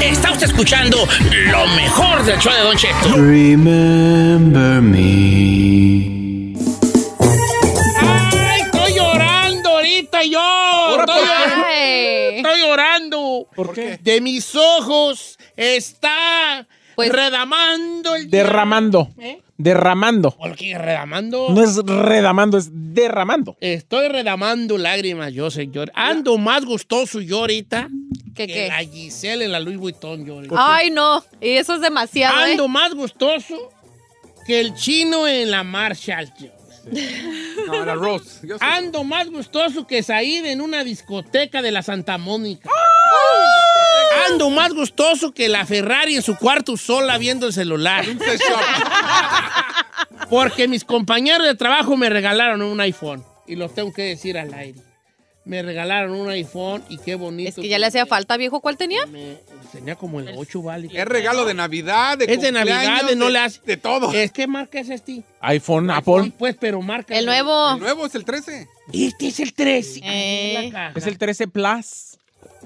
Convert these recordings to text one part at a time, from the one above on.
Está usted escuchando lo mejor del show de Don Cheto. Remember me. ¡Ay, estoy llorando ahorita yo! Estoy, estoy llorando. ¿Por qué? De mis ojos está pues, redamando el Derramando. ¿Eh? Derramando. ¿Por redamando? No es redamando, es derramando. Estoy redamando lágrimas yo, señor. Ando más gustoso yo ahorita que qué? la Giselle en la Louis Vuitton. Yo Ay, no. Y eso es demasiado. ¿eh? Ando más gustoso que el chino en la Marshall. Ando más gustoso que Said en una discoteca de la Santa Mónica. ¡Oh! Ando más gustoso que la Ferrari en su cuarto sola viendo el celular. Porque mis compañeros de trabajo me regalaron un iPhone. Y lo tengo que decir al aire. Me regalaron un iPhone y qué bonito. Es que ya le hacía falta, viejo. ¿Cuál tenía? tenía como el 8, vale. Es regalo de Navidad, de Es de Navidad, no le hace. De todo. Es que marca es este. iPhone, Apple. Pues, pero marca. El nuevo. El nuevo es el 13. Este es el 13. Eh. Es el 13 Plus.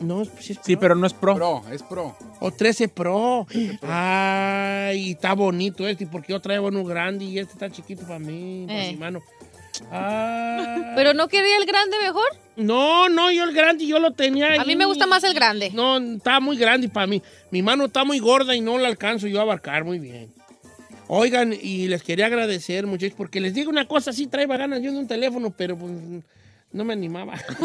No, es pro. Sí, pero no es pro. Pro, es pro. O 13 Pro. Ay, está bonito este, porque yo traigo uno grande y este está chiquito para mí, para eh. mi mano. ¿Pero no quería el grande mejor? No, no, yo el grande yo lo tenía. A mí me gusta más el grande. No, está muy grande para mí. Mi mano está muy gorda y no la alcanzo yo a abarcar muy bien. Oigan, y les quería agradecer, muchachos, porque les digo una cosa, sí trae ganas yo de un teléfono, pero pues, no me animaba.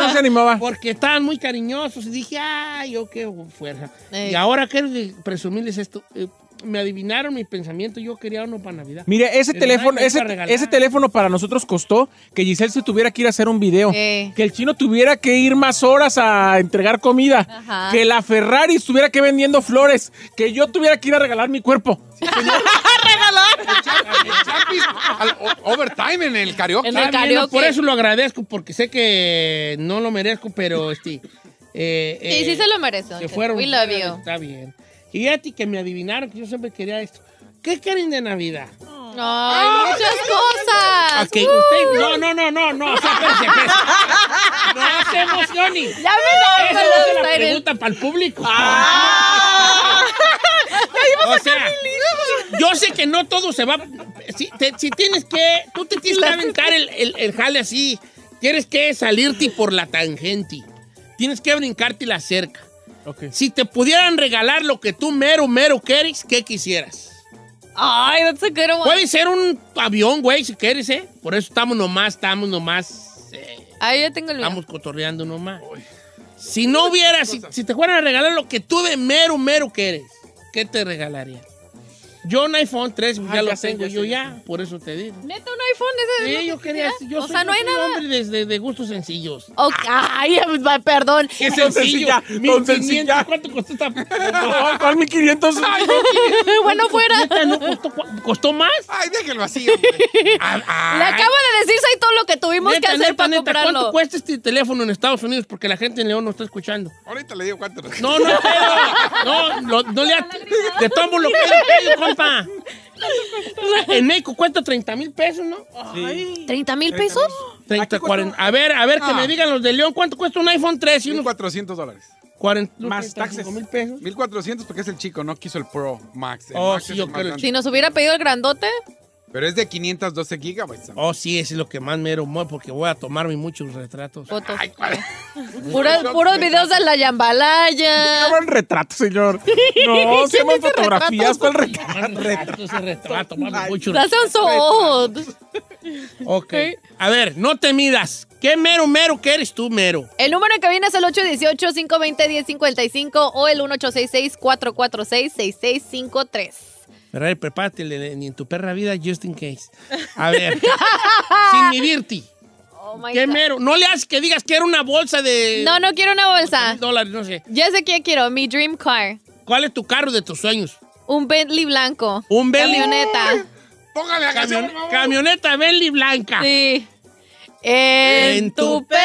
no, se animaba. Porque estaban muy cariñosos y dije, ay, yo oh, qué fuerza. Y ahora quiero presumirles esto. Eh, me adivinaron mi pensamiento. Yo quería uno para Navidad. Mire, ese teléfono, ese, teléfono para nosotros costó que Giselle se tuviera que ir a hacer un video. Que el chino tuviera que ir más horas a entregar comida. Que la Ferrari estuviera que vendiendo flores. Que yo tuviera que ir a regalar mi cuerpo. regalar. overtime en el karaoke. por eso lo agradezco, porque sé que no lo merezco, pero este. Eh, sí, sí eh, se lo merece. Se fueron. Está bien. Y a ti que me adivinaron que yo siempre quería esto. ¿Qué quieren de Navidad? No, muchas cosas. Ok, usted. No, no, no, no, no. O No se emocionen. Ya me lo Esa es la pregunta para el público. ¡Ah! o sea, yo sé que no todo se va. Si, si tienes que. Tú te tienes que aventar el, el, el jale así. Tienes que salirte por la tangente. Tienes que brincarte la cerca. Si te pudieran regalar lo que tú mero, mero querés, ¿qué quisieras? Ay, that's a good one. Puede ser un avión, güey, si quieres, ¿eh? Por eso estamos nomás, estamos nomás. Eh, Ahí ya tengo el Estamos cotorreando nomás. Si no hubiera, si, te fueran a regalar lo que tú de mero, mero querés, ¿qué te regalaría? Yo un iPhone 3 ah, ya lo tengo yo ya, por eso te digo. ¿Neta un iPhone? ¿Ese sí, yo quería, yo o soy, sea, no hay nada. hombre de, de, gustos sencillos. Ay, perdón. ¿Qué sencillo? con sencilla. ¿Cuánto costó esta? 1500? bueno, fuera. costó, más? Ay, déjelo así, hombre. Ah, ah. Le acabo de decir, Soy todo lo que tuvimos que hacer para neta, comprarlo. ¿Cuánto cuesta este teléfono en Estados Unidos? Porque la gente en León no está escuchando. Ahorita le digo cuánto. No, no, no, no, no, no, De no, lo que ¿Cuánto? en México cuesta 30 mil pesos, ¿no? ¿30 mil pesos? A ver, a ver, que me ah. digan los de León, ¿cuánto cuesta un iPhone 3? 1400 dólares. 40, más taxes. 1400 porque es el chico, no quiso el Pro Max. Oh, si nos hubiera pedido el grandote. Pero es de 512 gigabytes. Oh, sí, es lo que más mero mueve porque voy a tomarme muchos retratos. Fotos. puros, videos de la Yambalaya. No retratos, señor. No, se llaman fotografías. ¿Cuál retrato? Retratos, retrato, mami, muchos retratos. Son Ok. A ver, no te midas. ¿Qué mero, mero ¿Qué eres tú, mero? El número que viene es el 818-520-1055 o el 1866 446 6653 ver, Prepárate ni en tu perra vida, just in case. A ver, sin mi Oh my ¿Qué mero? No le haces que digas que era una bolsa de. No, no quiero una bolsa. Dólares, no sé. Ya sé qué quiero, mi dream car. ¿Cuál es tu carro de tus sueños? Un Bentley blanco. Un Bentley. Camioneta. Póngame a canción, Camioneta Bentley blanca. Sí. En, tu perra.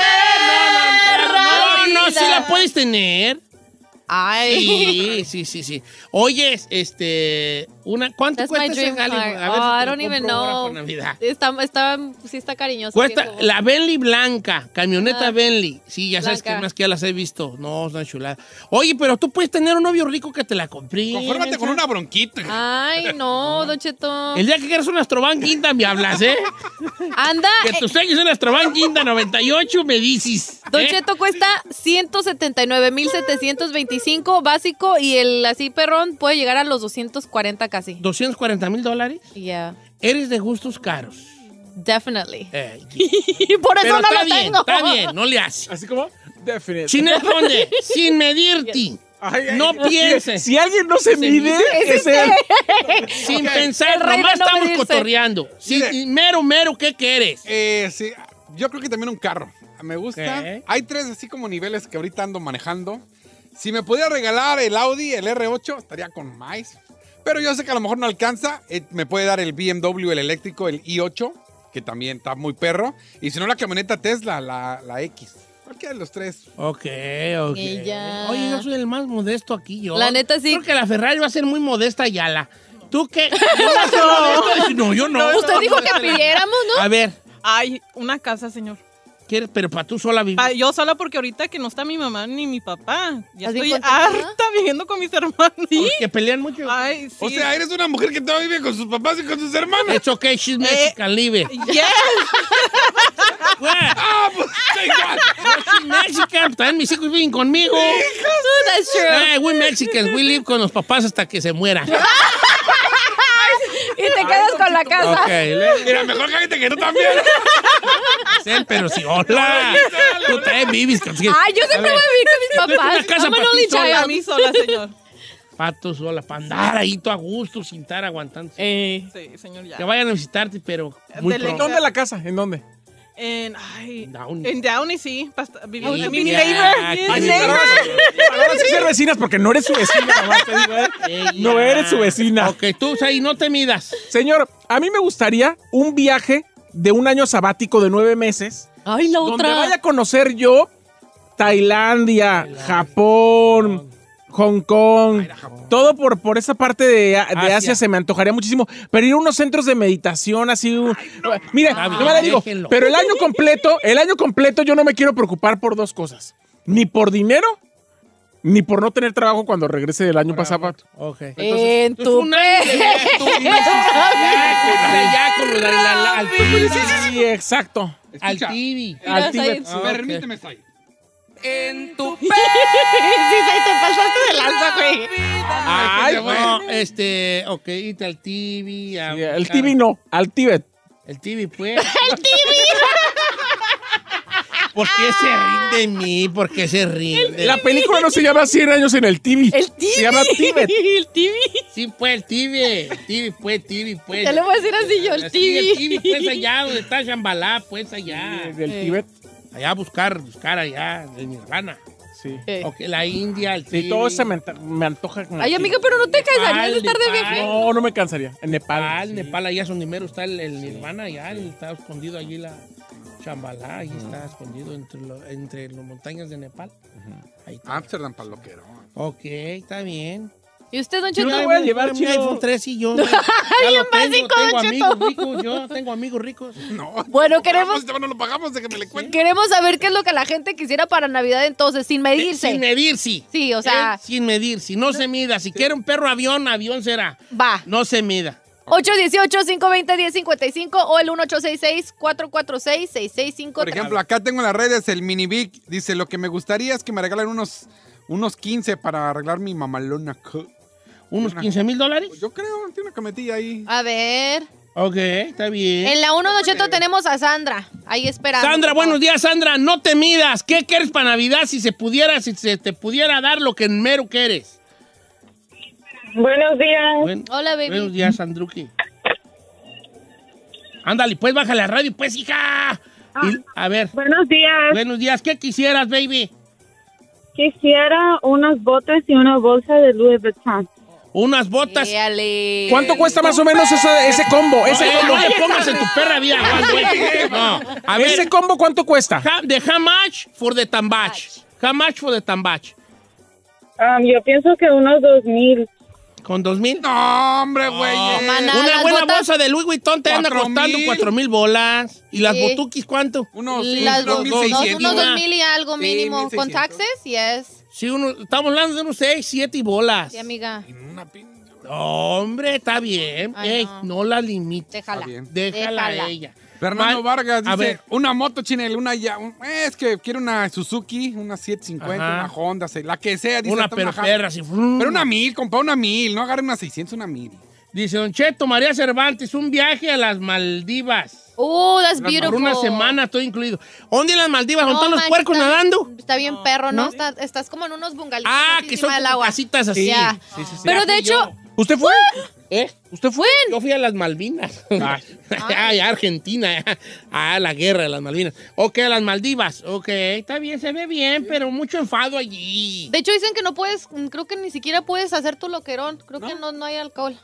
No, no, no, sí la puedes tener. Ay, sí, sí, sí. Oye, este, una, ¿cuánto cuesta ese Galifo? oh, I don't even know. sí está cariñoso. Cuesta la Bentley blanca, camioneta Benly. Bentley. Sí, ya sabes que más que ya las he visto. No, son chuladas. Oye, pero tú puedes tener un novio rico que te la compré. Confórmate con una bronquita. Ay, no, Dochetón El día que quieras un Astroban Guinda me hablas, ¿eh? Anda. Que eh. tus sueños una Astroban Guinda 98 me dices. Don ¿Eh? Cheto cuesta 179,725 básico y el así perrón puede llegar a los 240 casi. ¿240 mil dólares? Yeah. Eres de gustos caros. Definitely. Eh, por eso no lo tengo. Está bien, no le haces. ¿Así como? Definitely. Sin esconder, sin medirte. no pienses. Si, alguien no se, mide, es él. Sin pensar, nomás no estamos cotorreando. mero, mero, ¿qué quieres? Eh, sí, yo creo que también un carro me gusta. Hay tres así como niveles que ahorita ando manejando. Si me pudiera regalar el Audi, el R8, estaría con más. Pero yo sé que a lo mejor no alcanza. Eh, me puede dar el BMW, el eléctrico, el i8, que también está muy perro. Y si no, la camioneta Tesla, la, la X. Cualquiera de los tres. Ok, ok. Oye, yo soy el más modesto aquí, yo. La neta sí. Porque que la Ferrari va a ser muy modesta, ala, ¿Tú qué? no, yo no. Usted dijo que pidiéramos, ¿no? A ver. hay una casa, señor. ¿Quieres? Pero para tú sola vivir. yo sola porque ahorita que no está mi mamá ni mi papá. Ya estoy harta viviendo con mis hermanos. Porque Que pelean mucho. O sea, eres una mujer que todavía vive con sus papás y con sus hermanas. It's okay, she's eh, Mexican, eh, leave Yes. Ah, pues, thank God. she's Mexican, pues, también mis hijos viven conmigo. Oh, that's true. we Mexicans, we live con los papás hasta que se mueran. y te quedas con la casa. mira, mejor cállate que tú también. pero si, hola. Tú te vives. Ay, yo siempre voy a con mis papás. casa para A mí sola, señor. Pato sola, Pandara, andar ahí tú a gusto, sin estar aguantando. Eh, sí, señor, ya. Que vayan a visitarte, pero eh, muy ¿En dónde la casa? ¿En dónde? En, Downey. en Downey, sí. en mi neighbor. neighbor. Ahora sí ser vecinas porque no eres su vecina, ¿eh? No eres su vecina. Ok, tú, y no te midas. Señor, a mí me gustaría un viaje de un año sabático de nueve meses. Ay, la otra. Donde vaya a conocer yo Tailandia, Japón, Hong Kong, todo por, por esa parte de, Asia. se me antojaría muchísimo, pero ir a unos centros de meditación así, mira, no, digo, pero el año completo, el año completo yo no me quiero preocupar por dos cosas, ni por dinero ni por no tener trabajo cuando regrese del año pasado. Ok. en tu exacto. Al TV. Al TV. Ah, Permíteme, en tu pecho. sí, sí, te pasaste de lanza, güey. Ay, no, este, ok, al TV. al- el TV no, al Tíbet. El TV, pues. ¡El TV! ¿Por qué se rinde de mí? ¿Por qué se rinde? La película no se llama 100 años en el TV. El TV. Se llama tibet El TV. Sí, pues, el TV. El TV, pues, el TV, pues. Ya lo voy a decir así yo, el TV. El TV. pues, allá donde está Shambhala, pues, allá. El tibet Allá buscar, buscar allá de Nirvana. Sí. o la India, el Sí, todo eso me, antoja. Ay, amiga, pero no te cansarías de estar de viaje. No, no me cansaría. En Nepal. Nepal, sí. Nepal allá está el, Nirvana, allá está escondido allí la Chambalá, ahí está escondido entre, entre las montañas de Nepal. Ahí Amsterdam para loquero. Ok, está bien. ¿Y usted, don Cheto? Yo voy a llevar mi iPhone 3 y yo. yo tengo amigos ricos. No. Bueno, queremos. no lo pagamos, déjame le cuento. Queremos saber qué es lo que la gente quisiera para Navidad entonces, sin medirse. sin medirse. Sí. sí, o sea. sin medirse, no se mida. Si quiere un perro avión, avión será. Va. No se mida. 818-520-1055 o el 1866-446-6653. Por ejemplo, acá tengo en las redes el Mini Vic. Dice, lo que me gustaría es que me regalen unos, unos 15 para arreglar mi mamalona unos 15 mil dólares. Pues yo creo, tiene una cametilla ahí. A ver. Ok, está bien. En la 1 tenemos a Sandra. Ahí esperando. Sandra, buenos días, Sandra. No te midas. ¿Qué quieres para Navidad si se pudiera, si se te pudiera dar lo que en mero quieres? Buenos días. Hola, baby. Buenos días, Sandruki. Ándale, pues bájale la radio, pues, hija. Ah, a ver. Buenos días. Buenos días. ¿Qué quisieras, baby? Quisiera unos botes y una bolsa de Louis Vuitton unas botas. ¿Cuánto cuesta más o menos ese combo? Ese combo. te pongas en tu perra vida. Eh, eh, no. A ver, ¿Ese combo cuánto cuesta? De how much for the tambach? How much for the tambach? Um, yo pienso que unos dos mil. ¿Con dos mil? No, hombre, güey. una buena bolsa de Louis Vuitton te anda costando cuatro mil bolas. ¿Y las botuquis cuánto? Unos, unos mil y algo mínimo. ¿Con taxes? Yes. Sí, uno, estamos hablando de unos 6, 7 bolas. Sí, amiga. Hombre, está bien. no. la limites. Déjala. Déjala. a ella. Fernando Vargas dice, a una moto chinel, una ya, es que quiere una Suzuki, una 750, una Honda, la que sea. una pero perra, si... Pero una mil, compa, una mil, no agarre una 600, una mil. Dice Don Cheto, María Cervantes, un viaje a las Maldivas. Oh, that's beautiful. Por una semana estoy incluido. ¿Dónde en las Maldivas? ¿Dónde no, están los puercos nadando? Está bien perro, ¿no? estás como en unos bungalows ah, que son del así. Sí, sí, sí, Pero de hecho... ¿Usted fue? ¿Eh? ¿Eh? ¿Usted fue? Yo fui a las Malvinas. Ay, ah. Argentina. Ah, la guerra de las Malvinas. Ok, a las Maldivas. Ok, está bien, se ve bien, pero mucho enfado allí. De hecho, dicen que no puedes, creo que ni siquiera puedes hacer tu loquerón. Creo que no, no hay alcohol.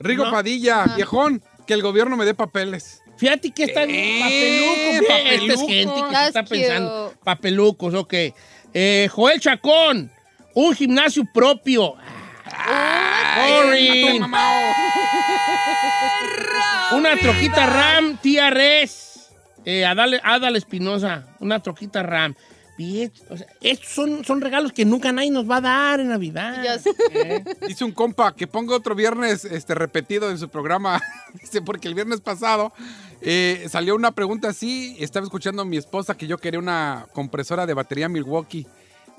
Rigo Padilla, ah. viejón, que el gobierno me dé papeles. Fíjate que está eh, papelucos. es gente que está pensando. Papelucos, ok. Eh, Joel Chacón, un gimnasio propio. Una troquita RAM, tía Res. Eh, Adale Adal Espinosa, una troquita RAM estos son, son regalos que nunca nadie nos va a dar en Navidad. ¿Eh? Dice un compa que ponga otro viernes este, repetido en su programa. Dice, porque el viernes pasado eh, salió una pregunta así. Estaba escuchando a mi esposa que yo quería una compresora de batería Milwaukee.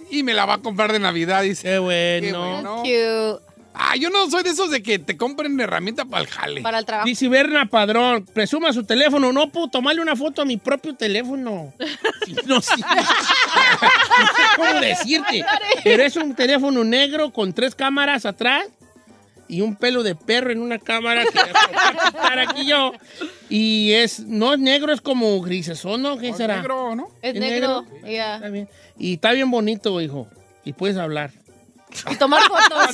Y me la va a comprar de Navidad, dice. bueno. Ah, yo no soy de esos de que te compren herramienta para el jale. Para el trabajo. Dice Berna Padrón, presuma su teléfono. No puedo tomarle una foto a mi propio teléfono. no, sé cómo decirte. Pero es un teléfono negro con tres cámaras atrás y un pelo de perro en una cámara que estar aquí yo. Y es, no es negro, es como ¿o ¿no? ¿Qué será? Es negro, ¿no? Es, negro, Y está bien bonito, hijo. Y puedes hablar. Y tomar fotos.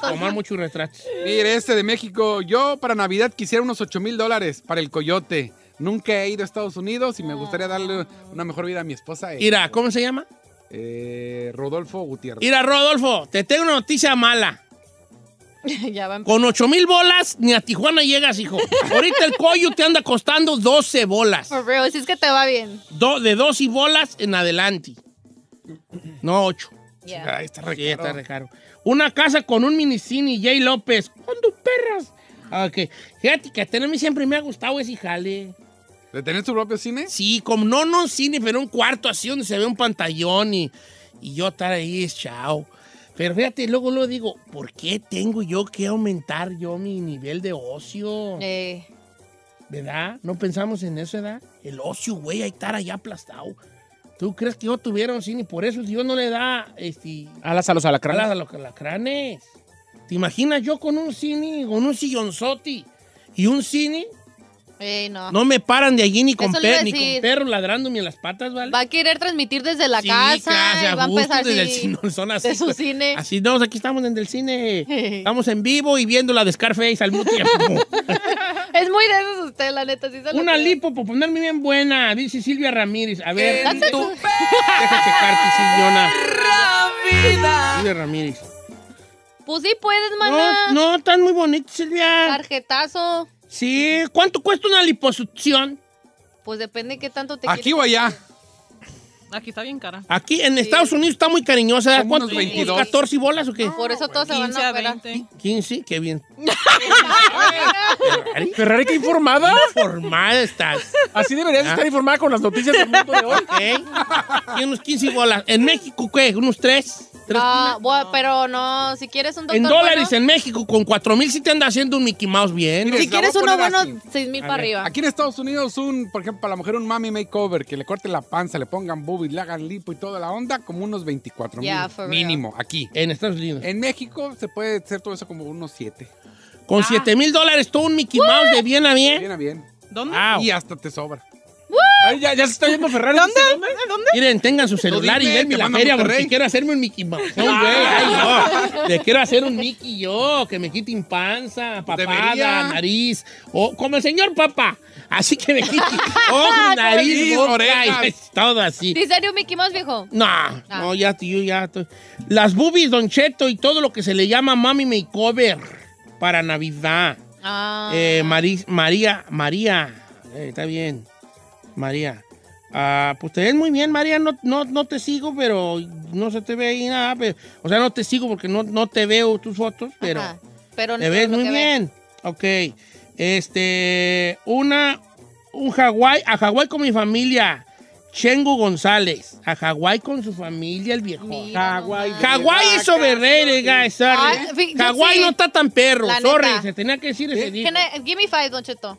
tomar, muchos retratos. Mire, este de México. Yo para Navidad quisiera unos 8 mil dólares para el coyote. Nunca he ido a Estados Unidos y me gustaría darle una mejor vida a mi esposa. Mira, eh. ¿cómo se llama? Eh, Rodolfo Gutiérrez. Mira, Rodolfo, te tengo una noticia mala. Con 8 mil bolas ni a Tijuana llegas, hijo. Ahorita el coyo te anda costando 12 bolas. Oh, Por si es que te va bien. de 12 bolas en adelante. No 8 está Una casa con un minicine y Jay López. ¡Con tus perras! Ah, ok. Fíjate que a mí siempre me ha gustado ese jale. ¿De tener tu propio cine? Sí, como no, no cine, pero un cuarto así donde se ve un pantallón y, yo estar ahí, chao. Pero fíjate, luego lo digo, ¿por qué tengo yo que aumentar yo mi nivel de ocio? Eh. ¿Verdad? ¿No pensamos en eso, edad? El ocio, güey, hay que estar allá aplastado. ¿Tú crees que yo tuviera un cine? Por eso Dios no le da este, alas a los alacranes. Alas a los alacranes. ¿Te imaginas yo con un cine, con un sillonzote y un cine? no. no. me paran de allí ni con, per, ni perro ladrándome en las patas, ¿vale? Va a querer transmitir desde la casa. casa va a empezar desde así, el cine, de su pues. cine. Así, no, aquí estamos en el cine. estamos en vivo y viendo la de Scarface al mismo muy de esos usted, la neta. Una lipo por ponerme bien buena, dice Silvia Ramírez. A ver, eh, tú. Deja checarte, Silviona. Ramírez. Silvia Ramírez. Pues sí puedes, maná. No, tan muy bonito Silvia. Tarjetazo. Sí. ¿Cuánto cuesta una liposucción? Pues depende de qué tanto te ¿Aquí o allá? Aquí está bien cara. Aquí en Estados Unidos está muy cariñosa. ¿Cuántos? 22? ¿14 bolas o qué? Por eso todos se van a, adelante. 15, qué bien. Ferrari. qué informada. Informada estás. Así deberías estar informada con las noticias del mundo de hoy. ¿Qué unos 15 bolas. ¿En México qué? ¿Unos 3? ah, bueno, pero no, si quieres un doctor En dólares en México, con 4 mil sí te anda haciendo un Mickey Mouse bien. Si quieres uno bueno, 6 mil para arriba. Aquí en Estados Unidos, un, por ejemplo, para la mujer un mami makeover, que le corte la panza, le pongan boobies, le hagan lipo y toda la onda, como unos 24 mil mínimo, aquí. En Estados Unidos. En México se puede hacer todo eso como unos 7. Con ah. siete 7 mil dólares todo un Mickey Mouse de bien a bien. De bien a bien. ¿Dónde? Y hasta te sobra ya, ya se está viendo Ferrari. ¿Dónde? ¿Dónde? Miren, tengan su celular y denme la feria porque quiero hacerme un Mickey Mouse. güey, ah. ay, Le quiero hacer un Mickey yo, que me quiten panza, papada, nariz. O, como el señor papá. Así que me quiten ojo, ah, nariz, orejas. todo así. ¿Dice un Mickey Mouse, viejo? No, ah. no, ya, tío, ya. estoy. Las boobies, Don Cheto y todo lo que se le llama mami makeover para Navidad. Eh, María, María, eh, está bien. María. Ah, pues te ves muy bien, María. No, no, te sigo, pero no se te ve ahí nada. Pero, o sea, no te sigo porque no, no te veo tus fotos, pero, te ves muy bien. Ok. Este, una, un Hawái, a Hawái con mi familia. Chengo González a Hawái con su familia, el viejo. Hawái. Hawái es overrated, guys. Hawái no está tan perro. sorry, se tenía que decir ¿Eh? ese día. Give me five, Don Cheto.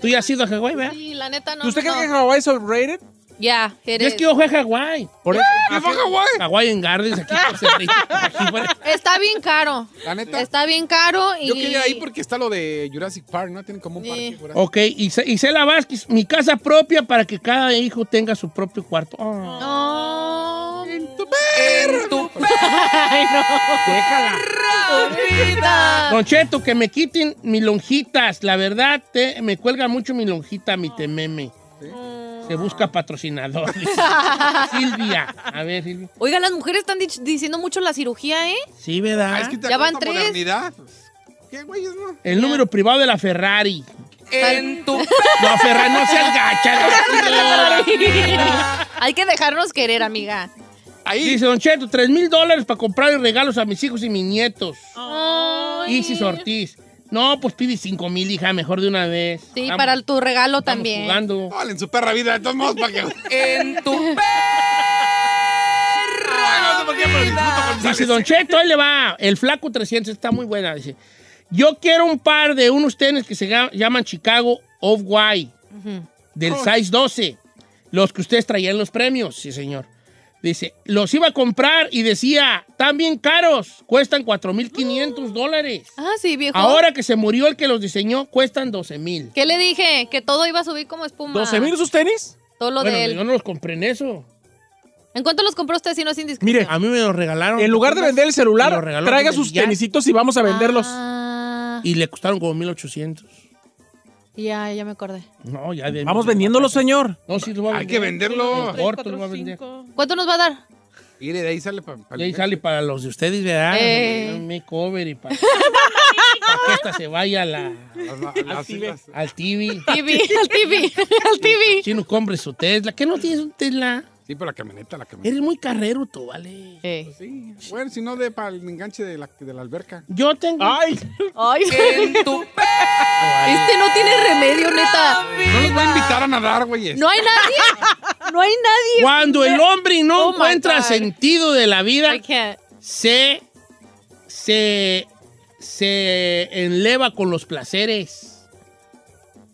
Tú ya has ido a Hawái, ¿verdad? Sí, la neta no. ¿Usted cree que Hawái es overrated? Ya, yeah, es que yo fui a Hawái. Por ¡Ah! eso. a Hawái? Hawái en Gardens, aquí pues, Está bien caro. ¿La neta? Está bien caro y... Yo quería ir porque está lo de Jurassic Park, ¿no? Tienen como un parque. Jurassic. Ok, la Vázquez, mi casa propia para que cada hijo tenga su propio cuarto. Ah. ¡No! En tu perro. En tu Ay, no. Déjala. Vida. Don que me quiten mis lonjitas. La verdad, me cuelga mucho mi lonjita, mi tememe. ¿Sí? Mm. Se busca patrocinador. Silvia. A ver, Silvia. Oiga, las mujeres están diciendo mucho la cirugía, ¿eh? Sí, ¿verdad? Ah, ya van tres. ¿Qué El número privado de la Ferrari. En tu... No, Ferrari, no seas gacha. Hay que dejarnos querer, amiga. Ahí. Dice Don Cheto, 3 mil dólares para comprar regalos a mis hijos y mis nietos. Isis Ortiz. No, pues pide 5 mil, hija, mejor de una vez. Sí, para tu regalo también. jugando. en su perra vida, de todos modos, para ¡En tu perra No sé por qué, Dice, Don Cheto, ahí le va. El Flaco 300 está muy buena. Dice, yo quiero un par de unos tenis que se llaman Chicago Off-White, del oh. size 12. Los que ustedes traían los premios, sí, señor. Dice, los iba a comprar y decía, están bien caros, cuestan 4.500 dólares. Ah, sí, viejo. Ahora que se murió el que los diseñó, cuestan 12.000. ¿Qué le dije? Que todo iba a subir como espuma. ¿12.000 sus tenis? Todo lo de él. Yo no los compré en eso. ¿En cuánto los compró usted si no es indiscreción? Mire, a mí me los regalaron. En lugar de vender el celular, traiga sus tenisitos y vamos a venderlos. Ah. Y le costaron como 1.800. Ya, ya me acordé. No, ya Vamos vendiéndolo, señor. No, sí, lo va a Hay que venderlo. ¿Cuánto nos va a dar? Mire, de ahí sale para. Y ahí sale para los de ustedes, ¿verdad? Eh. cover y para, para que esta se vaya a la, al TV. TV, al TV, TV. Si no compre su Tesla. ¿Qué no tienes un Tesla? Sí, pero la camioneta, la camioneta. Eres muy carrero tú, vale. Pues sí. Bueno, si no, de para el enganche de la, de la alberca. Yo tengo. ¡Ay! ¡Ay! ¡En tu Este no tiene remedio, neta. No nos va a invitar a nadar, güey. No hay nadie. No hay nadie. Cuando el hombre no oh encuentra sentido de la vida, se, se, se enleva con los placeres.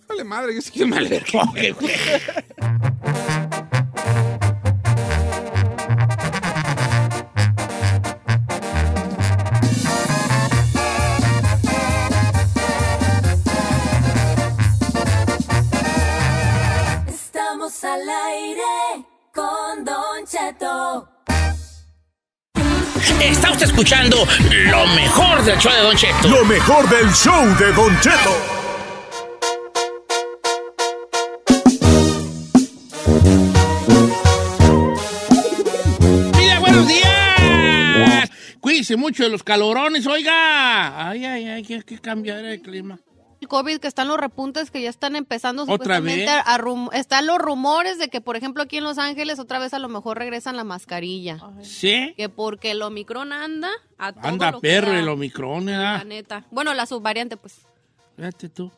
Dale, madre, yo sí que me alberca. al aire con Don Cheto. Está usted escuchando lo mejor del show de Don Cheto. Lo mejor del show de Don Cheto. Mira, buenos días. Cuídense mucho de los calorones, oiga. Ay, ay, ay, hay que cambiar el clima. COVID, que están los repuntes que ya están empezando ¿Otra vez? a están los rumores de que por ejemplo aquí en Los Ángeles otra vez a lo mejor regresan la mascarilla. Sí. Que porque el Omicron anda a Anda perro el Omicron, ¿eh? neta. Bueno, la subvariante pues.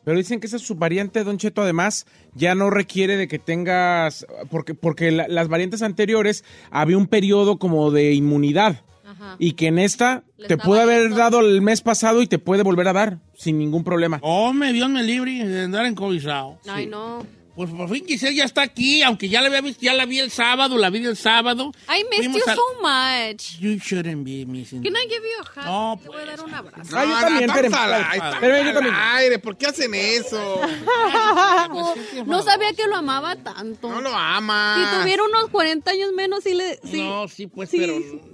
Pero dicen que esa subvariante, Don Cheto, además, ya no requiere de que tengas. Porque, porque las variantes anteriores había un periodo como de inmunidad y que en esta te puede haber dado el mes pasado y te puede volver a dar sin ningún problema. Oh, me Dios me libre de andar en Ay, no. Pues por fin quise, ya está aquí, aunque ya la había visto, ya la vi el sábado, la vi el sábado. I missed you so much. You shouldn't be missing. Can I give you a hug? No, Te pues. voy a dar un abrazo. Ay, ah, no, yo también, no, espérenme. Espérenme, yo también. Aire, ¿por qué hacen eso? no sabía que lo amaba tanto. No lo ama. Si tuviera unos 40 años menos, sí le... Sí, no, sí, pues, pero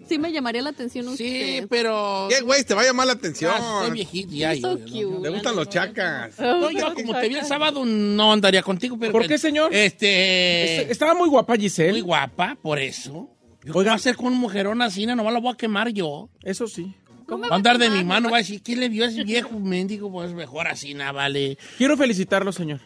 sí me llamaría la atención usted. Sí, pero... ¿Qué, güey? Te va a llamar la atención. Ah, viejito cute, gustan los chacas. Ah, yo como te vi el sábado no andaría contigo. Pero ¿Por qué, señor? Este, este... Estaba muy guapa Giselle. Muy guapa, por eso. Oiga, va a ser con un mujerón así, no la voy a quemar yo. Eso sí. Va a andar de mi mano, va a decir, ¿qué le vio a ese viejo mendigo? Pues mejor así, nada, vale. Quiero felicitarlo, señor.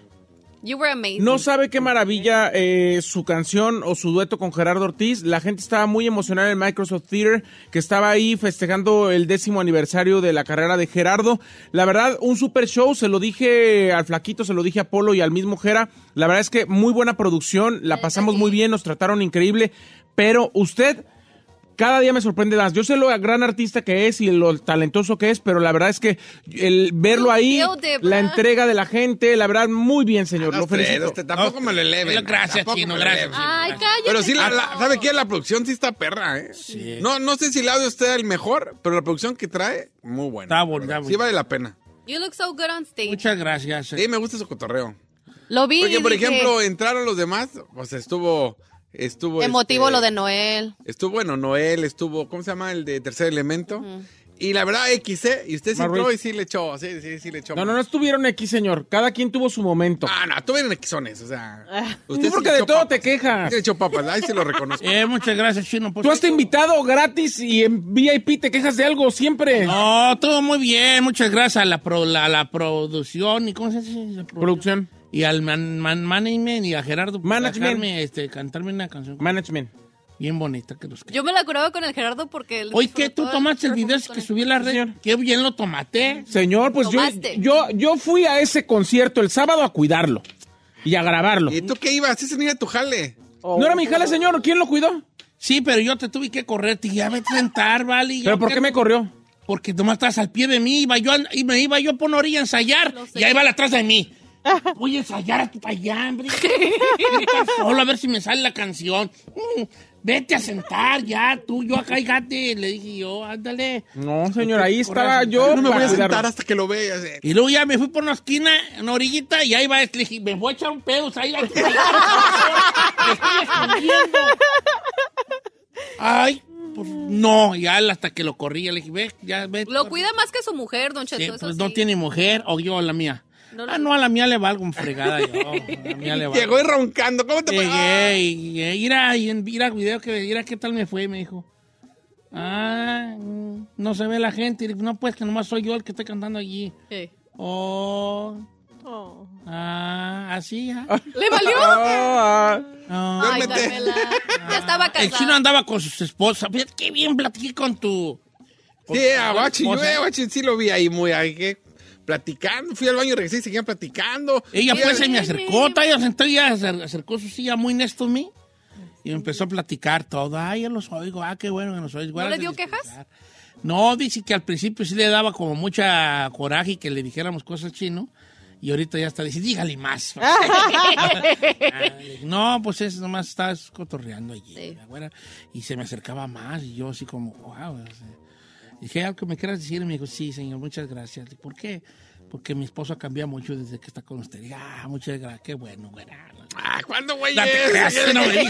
You were amazing. No sabe qué maravilla eh, su canción o su dueto con Gerardo Ortiz. La gente estaba muy emocionada en Microsoft Theater, que estaba ahí festejando el décimo aniversario de la carrera de Gerardo. La verdad, un super show. Se lo dije al Flaquito, se lo dije a Polo y al mismo Gera. La verdad es que muy buena producción. La pasamos muy bien, nos trataron increíble. Pero usted cada día me sorprende más. Yo sé lo gran artista que es y lo talentoso que es, pero la verdad es que el verlo ahí, la entrega de la gente, la verdad, muy bien, señor. Ah, lo felicito. Este, tampoco me lo eleve. Gracias, chino, gracias. Ay, cállate. Pero sí, ¿sabe qué? La producción sí está perra, ¿eh? Sí. No, no sé si el audio está el mejor, pero la producción que trae, muy buena. Está bonita. Sí vale la pena. You look so good on stage. Muchas gracias. Eh. Sí, me gusta su cotorreo. Lo vi. Porque, por ejemplo, entraron los demás, pues estuvo... Estuvo. Emotivo este, lo de Noel. Estuvo, bueno, Noel, estuvo, ¿cómo se llama? El de Tercer Elemento. Y la verdad, X, ¿eh? Y usted sí entró y sí le echó, sí, sí, sí le echó. No, no, no estuvieron X, señor. Cada quien tuvo su momento. Ah, no, estuvieron Xones, o sea. Usted porque de todo te quejas. le echó papas, ahí se lo reconozco. Eh, muchas gracias, Chino. Tú has invitado gratis y en VIP te quejas de algo siempre. No, todo muy bien. Muchas gracias a la, pro, la, producción y ¿cómo se dice? La producción y al man, management y a Gerardo pues, management. este, cantarme una canción. Management. Bien bonita que Yo me la curaba con el Gerardo porque... Oye, ¿qué? ¿Tú tomaste el video que subí a la red? Qué bien lo tomaste. Señor, pues yo, yo, yo fui a ese concierto el sábado a cuidarlo y a grabarlo. ¿Y tú qué ibas? Ese niño tu jale. ¿No era mi jale, señor? ¿Quién lo cuidó? Sí, pero yo te tuve que correr. Te iba a ¿vale? ¿Pero por qué me corrió? Porque nomás estás al pie de mí. Iba yo, y me iba yo por una orilla a ensayar y ahí va la atrás de mí. Voy a ensayar tu allá, Solo a ver si me sale la canción. Mm, vete a sentar ya, tú, yo acá, gate. Le dije yo, ándale. No, señor, ahí estaba yo. No me voy a sentar hasta que lo veas. Eh. Y luego ya me fui por una esquina, una orillita, y ahí va, le dije, me voy a echar un pedo, o sea, ahí Ay, pues no, ya hasta que lo corrí le dije, ve, ya ve. Lo cuida más que su mujer, don Cheto. Sí, pues no tiene mujer, o yo la mía ah, no, a la mía le valgo un fregada yo. A la le valgo. Llegó y roncando. ¿Cómo te Llegué y, eh, mira, a video que mira qué tal me fue, me dijo. Ah, no se ve la gente. No, pues que nomás soy yo el que estoy cantando allí. Sí. Oh. Oh. Ah, así. ¿eh? ¿Le valió? Oh, ah. Ah. Ay, Ya estaba casado. El chino andaba con sus esposas. Fíjate qué bien platiqué con tu. Sí, a Bachi, yo a Bachi sí lo vi ahí muy ahí platicando, fui al baño, regresé y seguían platicando. Ella pues, se me acercó, ella sentó, se acercó su silla muy nesto a mí y empezó a platicar todo. Ay, yo los oigo, ah, qué bueno que nos oigo. ¿No le dio quejas? No, dice que al principio sí le daba como mucha coraje que le dijéramos cosas chino. Y ahorita ya está, dice, dígale más. no, pues es nomás estás cotorreando allí. Y se me acercaba más y yo así como, wow. Dije, ¿algo que me quieras decir? Y me dijo, sí, señor, muchas gracias. ¿por qué? Porque mi esposo ha cambiado mucho desde que está con usted. Dije, ah, muchas gracias, qué bueno, güey. Ah, ¿cuándo, güey? La te que no me dijo.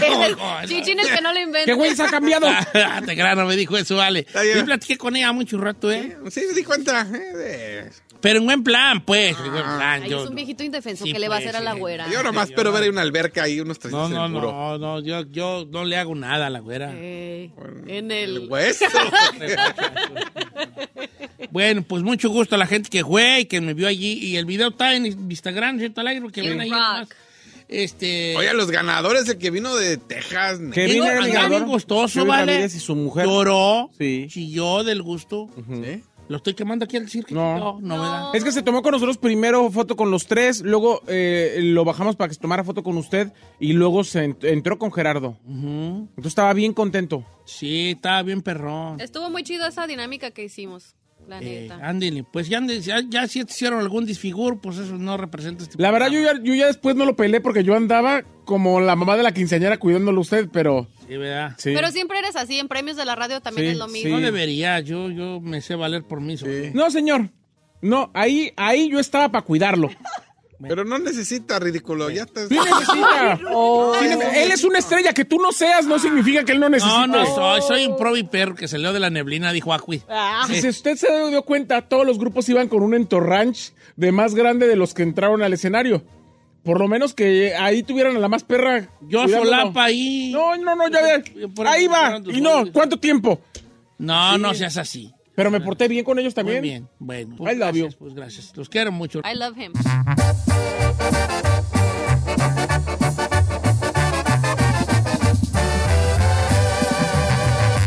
que no lo ¿Qué güey se ha cambiado? Ah, te creas, no me dijo eso, vale. Yo platiqué con ella mucho rato, ¿eh? Sí, me di cuenta. Eh, pero en buen plan, pues. Ah, es un viejito indefenso que le va a pues, hacer a la güera. Yo nomás espero ver ahí una alberca ahí, unos 300 no, no, No, no, yo, yo no le hago nada a la güera. Eh, bueno, en el... hueso. bueno, pues mucho gusto a la gente que fue y que me vio allí. Y el video está en Instagram, ¿cierto? Al ven ahí. Este... Oye, los ganadores, el que vino de Texas. Que vino el ganador. gustoso, ¿vale? Y su mujer. Lloró, sí. chilló del gusto. ¿Sí? ¿Lo estoy quemando aquí al circo? No. no, no Es que se tomó con nosotros primero foto con los tres, luego eh, lo bajamos para que se tomara foto con usted y luego se entró con Gerardo. Entonces estaba bien contento. Sí, estaba bien perrón. Estuvo muy chido esa dinámica que hicimos. La eh, pues ya, ya, ya, si hicieron algún disfigur, pues eso no representa este La verdad, yo ya, yo ya, después no lo peleé porque yo andaba como la mamá de la quinceañera cuidándolo usted, pero... Sí, ¿verdad? Pero siempre eres así, en premios de la radio también es lo mismo. No debería, yo, yo me sé valer por mí. No, señor. No, ahí, ahí yo estaba para cuidarlo. Pero no necesita, ridículo. Ya oh. necesita. él es una estrella. Que tú no seas no significa que él no necesite No, no, soy, soy un perro que se leo de la neblina, dijo Acui. Ah. Si usted se dio cuenta, todos los grupos iban con un entorranch de más grande de los que entraron al escenario. Por lo menos que ahí tuvieran a la más perra. Yo solapa ahí. No, no, no, ya Ahí va. Y no, ¿cuánto tiempo? No, no seas así. Pero me porté bien con ellos también. Muy bien, bueno. Pues, I gracias, Pues gracias. Los quiero mucho. I love him.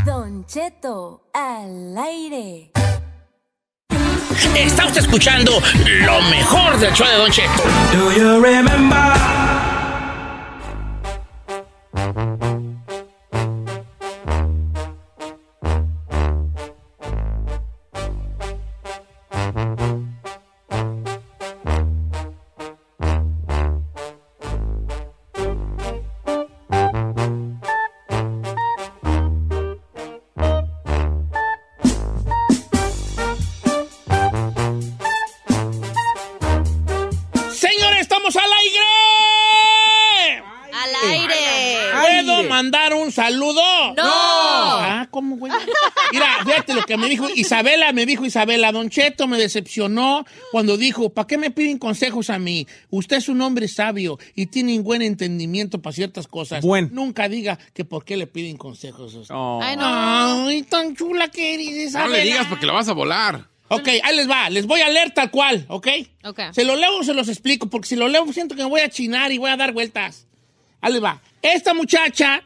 Don Cheto al aire. Está usted escuchando lo mejor del show de Don Cheto. Do you remember? Isabela me dijo, Isabela, Don Cheto me decepcionó cuando dijo, ¿para qué me piden consejos a mí? Usted es un hombre sabio y tiene un buen entendimiento para ciertas cosas. Bueno Nunca diga que por qué le piden consejos a usted. Oh. Ay, no. Ay, tan chula que eres, Isabela. No le digas porque la vas a volar. Ok, ahí les va. Les voy a leer tal cual, ¿ok? Ok. Se lo leo o se los explico, porque si lo leo siento que me voy a chinar y voy a dar vueltas. Ahí les va. Esta muchacha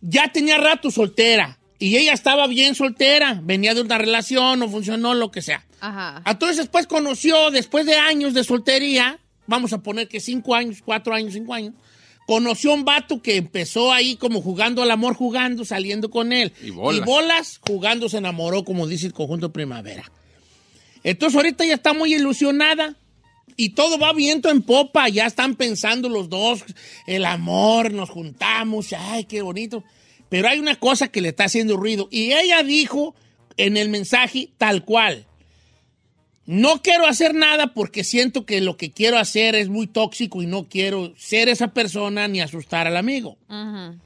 ya tenía rato soltera. Y ella estaba bien soltera, venía de una relación, no funcionó, lo que sea. Ajá. Entonces después pues, conoció, después de años de soltería, vamos a poner que cinco años, cuatro años, cinco años, conoció un vato que empezó ahí como jugando al amor, jugando, saliendo con él. Y bolas. Y bolas, jugando se enamoró, como dice el conjunto Primavera. Entonces ahorita ya está muy ilusionada y todo va viento en popa, ya están pensando los dos, el amor, nos juntamos, ay, qué bonito. Pero hay una cosa que le está haciendo ruido. Y ella dijo en el mensaje tal cual. No quiero hacer nada porque siento que lo que quiero hacer es muy tóxico y no quiero ser esa persona ni asustar al amigo.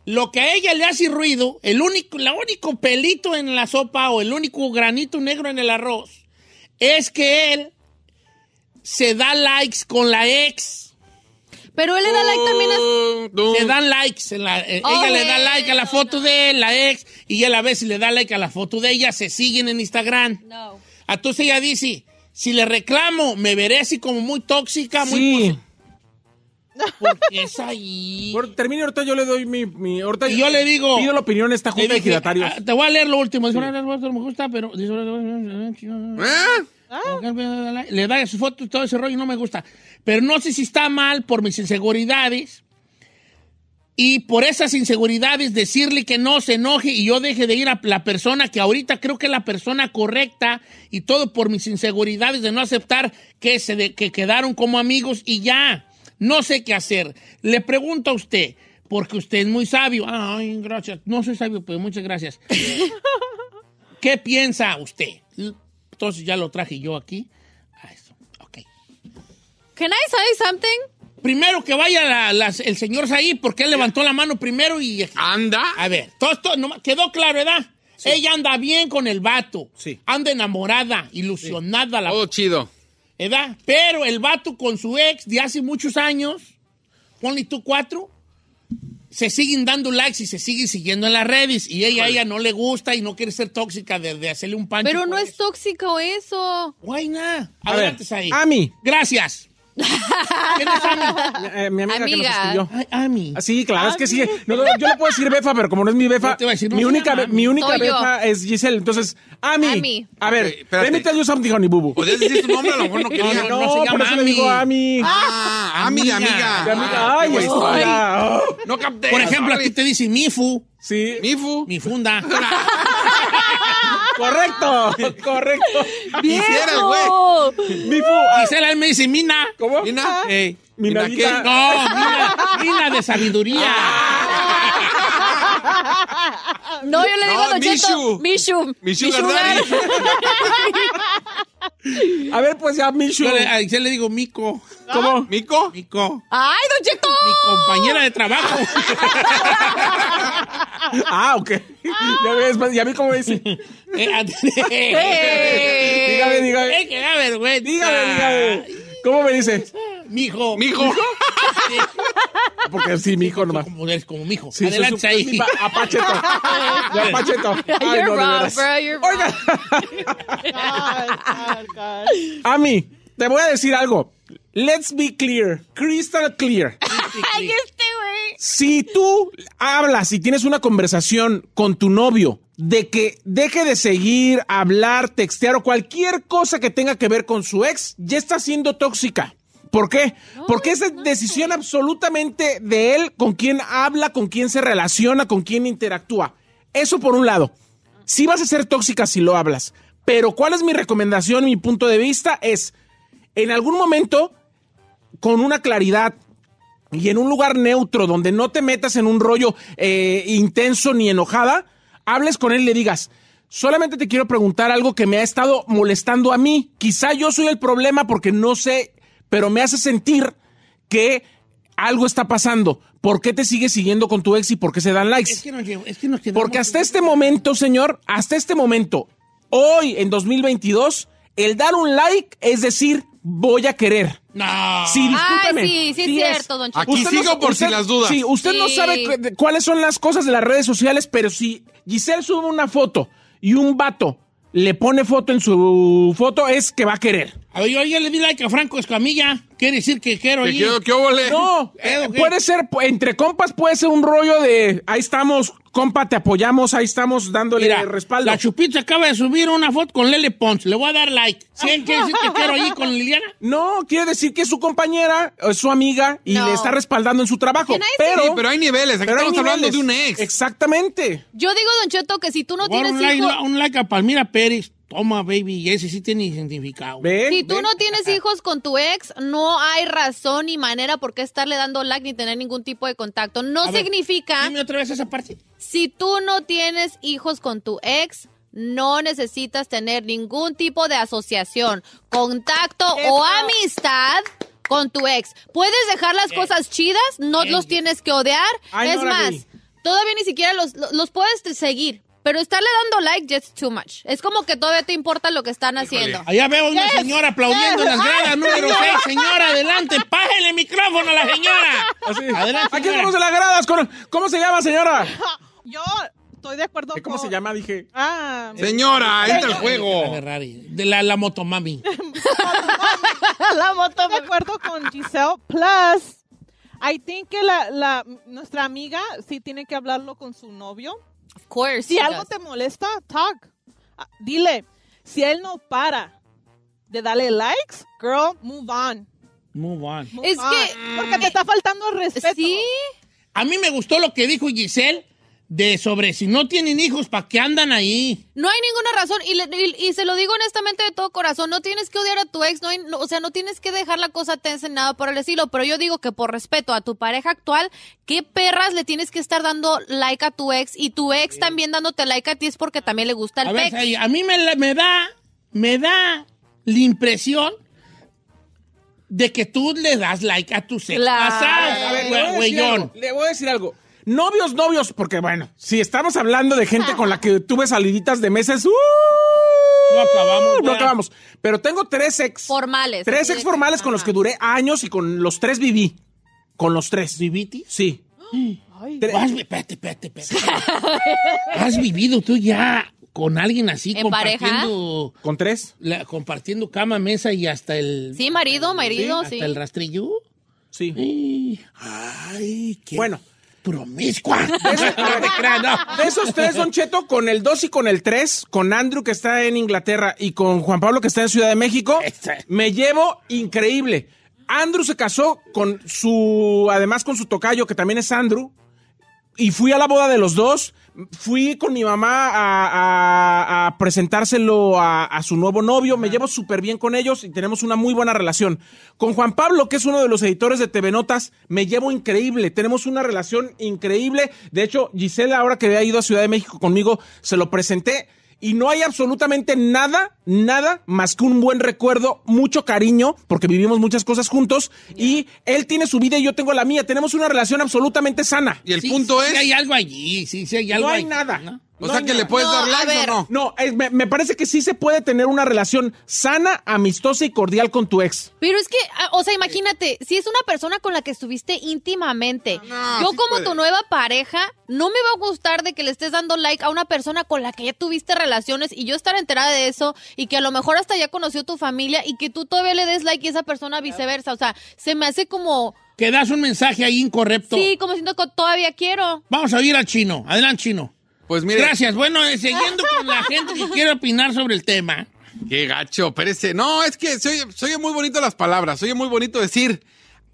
Lo que a ella le hace ruido, el único, la único pelito en la sopa o el único granito negro en el arroz, es que él se da likes con la ex. Pero él le da like también a... Se dan likes. En la, ella le da like a la foto de él, la ex, y él a veces le da like a la foto de ella. Se siguen en Instagram. No. Entonces ella dice, si le reclamo, me veré así como muy tóxica, muy... Sí. Porque es ahí. Por, termine ahorita, yo le doy mi. mi ahorita y yo, le digo. Pido la opinión a esta junta de giratarios. Te voy a leer lo último. Dice, me gusta, pero. ¿Eh? Ah. Le da foto y todo ese rollo y no me gusta. Pero no sé si está mal por mis inseguridades. Y por esas inseguridades decirle que no se enoje y yo deje de ir a la persona que ahorita creo que es la persona correcta y todo por mis inseguridades de no aceptar que se que quedaron como amigos y ya no sé qué hacer. Le pregunto a usted, porque usted es muy sabio. gracias. No soy sabio, pero muchas gracias. ¿Qué piensa usted? Entonces ya lo traje yo aquí. Ah, eso. Ok. Can I say something? Primero que vaya el señor ahí porque él levantó la mano primero y... Anda. A ver, todo, esto quedó claro, ¿verdad? Ella anda bien con el vato. Sí. Anda enamorada, ilusionada. La... Todo oh, chido. ¿Edad? Pero el vato con su ex de hace muchos años, ponle tú cuatro, se siguen dando likes y se siguen siguiendo en las redes y ella, ella no le gusta y no quiere ser tóxica de, hacerle un pan. Pero no es tóxico eso. Guayna. ver, ahí. A Gracias. ¿Quién es Ami? Eh, mi amiga, que nos escribió. Ami. Ah, sí, claro, es que sí. No, yo le puedo decir befa, pero como no es mi befa, mi, única, mi única befa es Giselle. Entonces, Ami. Ami. A ver, okay, let me you something, honey, bubu. Podrías decir tu nombre, a lo mejor no quería. No, por eso Ami. le digo Ami. Ah, Ami, amiga. amiga. amiga. Ah, Ay, No capté. Por ejemplo, aquí te dice Mifu. Sí. Mifu. Mi funda. Correcto, correcto. Quisiera güey. Mifu. Quisiera ah, él me dice Mina. ¿Cómo? Mina. Hey, Mina. ¿Mina qué? No, Mina. Mina de sabiduría. Ah. No, yo le digo no, a Don Mishu. A ver, pues ya, Mishu. A le digo Mico. ¿Cómo? ¿Ah? ¿Mico? Mico. ¡Ay, Don Cheto! Mi compañera de trabajo. ah, ok. Ya ves, pues, ya cómo me dice. Eh, eh. dígame, dígame. Eh, da vergüenza. Dígame, dígame. ¿Cómo me dice? Mijo. Mijo. Porque sí, mi hijo nomás. Como, como mi hijo. Sí, Adelante ahí. Ami, te voy a decir algo. Let's be clear. Crystal clear. Ay, este Si tú hablas y tienes una conversación con tu novio de que deje de seguir, hablar, textear o cualquier cosa que tenga que ver con su ex, ya está siendo tóxica. ¿Por qué? Porque es decisión absolutamente de él con quién habla, con quién se relaciona, con quién interactúa. Eso por un lado. Sí vas a ser tóxica si lo hablas. Pero ¿cuál es mi recomendación, mi punto de vista? Es, en algún momento, con una claridad y en un lugar neutro donde no te metas en un rollo eh, intenso ni enojada, hables con él y le digas, solamente te quiero preguntar algo que me ha estado molestando a mí. Quizá yo soy el problema porque no sé pero me hace sentir que algo está pasando. ¿Por qué te sigues siguiendo con tu ex y por qué se dan likes? Es que Porque hasta este momento, señor, hasta este momento, hoy en 2022, el dar un like es decir, voy a querer. No. Sí, discúlpeme. sí, sí, es cierto, don Chico. Aquí sigo no, por si las dudas. Sí, usted no sabe cuáles son las cosas de las redes sociales, pero si Giselle sube una foto y un vato le pone foto en su foto, es que va a querer. A ver, yo, yo le di like a Franco Escamilla quiere decir que quiero ir. quiero que No, eh, puede ser, entre compas puede ser un rollo de, ahí estamos, compa, te apoyamos, ahí estamos dándole Mira, respaldo. La Chupita acaba de subir una foto con Lele Pons, le voy a dar like. quiere decir que quiero ir con Liliana? No, quiere decir que es su compañera, es su amiga y le está respaldando en su trabajo. Pero, sí, pero hay niveles, estamos hablando de un ex. Exactamente. Yo digo, Don Cheto, que si tú no tienes Un like a Palmira Pérez. Toma, baby, ese sí tiene identificado. si tú no tienes hijos con tu ex, no hay razón ni manera por qué estarle dando like ni tener ningún tipo de contacto. No significa. dime otra vez esa parte. Si tú no tienes hijos con tu ex, no necesitas tener ningún tipo de asociación, contacto o amistad con tu ex. Puedes dejar las eh. cosas chidas, no eh. los tienes que odiar. es más, todavía ni siquiera los puedes seguir pero estarle dando like just too much. Es como que todavía te importa lo que están haciendo. Allá veo una señora aplaudiendo en las gradas número 6. Señora, adelante, pájele el micrófono a la señora. Adelante. Aquí señora. estamos en las gradas. Con... ¿Cómo se llama, señora? Yo estoy de acuerdo ¿Cómo se llama? Dije. Ah, señora, entra al juego. De la, la motomami. la moto de acuerdo con Giselle Plus. I think que la, nuestra amiga sí tiene que hablarlo con su novio si algo te molesta, talk. Ah, dile, si él no para de darle likes, girl, move on. Move on. es que. Porque te está faltando respeto. Sí. A mí me gustó lo que dijo Giselle de sobre si no tienen hijos, ¿para qué andan ahí? No hay ninguna razón, y, y, se lo digo honestamente de todo corazón, no tienes que odiar a tu ex, no, o sea, no tienes que dejar la cosa tensa en nada por el estilo, pero yo digo que por respeto a tu pareja actual, ¿qué perras le tienes que estar dando like a tu ex? Y tu ex también dándote like a ti es porque también le gusta el a A mí me, da, me da la impresión de que tú le das like a tu ex. le voy a decir algo. Novios, novios, porque bueno, si estamos hablando de gente con la que tuve saliditas de meses, ¡uh! No acabamos. No acabamos. Pero tengo tres ex. Formales. Tres ex formales con los que duré años y con los tres viví. Con los tres. ¿Viviti? Sí. Ay. Has, espérate, Has vivido tú ya con alguien así compartiendo pareja? con tres compartiendo cama mesa y hasta el sí marido marido sí, sí. hasta el rastrillo sí ay, qué bueno promiscua. De esos, tres, Don Cheto, con el 2 y con el 3, con Andrew que está en Inglaterra y con Juan Pablo que está en Ciudad de México, me llevo increíble. Andrew se casó con su, además con su tocayo, que también es Andrew, y fui a la boda de los dos Fui con mi mamá a, presentárselo a, a, su nuevo novio, me llevo súper bien con ellos y tenemos una muy buena relación. Con Juan Pablo, que es uno de los editores de TV Notas, me llevo increíble, tenemos una relación increíble. De hecho, Gisela, ahora que había ido a Ciudad de México conmigo, se lo presenté y no hay absolutamente nada, nada más que un buen recuerdo, mucho cariño, porque vivimos muchas cosas juntos y él tiene su vida y yo tengo la mía. Tenemos una relación absolutamente sana. Y el punto sí, es. hay algo allí, sí, sí, hay algo. No hay nada. O sea que le puedes dar like o no. No, me, parece que sí se puede tener una relación sana, amistosa y cordial con tu ex. Pero es que, ah, o sea, imagínate, si es una persona con la que estuviste íntimamente, ah, yo como tu nueva pareja, no me va a gustar de que le estés dando like a una persona con la que ya tuviste relaciones y yo estar enterada de eso y que a lo mejor hasta ya conoció tu familia y que tú todavía le des like y esa persona viceversa. O sea, se me hace como... Que das un mensaje ahí incorrecto. Sí, como siento que todavía quiero. Vamos a ir al chino. Adelante, chino. Pues mire. Gracias. Bueno, eh, siguiendo con la gente que quiere opinar sobre el tema. Qué gacho, parece. No, es que se oye, muy bonito las palabras. Se oye muy bonito decir,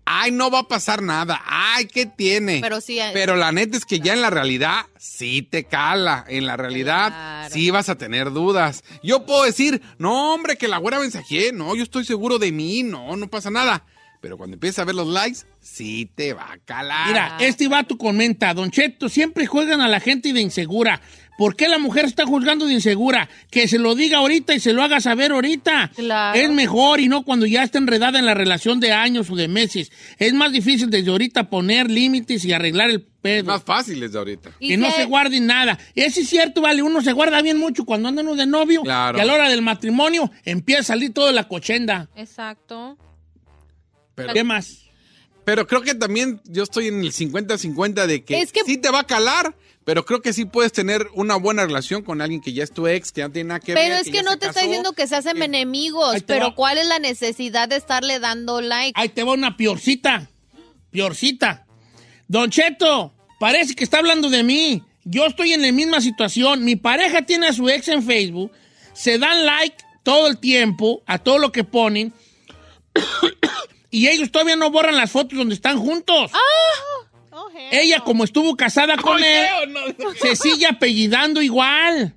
ay, no va a pasar nada. Ay, ¿qué tiene? Pero sí. Eh. Pero la neta es que ya en la realidad sí te cala. En la realidad sí vas a tener dudas. Yo puedo decir, no, hombre, que la güera mensajé. No, yo estoy seguro de mí. No, no pasa nada. Pero cuando empiezas a ver los likes, sí te va a calar. Mira, este tu comenta, Don Cheto, siempre juegan a la gente de insegura. ¿Por qué la mujer está juzgando de insegura? Que se lo diga ahorita y se lo haga saber ahorita. Es mejor y no cuando ya está enredada en la relación de años o de meses. Es más difícil desde ahorita poner límites y arreglar el pedo. Más fácil desde ahorita. Y no se guarde nada. Eso es cierto, vale. Uno se guarda bien mucho cuando anda uno de novio. Y a la hora del matrimonio empieza a salir toda la cochenda. Exacto. ¿Qué más? Pero creo que también yo estoy en el 50-50 de que, sí te va a calar, pero creo que sí puedes tener una buena relación con alguien que ya es tu ex, que ya tiene nada que pero ver. Pero es que, no te está diciendo que se hacen eh, enemigos, pero ¿cuál es la necesidad de estarle dando like? Ahí te va una piorcita, piorcita. Don Cheto, parece que está hablando de mí. Yo estoy en la misma situación. Mi pareja tiene a su ex en Facebook, se dan like todo el tiempo a todo lo que ponen. Y ellos todavía no borran las fotos donde están juntos. Ah. Oh, Ella, como estuvo casada con él, se sigue apellidando igual.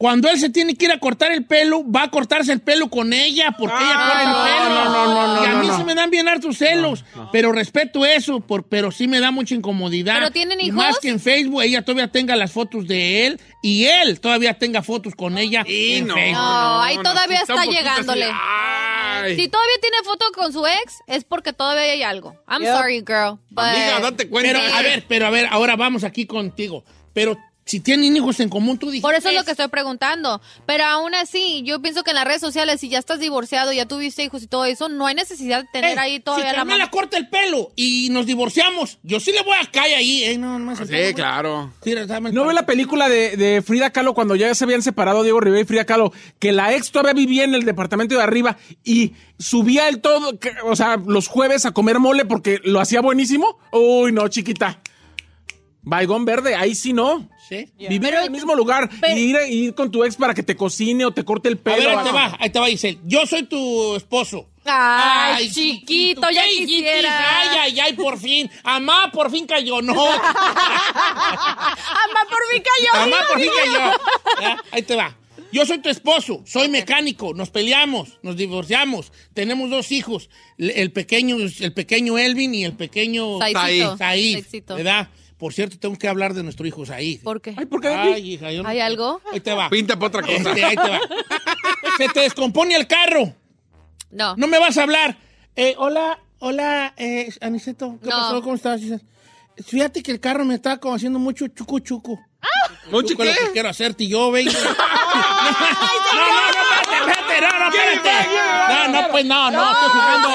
Cuando él se tiene que ir a cortar el pelo, va a cortarse el pelo con ella porque ella corta el ah, pelo. No, no, no, y a mí se me dan bien hartos celos, pero respeto eso, pero sí me da mucha incomodidad. ¿Pero tienen hijos? Más que en Facebook ella todavía tenga las fotos de él y él todavía tenga fotos con ella sí, en no, Facebook. No, ahí todavía está, llegándole. Si todavía tiene foto con su ex, es porque todavía hay algo. I'm sorry, girl. Pero, a ver, pero a ver, ahora vamos aquí contigo. Pero si tienen hijos en común, tú dijiste. Por eso es lo que estoy preguntando. Pero aún así, yo pienso que en las redes sociales, si ya estás divorciado, ya tuviste hijos y todo eso, no hay necesidad de tener eh, ahí todavía si la mano. corta el pelo y nos divorciamos, yo sí le voy a caer ahí. Eh, no, no, ah, sí, claro. ¿No ve la película de, Frida Kahlo cuando ya se habían separado Diego Rivera y Frida Kahlo? Que la ex todavía vivía en el departamento de arriba y subía el todo, o sea, los jueves a comer mole porque lo hacía buenísimo. Uy, no, chiquita. Baigón verde, ahí sí no. Sí. Vivir en el mismo lugar y, ir, con tu ex para que te cocine o te corte el pelo. A ver, ahí te va, ahí te va, Giselle. Yo soy tu esposo. Ay, chiquito, ya quisiera. Ay, ay, ay, por fin. Amá, por fin cayó, no. Amá, por fin cayó. Amá, por fin cayó. Ahí te va. Yo soy tu esposo, soy mecánico, nos peleamos, nos divorciamos, tenemos dos hijos, el pequeño, el pequeño Elvin y el pequeño Said, ¿verdad? Por cierto, tengo que hablar de nuestro hijo ahí. ¿Por qué? Ay, ¿por qué? Ay, hija, yo no... ¿Hay algo? Ahí te va. Pinta para otra cosa. Este, ahí te va. Se te descompone el carro. No. No me vas a hablar. Eh, hola, hola, eh, Aniceto. ¿Qué pasó? ¿Cómo estás? Fíjate que el carro me está como haciendo mucho chucu chucu. Ah. ¿Mucho qué? lo que quiero hacerte y yo baby. no, no, no, no, espérate, no, no, espérate. No, no, pues no, no, estoy jugando.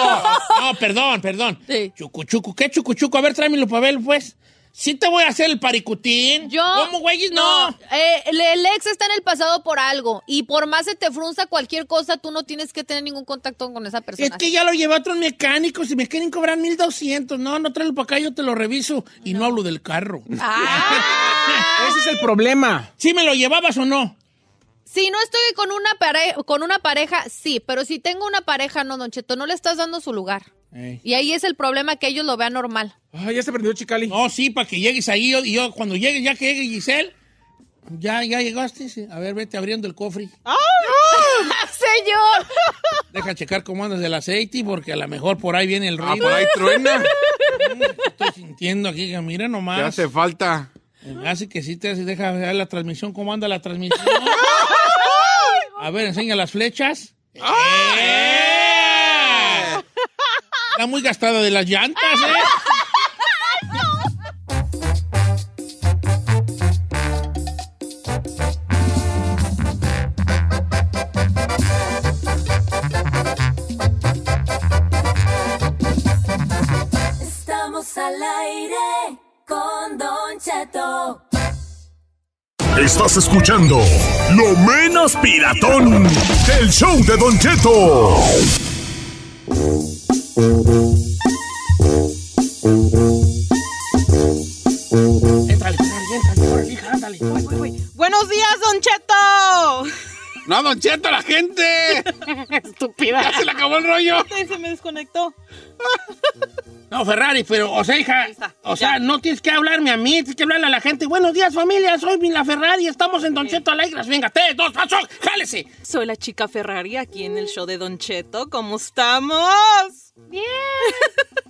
No, perdón, perdón. Chucu chucu, ¿qué chucu chucu? A ver, tráemelo para pues. Sí te voy a hacer el paricutín. Yo. ¿Cómo, güey? No. Eh, el ex está en el pasado por algo. Y por más se te frunza cualquier cosa, tú no tienes que tener ningún contacto con esa persona. Es que ya lo llevé a otros mecánicos y me quieren cobrar 1200. No, no tráelo para acá, yo te lo reviso. Y no, hablo del carro. Ah. Ese es el problema. ¿Sí me lo llevabas o no? Si no estoy con una, con una pareja, sí. Pero si tengo una pareja, no, Don Cheto, no le estás dando su lugar. Y ahí es el problema que ellos lo vean normal. Ah, ya se prendió Chicali. No, sí, para que llegues ahí. Y yo cuando llegues, ya que llegue Giselle, ya, ya llegaste. A ver, vete abriendo el cofre. ¡Ah! ¡Señor! Deja checar cómo andas el aceite, porque a lo mejor por ahí viene el ruido. Ah, por ahí truena. Mm, estoy sintiendo aquí que mira nomás. Ya hace falta. Eh, Así que sí te hace, deja ver la transmisión, cómo anda la transmisión. A ver, enseña las flechas. ¡Eh! Está muy gastada de las llantas, ¿eh? Estamos al aire con Don Cheto. Estás escuchando Lo menos piratón, del show de Don Cheto. Buenos días, Don Cheto. ¡No, Don Cheto, la gente! Estúpida. Ya se le acabó el rollo. se me desconectó. No, Ferrari, pero, o sea, hija, o sea, no tienes que hablarme a mí, tienes que hablarle a la gente. Buenos días, familia, soy Mila Ferrari, estamos en Don Cheto Alegras. Venga, te dos, pasos, oh, jálese. Soy la chica Ferrari aquí en el show de Don Cheto. ¿Cómo estamos? Bien.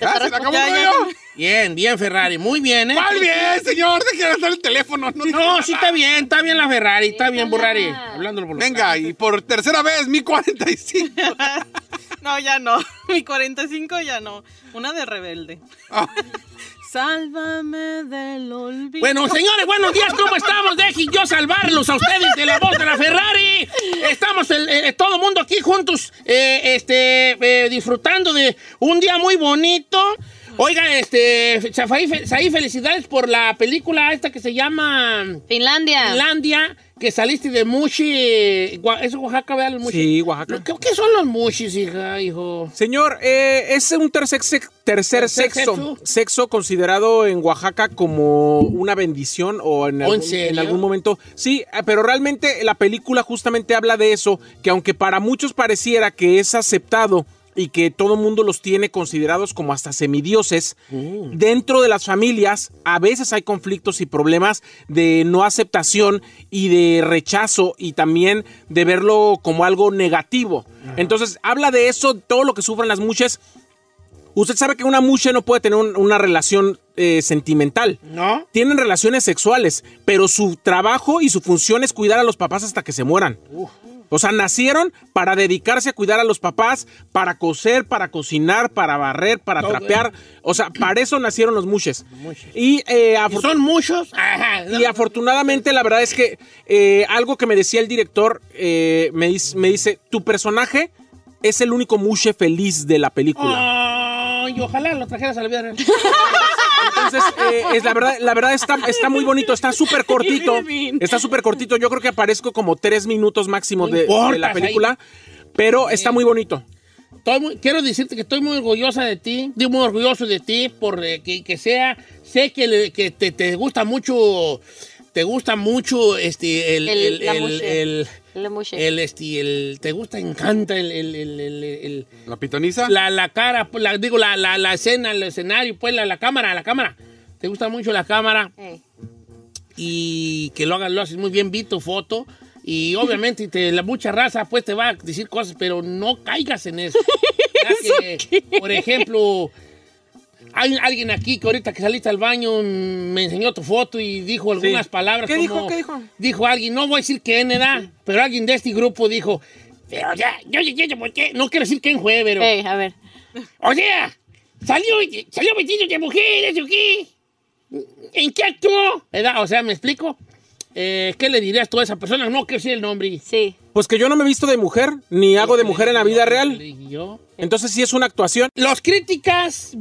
Ah, bien, bien, Ferrari. Muy bien, ¿eh? Mal bien, señor. Deje de el teléfono. No, no sí está bien. Está bien la Ferrari. Está bien, Ferrari. Hablándolo Venga, y por tercera vez, mi 45. no, ya no. Mi 45 ya no. Una de rebelde. Ah. Sálvame del olvido. Bueno, señores, buenos días, ¿cómo estamos? Dejen yo salvarlos a ustedes de la voz de la Ferrari. Estamos todo el mundo aquí juntos, eh, este, eh, disfrutando de un día muy bonito. Oiga, este, felicidades por la película esta que se llama... Finlandia. Finlandia que saliste de Mushi. Es Oaxaca, Los mushi? Sí, Oaxaca. ¿Qué, son los Mushis, hija, hijo? Señor, eh, es un tercer, sexo, sexo, considerado en Oaxaca como una bendición o en algún, en algún momento. Sí, eh, pero realmente la película justamente habla de eso, que aunque para muchos pareciera que es aceptado y que todo el mundo los tiene considerados como hasta semidioses. Mm. Dentro de las familias a veces hay conflictos y problemas de no aceptación y de rechazo y también de verlo como algo negativo. Entonces habla de eso, todo lo que sufren las muchas. Usted sabe que una mucha no puede tener una relación eh, sentimental. No. Tienen relaciones sexuales, pero su trabajo y su función es cuidar a los papás hasta que se mueran. O sea, nacieron para dedicarse a cuidar a los papás, para coser, para cocinar, para barrer, para trapear. O sea, para eso nacieron los mushes. Y, eh, son muchos. y afortunadamente, la verdad es que eh, algo que me decía el director, eh, me, me, dice, tu personaje es el único mushe feliz de la película. Ah y ojalá lo trajeras a la vida real. Entonces, eh, la verdad, la verdad está, está muy bonito, está súper cortito. Está súper cortito. Yo creo que aparezco como tres minutos máximo de, la película, pero está muy bonito. quiero decirte que estoy muy orgullosa de ti, estoy muy orgulloso de ti por eh, que, que, sea, sé que, te, te, gusta mucho ¿Te gusta mucho este, el, el, el, el el, este, te gusta, encanta el, el, el ¿La pitoniza? La, la cara, pues, digo, la, la, la, escena, el escenario, pues, la, la, cámara, la cámara. Te gusta mucho la cámara. Eh. Y que lo hagas, lo haces muy bien, vi tu foto. Y obviamente te, la mucha raza, pues, te va a decir cosas, pero no caigas en eso. por ejemplo... Hay alguien aquí que ahorita que saliste al baño mm, me enseñó tu foto y dijo algunas palabras. ¿Qué dijo? ¿Qué dijo? Dijo alguien, no voy a decir quién era, pero alguien de este grupo dijo, pero ya, yo ¿Por qué? no quiero decir quién fue, pero... a ver. O sea, salió, salió vestido de mujer, de ¿En qué actuó? O sea, ¿me explico? Eh, ¿Qué le dirías a a esa persona? No quiero decir el nombre. Sí. Pues que yo no me he visto de mujer, ni hago de mujer en la vida real. yo? Entonces sí es una actuación. Las críticas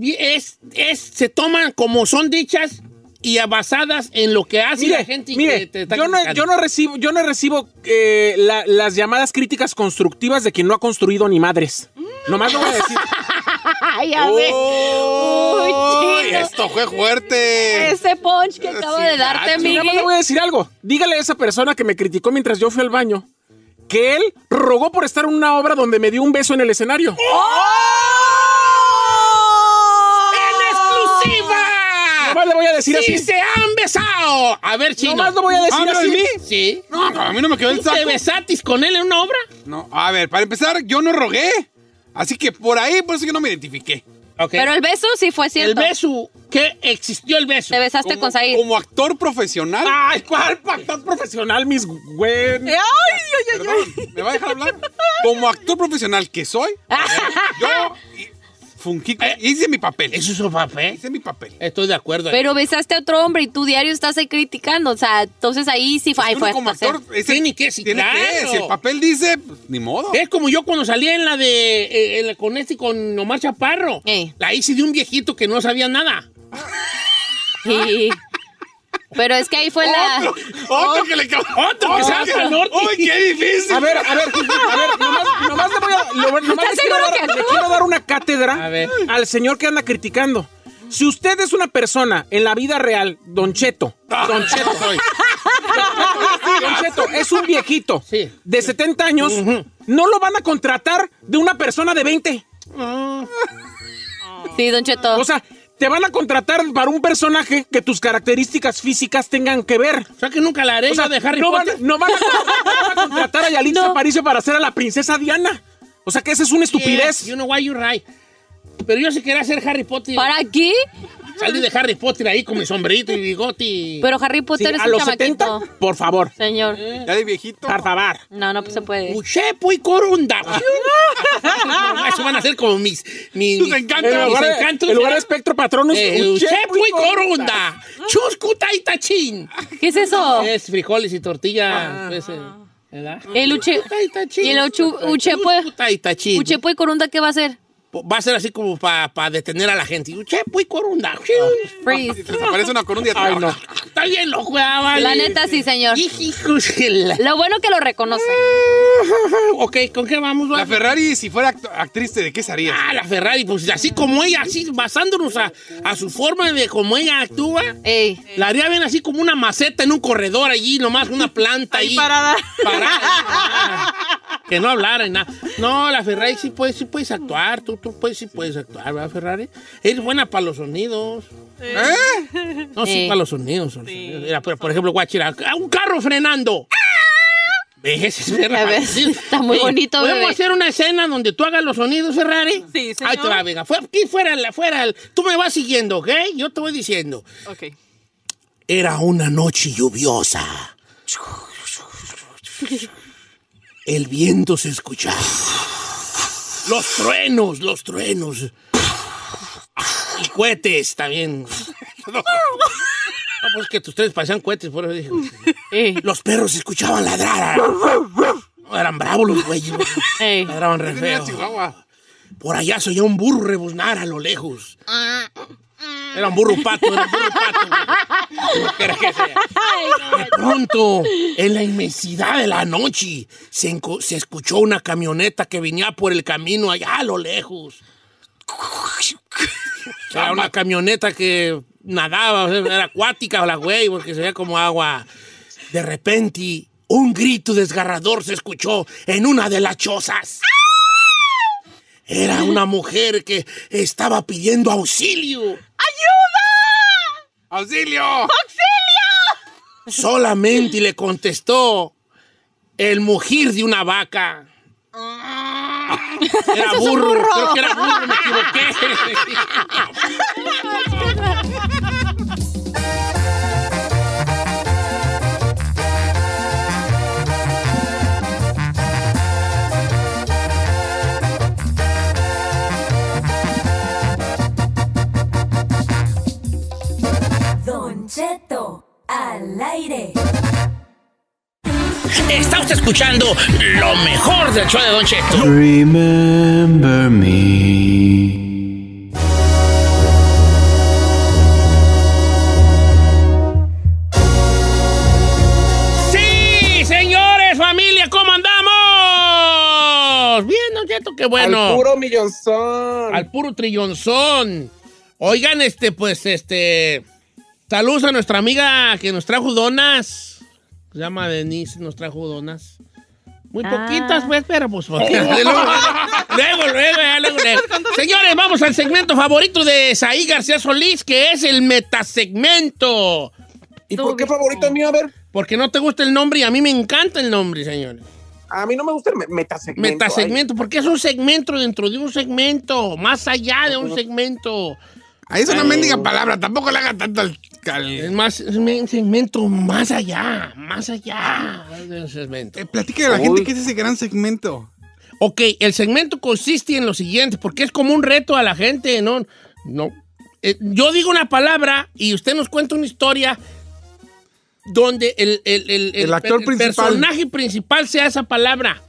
se toman como son dichas y basadas en lo que hace la gente. Mire, que te yo, no, recibo, yo no recibo eh, las llamadas críticas constructivas de quien no ha construido ni madres. Mm. Nomás lo voy a decir. ya oh, Uy, esto fue fuerte. Ese punch que acabo de darte, Miguel. Nomás le voy a decir algo. Dígale a esa persona que me criticó mientras yo fui al baño que él rogó por estar en una obra donde me dio un beso en el escenario. ¡Oh! ¡En exclusiva! Nomás le voy a decir así. ¡Sí, se han besado! A ver, chino. ¿Nomás lo voy a decir así? Sí. No, a mí no me quedó el saco. ¿Te besatis con él en una obra? No, a ver, para empezar, yo no rogué. Así que por ahí, por eso que no me identifiqué. Pero el beso sí fue cierto. El beso, ¿qué existió el beso? Te besaste con Said. Como actor profesional. Ay, ¿cuál actor profesional, mis güey? Ay, ay, ay, ay, ¿Me va a dejar hablar? Como actor profesional que soy, yo Funquico. hice mi papel. ¿Eso es un papel? Hice mi papel. Estoy de acuerdo. Pero besaste a otro hombre y tu diario estás ahí criticando. O sea, entonces ahí sí fue. como actor, tiene sí, tiene Si el papel dice, pues, ni modo. Es como yo cuando salía en la de. Eh, con este, con Omar Chaparro. Eh. La hice de un viejito que no sabía nada. Sí. Pero es que ahí fue la. Otro que le Otro que se hace ¡Uy, qué difícil! A ver, a ver, a ver, nomás, nomás le voy a. Le, nomás le quiero, dar, una cátedra al señor que anda criticando. Si usted es una persona en la vida real, Don Cheto, Don Cheto, soy. Don Cheto es un viejito de 70 años, no lo van a contratar de una persona de 20. Sí, Don Cheto. O sea, te van a contratar para un personaje que tus características físicas tengan que ver. O sea, que nunca la haré o de no Van, a, contratar a Yalitza Aparicio para hacer a la princesa Diana. O sea, que esa es una estupidez. Pero yo sí quería ser Harry Potter. ¿Para qué? Salí de Harry Potter ahí con mi sombrerito y bigote. Pero Harry Potter es a un los por favor. Señor. ¿Ya de viejito? Por favor. No, no pues, se puede. Uchepo pues, y corunda. Eso van a ser como mis... mis Tus encantos. El lugar, lugar de ¿eh? espectro patronos. Eh, pues, y corunda. Chuscuta y tachín. ¿Qué es eso? Es frijoles y tortilla. Ah. Eh, el uche, y el uchepo, y corunda, ¿qué va a hacer? va a ser así como para detener a la gente. Y che, pues corunda. Ah. Freeze. Aparece una corunda Está bien lo La neta, sí, señor. lo bueno que lo reconoce. ok, ¿con qué vamos? La Ferrari, si fuera actriz, ¿de qué sería? Ah, la Ferrari, pues así como ella, así basándonos a, su forma de cómo ella actúa, la haría bien así como una maceta en un corredor allí, nomás una planta ahí. parada. Parada. que no hablara y nada. No, la Ferrari sí sí puedes actuar, tú tú pues sí puedes actuar, ¿verdad, Ferrari? Eres buena para los sonidos. ¿Eh? No, sí, para los sonidos. por ejemplo, guachira, ah, un carro frenando. ¡Ah! ¿Ves? está muy bonito, ¿Podemos a hacer una escena donde tú hagas los sonidos, Ferrari? Sí, señor. Ahí te venga. Fuera, aquí fuera, fuera. Tú me vas siguiendo, ¿ok? Yo te voy diciendo. Ok. Era una noche lluviosa. El viento se escuchaba. Los truenos, los truenos. Y cohetes también. No. No, pues que tus tres parecían cohetes, por eso dije. Los perros escuchaban ladrar. eran bravos los güeyes. Ladraban re Por allá se oía un burro rebuznar a lo lejos. Era un burro pato, era un burro pato. De pronto, en la inmensidad de la noche, se, escuchó una camioneta que venía por el camino allá a lo lejos. Era una camioneta que nadaba, era acuática la güey, porque se veía como agua. De repente, un grito desgarrador se escuchó en una de las chozas. ¡Ah! Era una mujer que estaba pidiendo auxilio. ¡Ayuda! ¡Auxilio! ¡Auxilio! Solamente le contestó el mugir de una vaca. Ah. Era burro, creo que era burro, me equivoqué. al aire. Está usted escuchando lo mejor del show de Don Cheto. Remember me. Sí, señores, familia, ¿cómo andamos? Bien, Don Cheto, qué bueno. Al puro millonzón. Al puro trillonzón. Oigan, este, pues, este... Saludos a nuestra amiga que nos trajo donas. Se llama Denise, nos trajo donas. Muy ah. poquitas, pues, pero pues. luego, luego, Señores, vamos al segmento favorito de Saí García Solís, que es el metasegmento. ¿Y por qué favorito mío? A ver. Porque no te gusta el nombre y a mí me encanta el nombre, señores. A mí no me gusta el metasegmento. Metasegmento, porque es un segmento dentro de un segmento, más allá de un pues segmento. Ahí es una mendiga palabra, tampoco le haga tanto al es más, un segmento más allá, más allá del eh, a la gente qué es ese gran segmento. Ok, el segmento consiste en lo siguiente, porque es como un reto a la gente, ¿no? No. Eh, yo digo una palabra y usted nos cuenta una historia donde el, personaje principal sea esa palabra.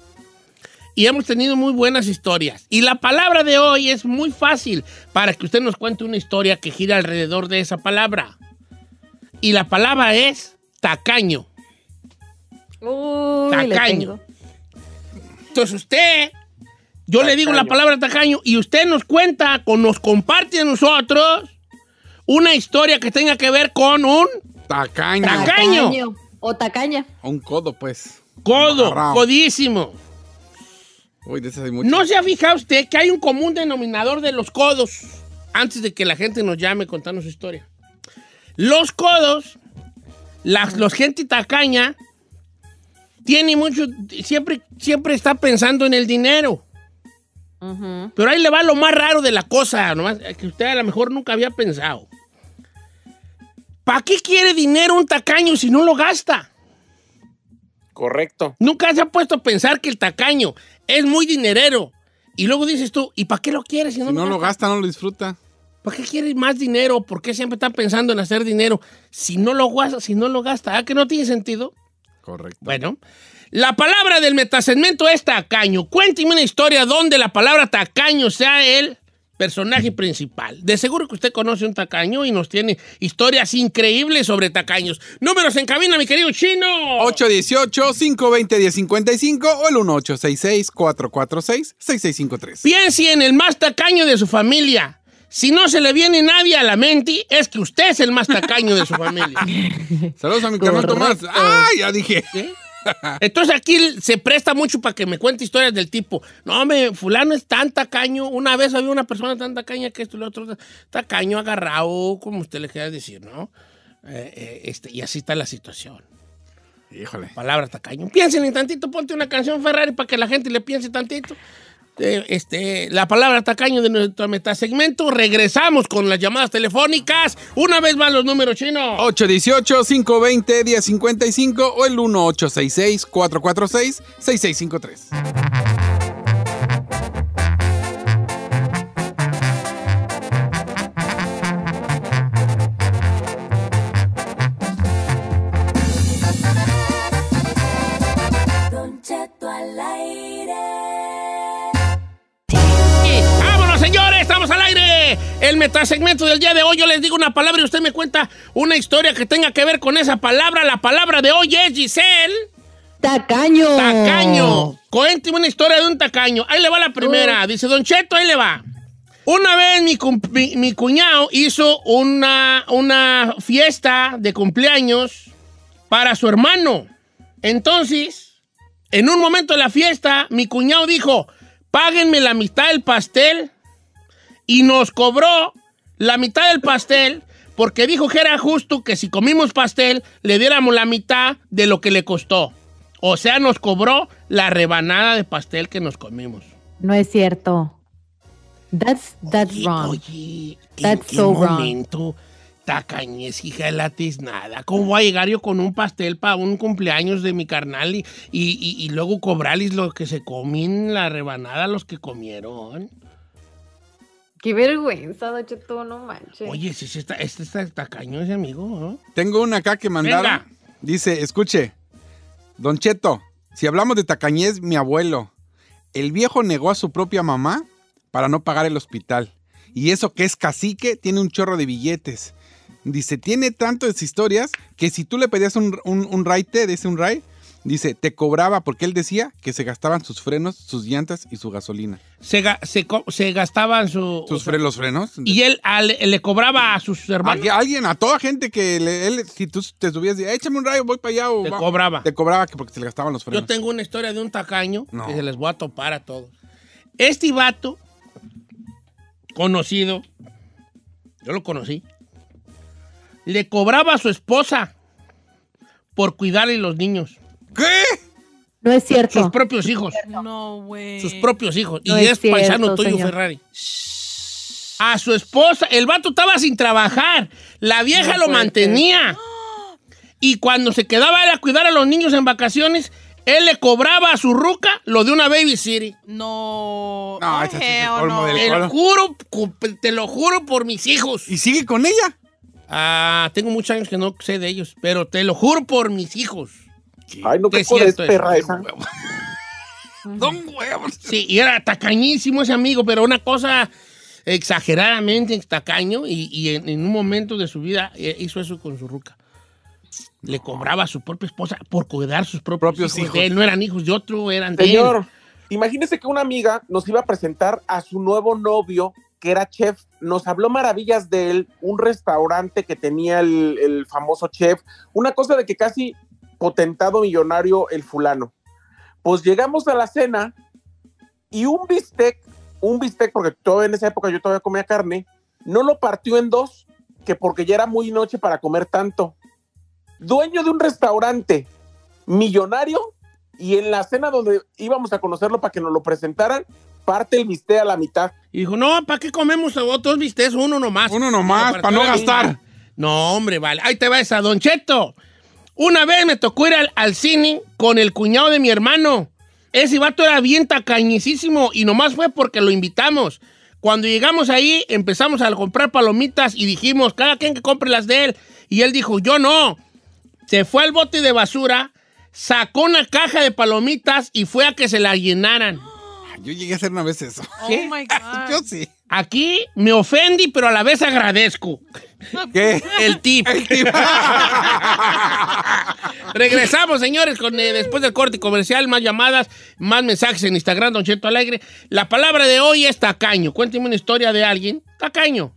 Y hemos tenido muy buenas historias. Y la palabra de hoy es muy fácil para que usted nos cuente una historia que gira alrededor de esa palabra. Y la palabra es tacaño. tacaño. Entonces usted, yo le digo la palabra tacaño y usted nos cuenta, nos comparte a nosotros una historia que tenga que ver con un tacaño. Tacaño. O tacaña. un codo, pues. Codo, codísimo. de esas hay ¿No se ha fijado usted que hay un común denominador de los codos? Antes de que la gente nos llame contarnos su historia. Los codos, las los gente tacaña, tiene mucho, siempre, siempre está pensando en el dinero. Pero ahí le va lo más raro de la cosa, eh, que usted a lo mejor nunca había pensado. ¿Para qué quiere dinero un tacaño si no lo gasta? Correcto. Nunca se ha puesto a pensar que el tacaño es muy dinerero. Y luego dices tú, ¿y para qué lo quiere? si no, no lo gasta, no lo disfruta. ¿Por qué quiere más dinero? ¿Por qué siempre está pensando en hacer dinero? Si no lo, si no lo gasta, ¿ah, que no tiene sentido? Correcto. Bueno, la palabra del metasegmento es tacaño. Cuénteme una historia donde la palabra tacaño sea el personaje principal. De seguro que usted conoce un tacaño y nos tiene historias increíbles sobre tacaños. Números en cabina, mi querido chino. 818-520-1055 o el 1866-446-6653. Piense en el más tacaño de su familia. Si no se le viene nadie a la mente, es que usted es el más tacaño de su familia. Saludos a mi canal Tomás. ¡Ah! Ya dije. Entonces aquí se presta mucho para que me cuente historias del tipo, no, me, fulano es tan tacaño, una vez había una persona tan tacaña que esto y lo otro, tacaño agarrado, como usted le quiera decir, ¿no? Eh, eh, este, y así está la situación. Híjole. Palabra tacaño. Piensen un tantito, ponte una canción Ferrari para que la gente le piense tantito. Este, este, la palabra tacaño de nuestro metasegmento. Regresamos con las llamadas telefónicas. Una vez más los números chinos. 818-520-1055 o el 1866-446-6653. al aire. El metasegmento del día de hoy. Yo les digo una palabra y usted me cuenta una historia que tenga que ver con esa palabra. La palabra de hoy es Giselle. Tacaño. Tacaño. Cuénteme una historia de un tacaño. Ahí le va la primera. Oh. Dice Don Cheto, ahí le va. Una vez mi, mi, cuñado hizo una, una fiesta de cumpleaños para su hermano. Entonces, en un momento de la fiesta, mi cuñado dijo, páguenme la mitad del pastel y nos cobró la mitad del pastel porque dijo que era justo que si comimos pastel le diéramos la mitad de lo que le costó. O sea, nos cobró la rebanada de pastel que nos comimos. No es cierto. That's, that's oye, wrong. Oye, that's ¿en qué momento wrong. hija de la tiznada? ¿Cómo voy a llegar yo con un pastel para un cumpleaños de mi carnal y, y, luego cobrarles lo que se comen la rebanada los que comieron? Qué vergüenza, Don Cheto, no manches. Oye, si está, este está, amigo, ¿no? Tengo una acá que mandaron. Dice, escuche, Don Cheto, si hablamos de tacañez, mi abuelo, el viejo negó a su propia mamá para no pagar el hospital. Y eso que es cacique, tiene un chorro de billetes. Dice, tiene tantas historias que si tú le pedías un, un, un raite, dice un raite, Dice, te cobraba porque él decía que se gastaban sus frenos, sus llantas y su gasolina. Se, gastaban sus frenos. Y él le cobraba a sus hermanos. A alguien, a toda gente que él, si tú te subías, eh, échame un rayo, voy para allá. te cobraba. Te cobraba porque se le gastaban los frenos. Yo tengo una historia de un tacaño que se les voy a topar a todos. Este vato, conocido, yo lo conocí, le cobraba a su esposa por cuidarle los niños. ¿Qué? No es cierto. Sus propios hijos. No, güey. Sus propios hijos. y es, paisano tuyo, Ferrari. A su esposa, el vato estaba sin trabajar. La vieja lo mantenía. Y cuando se quedaba él a cuidar a los niños en vacaciones, él le cobraba a su ruca lo de una baby city. No. No, es Te lo juro por mis hijos. ¿Y sigue con ella? Ah, tengo muchos años que no sé de ellos, pero te lo juro por mis hijos. Ay, no, te es perra Don huevo. Sí, y era tacañísimo ese amigo, pero una cosa exageradamente tacaño y, en, un momento de su vida eh, hizo eso con su ruca. Le cobraba a su propia esposa por cuidar sus propios, hijos, No eran hijos de otro, eran Señor, de él. Imagínese que una amiga nos iba a presentar a su nuevo novio, que era chef. Nos habló maravillas de él, un restaurante que tenía el famoso chef. Una cosa de que casi potentado millonario el fulano. Pues llegamos a la cena y un bistec, un bistec, porque todavía en esa época yo todavía comía carne, no lo partió en dos, que porque ya era muy noche para comer tanto. Dueño de un restaurante, millonario, y en la cena donde íbamos a conocerlo para que nos lo presentaran, parte el bistec a la mitad. Y dijo, no, ¿para qué comemos dos bistecs? Uno nomás. Uno nomás, para, para no gastar. No, hombre, vale. Ahí te vas a Don Cheto. Una vez me tocó ir al, cine con el cuñado de mi hermano. Ese vato era bien tacañicísimo y nomás fue porque lo invitamos. Cuando llegamos ahí, empezamos a comprar palomitas y dijimos, cada quien que compre las de él. Y él dijo, yo no. Se fue al bote de basura, sacó una caja de palomitas y fue a que se la llenaran. Yo llegué a hacer una vez eso. Oh my God. Yo sí. Aquí me ofendí, pero a la vez agradezco. ¿Qué? El tip. Regresamos, señores, eh, después del corte comercial, más llamadas, más mensajes en Instagram, Don Cheto Alegre. La palabra de hoy es tacaño. Cuénteme una historia de alguien. Tacaño.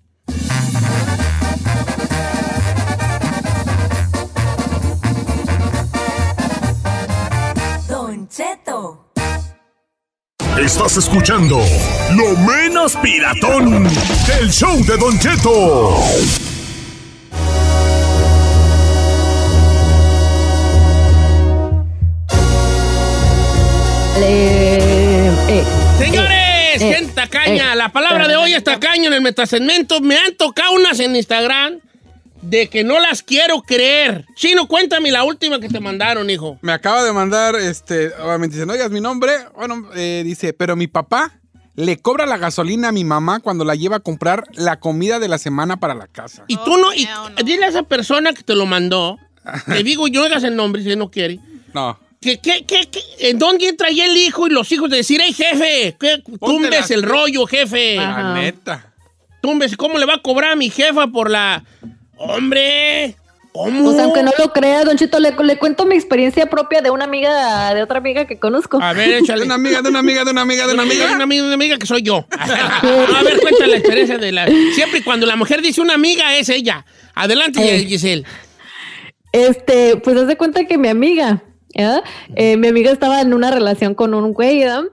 Estás escuchando Lo Menos Piratón, del show de Don Cheto. Eh, Señores, gente eh, tacaña, eh, la palabra de hoy es tacaña en el metasegmento. Me han tocado unas en Instagram de que no las quiero creer. Chino, cuéntame la última que te mandaron, hijo. Me acaba de mandar, este, obviamente dice, no digas mi nombre. Bueno, eh, dice, pero mi papá le cobra la gasolina a mi mamá cuando la lleva a comprar la comida de la semana para la casa. Y tú no, y, dile a esa persona que te lo mandó, le digo, yo oigas el nombre si no quiere. No. en dónde entra ahí el hijo y los hijos de decir, hey jefe, ¿qué, tumbes el rollo, jefe? La neta. Tumbes, ¿cómo le va a cobrar a mi jefa por la ¡Hombre! ¿Cómo? Pues aunque no lo crea, Don Chito, le, le, cuento mi experiencia propia de una amiga, de otra amiga que conozco. A ver, échale. una amiga, de una amiga, de una amiga, de una amiga, de una amiga, de una amiga que soy yo. A ver, cuéntale la experiencia de la... Siempre y cuando la mujer dice una amiga, es ella. Adelante, eh. Giselle. Este, pues haz de cuenta que mi amiga, ¿eh? ¿eh? mi amiga estaba en una relación con un güey, ¿verdad?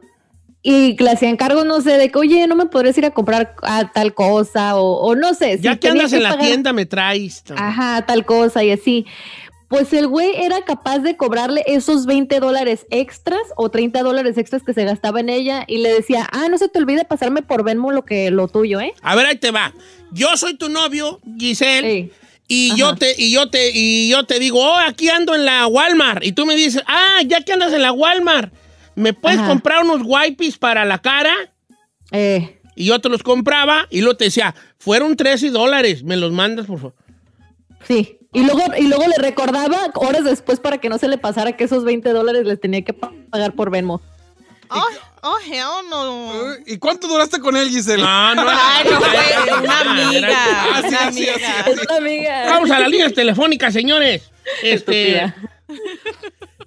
y hacían cargo, no sé, de que, oye, no me podrías ir a comprar a tal cosa o, no sé. Ya que andas en la tienda, me traes. Ajá, tal cosa y así. Pues el güey era capaz de cobrarle esos 20 dólares extras o 30 dólares extras que se gastaba en ella y le decía, ah, no se te olvide pasarme por Venmo lo que lo tuyo, ¿eh? A ver, ahí te va. Yo soy tu novio, Giselle. Y yo, te, y, yo te, y yo te digo, oh, aquí ando en la Walmart. Y tú me dices, ah, ya que andas en la Walmart, ¿me puedes comprar unos wipes para la cara? Eh. Y yo te los compraba y lo te decía, fueron 13 dólares, me los mandas, por favor. Sí. Y luego, y luego le recordaba horas después para que no se le pasara que esos 20 dólares les tenía que pagar por Venmo. Oh, oh, no. ¿Y cuánto duraste con él, Gisela? No, no, una amiga. amiga. Ah, es amiga. Vamos a las líneas telefónicas, señores. Este,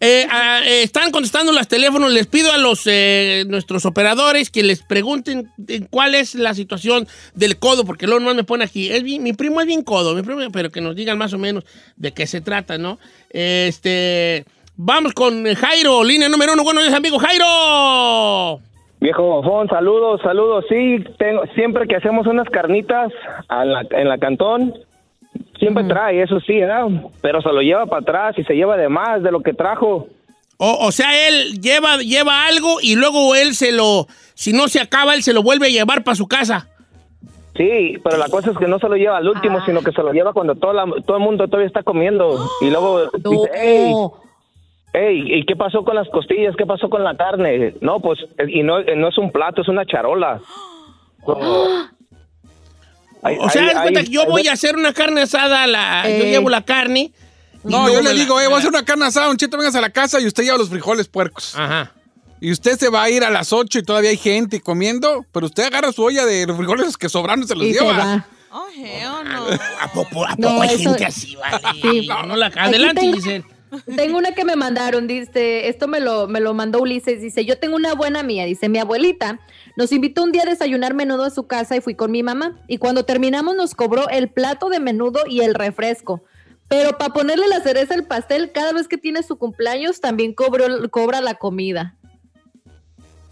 eh, ah, eh, están contestando los teléfonos. Les pido a los eh, nuestros operadores que les pregunten cuál es la situación del codo, porque luego nomás me pone aquí. Es mi primo es bien codo, mi pero que nos digan más o menos de qué se trata, ¿no? Este, vamos con Jairo, línea número uno. Buenos días, amigo Jairo. Viejo Gofón, saludos, saludos. Sí, tengo, siempre que hacemos unas carnitas en la cantón, Siempre trae, eso sí, ¿verdad? Pero se lo lleva para atrás y se lleva de más de lo que trajo. O, o, sea, él lleva, lleva algo y luego él se lo, si no se acaba, él se lo vuelve a llevar para su casa. Sí, pero la cosa es que no se lo lleva al último, ah. sino que se lo lleva cuando todo, todo el mundo todavía está comiendo. Y luego dice, hey, ¿y qué pasó con las costillas? ¿Qué pasó con la carne? No, pues, y no, no es un plato, es una charola. o sea, hay, cuenta que yo voy a hacer una carne asada, la, yo eh, llevo la carne. No, yo le digo, eh, voy a hacer una carne asada, un chito vengas a la casa y usted lleva los frijoles puercos. Ajá. Y usted se va a ir a las ocho y todavía hay gente comiendo, pero usted agarra su olla de los frijoles que sobraron y se los lleva. Oh, no. ¿A poco, no, hay eso... gente así, vale? Sí. No, no Adelante, tengo, Tengo una que me mandaron, dice, esto me lo, me lo mandó Ulises, dice, yo tengo una buena mía, dice, mi abuelita nos invitó un día a desayunar menudo a su casa y fui con mi mamá. Y cuando terminamos nos cobró el plato de menudo y el refresco. Pero para ponerle la cereza al pastel, cada vez que tiene su cumpleaños también cobra la comida.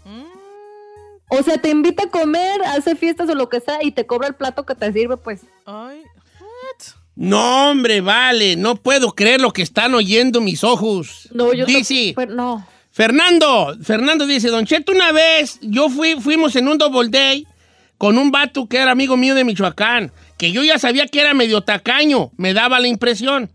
Mm. O sea, te invita a comer, hace fiestas o lo que sea y te cobra el plato que te sirve, pues. Ay, No, hombre, vale, no puedo creer lo que están oyendo mis ojos. No, yo sí. no. Pues, Fernando, Fernando dice, Don Cheto, una vez yo fui, fuimos en un double day con un vato que era amigo mío de Michoacán, que yo ya sabía que era medio tacaño, me daba la impresión.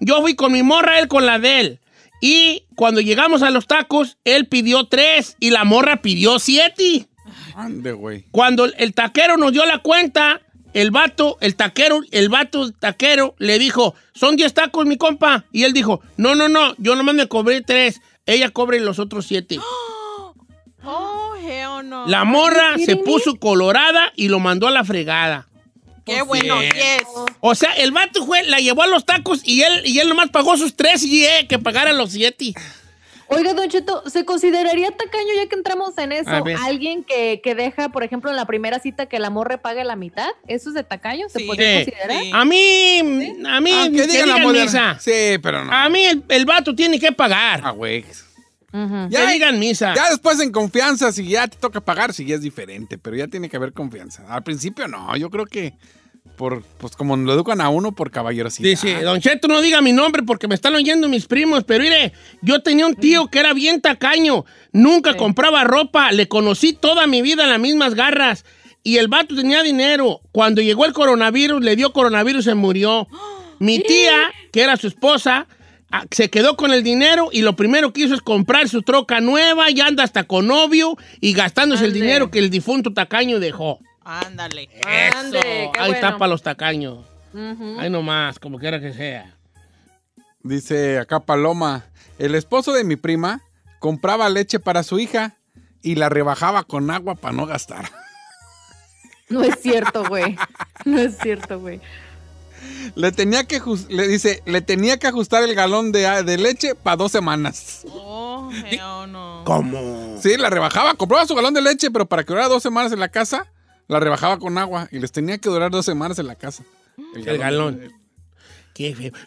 Yo fui con mi morra, él con la de él. Y cuando llegamos a los tacos, él pidió tres y la morra pidió siete. Ande, güey. Cuando el taquero nos dio la cuenta, el vato, el taquero, el vato taquero le dijo, son diez tacos, mi compa. Y él dijo, no, no, no, yo nomás me cobré tres. Ella cobra los otros siete. Oh, no. La morra se puso colorada y lo mandó a la fregada. Qué pues bueno, O sea, el vato la llevó a los tacos y él, y él nomás pagó sus tres y eh, que pagara los siete. Oiga, Don Cheto, ¿se consideraría tacaño ya que entramos en eso? Alguien que, deja, por ejemplo, en la primera cita que el amor repague la mitad, ¿eso es de tacaño? ¿Se podría considerar? A mí, a mí, que digan misa. Sí, pero no. A mí el, vato tiene que pagar. Ah, güey. Ya digan misa. Ya después en confianza, si ya te toca pagar, si ya es diferente, pero ya tiene que haber confianza. Al principio no, yo creo que por, pues como lo educan a uno por caballerosidad. Dice, Don Cheto, no diga mi nombre porque me están oyendo mis primos, pero mire, yo tenía un tío que era bien tacaño, nunca compraba ropa, le conocí toda mi vida en las mismas garras y el vato tenía dinero. Cuando llegó el coronavirus, le dio coronavirus, se murió. Mi tía, que era su esposa, ah, se quedó con el dinero y lo primero que hizo es comprar su troca nueva y anda hasta con novio y gastándose el dinero que el difunto tacaño dejó. Ándale. Eso. Ahí está para los tacaños. Ahí nomás, como quiera que sea. Dice acá Paloma, el esposo de mi prima compraba leche para su hija y la rebajaba con agua para no gastar. No es cierto, güey. No es cierto, güey. Le tenía que le dice, le tenía que ajustar el galón de, ah, leche para dos semanas. Oh, no. ¿Cómo? Sí, la rebajaba, compraba su galón de leche, pero para que durara dos semanas en la casa, la rebajaba con agua y les tenía que durar dos semanas en la casa. El, galón.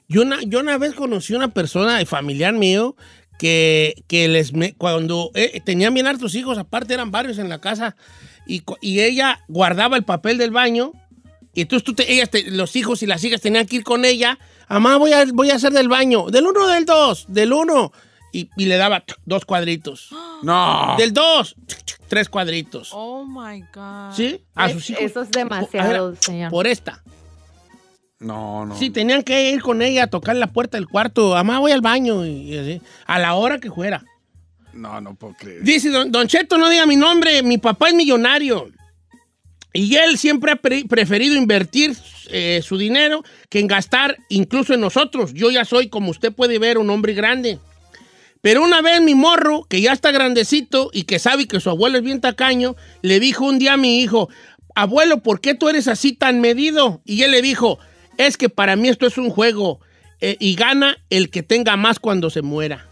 Yo una, yo una vez conocí una persona, familiar mío, que, que les cuando tenía eh, tenían bien hartos hijos, aparte eran varios en la casa, y, ella guardaba el papel del baño, y entonces tú te, los hijos y las hijas tenían que ir con ella, mamá voy a, voy a hacer del baño, del uno o del dos, del uno y, le daba dos cuadritos. No. Del dos, tres cuadritos. Oh my God. ¿Sí? A sus Eso es demasiado, señor. Por esta. No, no. Sí, tenían que ir con ella a tocar la puerta del cuarto. Amá, voy al baño. Y, así, a la hora que fuera. No, no puedo Dice, don, Cheto, no diga mi nombre. Mi papá es millonario. Y él siempre ha preferido invertir eh, su dinero que en gastar incluso en nosotros. Yo ya soy, como usted puede ver, un hombre grande. Pero una vez mi morro, que ya está grandecito y que sabe que su abuelo es bien tacaño, le dijo un día a mi hijo, abuelo, ¿por qué tú eres así tan medido? Y él le dijo, es que para mí esto es un juego eh, y gana el que tenga más cuando se muera.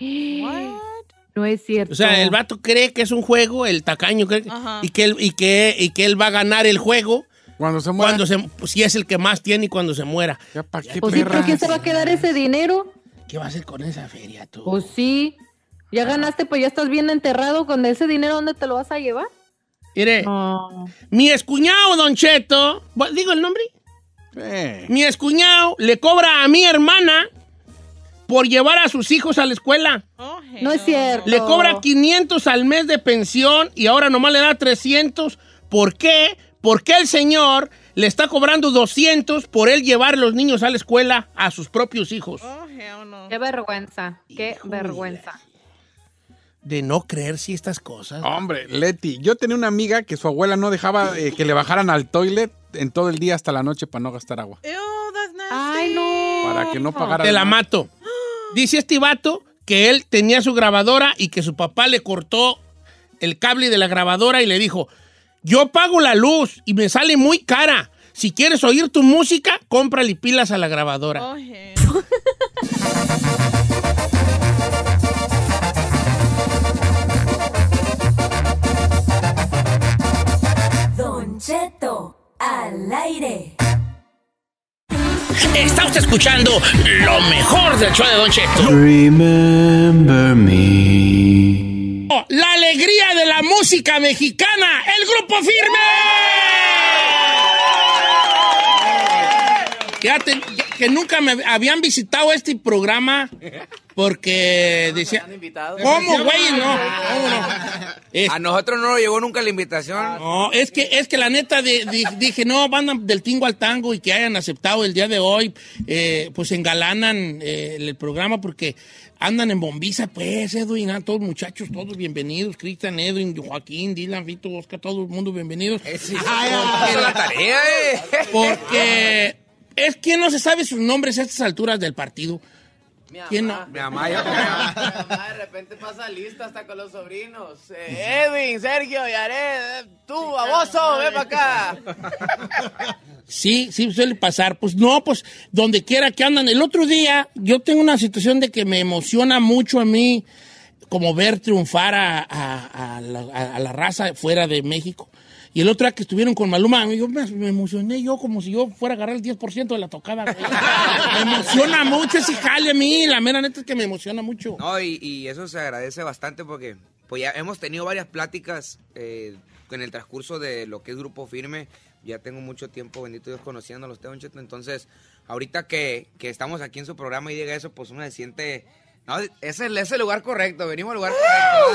No es cierto. O sea, el vato cree que es un juego, el tacaño y, que él, y, que, y que él va a ganar el juego. Cuando se muera. si es el que más tiene y cuando se muera. Pues se va a quedar ese dinero? ¿Qué vas a hacer con esa feria tú? Pues sí. Ya ah. ganaste, pues ya estás bien enterrado con ese dinero. ¿Dónde te lo vas a llevar? Mire, mi escuñado, Don Cheto, ¿digo el nombre? Eh. Mi escuñado le cobra a mi hermana por llevar a sus hijos a la escuela. Oh, no es cierto. Le cobra 500 al mes de pensión y ahora nomás le da 300. ¿Por qué? Porque el señor le está cobrando 200 por él llevar los niños a la escuela a sus propios hijos. Oh, Oh, qué vergüenza, qué vergüenza. De no creer si estas cosas. Hombre, Leti, yo tenía una amiga que su abuela no dejaba eh, que le bajaran al toilet en todo el día hasta la noche para no gastar agua. Ay, no. Para que no pagara. Te la mato. Dice este vato que él tenía su grabadora y que su papá le cortó el cable de la grabadora y le dijo, yo pago la luz y me sale muy cara. Si quieres oír tu música, cómprale pilas a la grabadora. Oh, Don Cheto, al aire. Está usted escuchando lo mejor del show de Don Cheto. Remember me. La alegría de la música mexicana, el grupo firme que nunca me habían visitado este programa porque decía, ¿cómo, güey? No, a nosotros no nos llegó nunca la invitación. No, es que, es que la neta dije, no, van del tingo al tango y que hayan aceptado el día de hoy, eh, pues engalanan eh, el programa porque andan en bombiza, pues, Edwin, a ah, todos muchachos, todos bienvenidos, Cristian, Edwin, Joaquín, Dylan, Vito, Oscar, todo el mundo bienvenidos. Es, eh, la tarea, Porque es que no se sabe sus nombres a estas alturas del partido. Mi mamá. de repente pasa lista hasta con los sobrinos. Eh, Edwin, Sergio, Yared, eh, tú, baboso, ven para acá. Sí, sí, suele pasar. Pues no, pues donde quiera que andan. El otro día yo tengo una situación de que me emociona mucho a mí como ver triunfar a la raza fuera de México. Y el otro día que estuvieron con Maluma, me, emocioné yo como si yo fuera a agarrar el 10% de la tocada. me emociona mucho ese jale a mí, la mera neta es que me emociona mucho. No, y, eso se agradece bastante porque pues ya hemos tenido varias pláticas eh, en el transcurso de lo que es Grupo Firme. Ya tengo mucho tiempo, bendito Dios, conociendo a los Entonces, ahorita que, que estamos aquí en su programa y llega eso, pues uno se siente no, ese es el, lugar correcto, venimos al lugar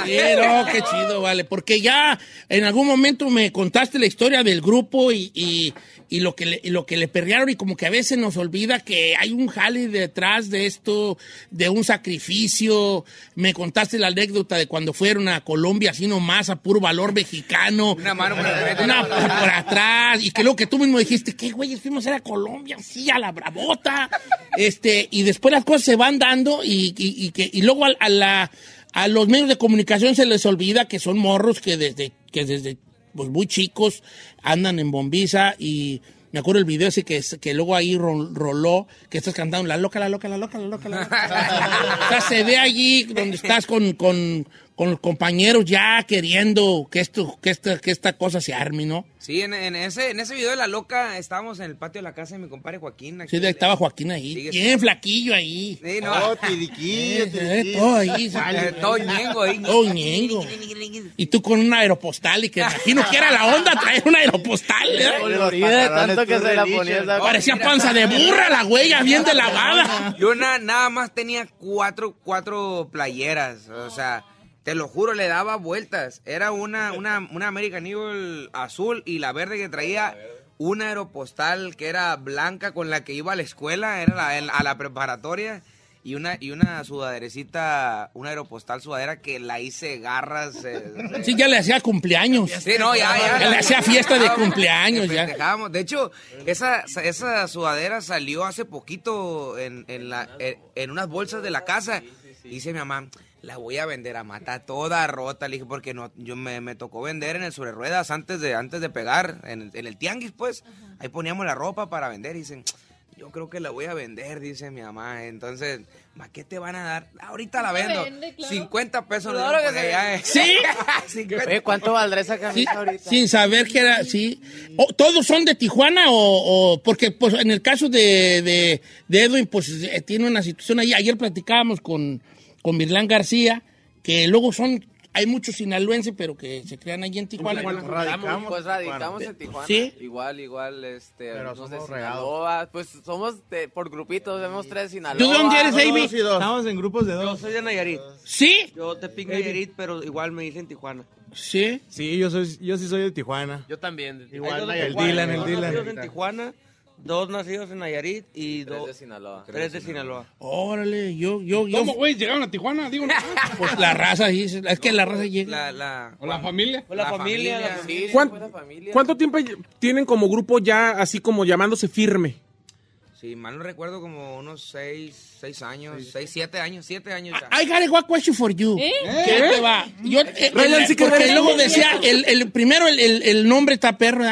correcto. qué chido, vale. Porque ya en algún momento me contaste la historia del grupo y, lo, que le, lo que le perrearon y como que a veces nos olvida que hay un jale detrás de esto, de un sacrificio. Me contaste la anécdota de cuando fueron a Colombia así nomás a puro valor mexicano. Una mano por, atrás. Una por, por atrás. Y que lo que tú mismo dijiste, qué güey, fuimos a a Colombia así a la bravota. este, y después las cosas se van dando y y que y luego a, la, a los medios de comunicación se les olvida que son morros que desde, que desde pues, muy chicos andan en bombiza y me acuerdo el video así que, que luego ahí roló, que estás cantando la loca, la loca, la loca, la loca, o sea, se ve allí donde estás con, con los compañeros ya queriendo que esto, que esta, que esta cosa se arme, ¿no? Sí, en, ese, en ese video de la loca estábamos en el patio de la casa de mi compadre Joaquín. sí, estaba Joaquín ahí. bien flaquillo ahí. Sí, no. Oh, eh, todo ahí. Eh, todo ñengo ahí. Todo ñengo. Y tú con un aeropostal y que imagino que era la onda traer un aeropostal. ¿eh? tanto que se la ponía. Parecía panza de burra la huella, bien de lavada. Yo nada más tenía cuatro, cuatro playeras, o sea... Te lo juro, le daba vueltas. Era una, una, una American Eagle azul y la verde que traía una aeropostal que era blanca con la que iba a la escuela, era a la preparatoria. Y una, y una sudaderecita, una aeropostal sudadera que la hice garras. Eh, eh. sí, ya le hacía cumpleaños. Sí, no, ya, ya. le hacía fiesta de cumpleaños, ya. De hecho, esa, esa sudadera salió hace poquito en, la, en, unas bolsas de la casa. dice mi mamá, la voy a vender a matar toda rota, le dije, porque no, yo me, tocó vender en el sobre ruedas antes de, antes de pegar, en el, tianguis, pues, ahí poníamos la ropa para vender, y dicen, yo creo que la voy a vender, dice mi mamá, entonces, qué te van a dar? Ahorita la vendo, 50 pesos. de pues eh. ¿Sí? Eh, ¿Cuánto valdrá esa camisa ahorita? Sin saber que era, sí. ¿Todos son de Tijuana o, porque pues, en el caso de, de Edwin, pues, eh, tiene una situación ahí, ayer platicábamos con con Virlán García, que luego son, hay muchos sinaloenses, pero que se crean allí en Tijuana. Pues, radicamos, en Tijuana. ¿Sí? Igual, igual, este, pero pues, somos de Pues somos por grupitos, vemos tres Sinaloa. ¿Tú dónde eres, Amy? Estamos en grupos de dos. Yo soy de Nayarit. ¿Sí? Yo te pico Nayarit, pero igual me dicen Tijuana. ¿Sí? Sí, yo, soy, yo sí soy de Tijuana. Yo también. De Tijuana. Igual, el Dylan, el Dylan. Yo en Tijuana. Dos nacidos en Nayarit y dos. Tres de Sinaloa. Tres de Sinaloa. Órale, yo, yo, yo. ¿Cómo, güey? Llegaron a Tijuana, digo, Pues la raza, es que la raza llega. La, la, o la familia. O pues la, familia. La ¿Cuánto, tiempo tienen como grupo ya, así como llamándose firme? Sí, mal no recuerdo, como unos seis, seis años, seis, siete años, siete años ya. I got a question for you. ¿Eh? ¿Qué ¿Eh? te va? Yo, eh, porque luego decía, el, el primero el, el, nombre está perro,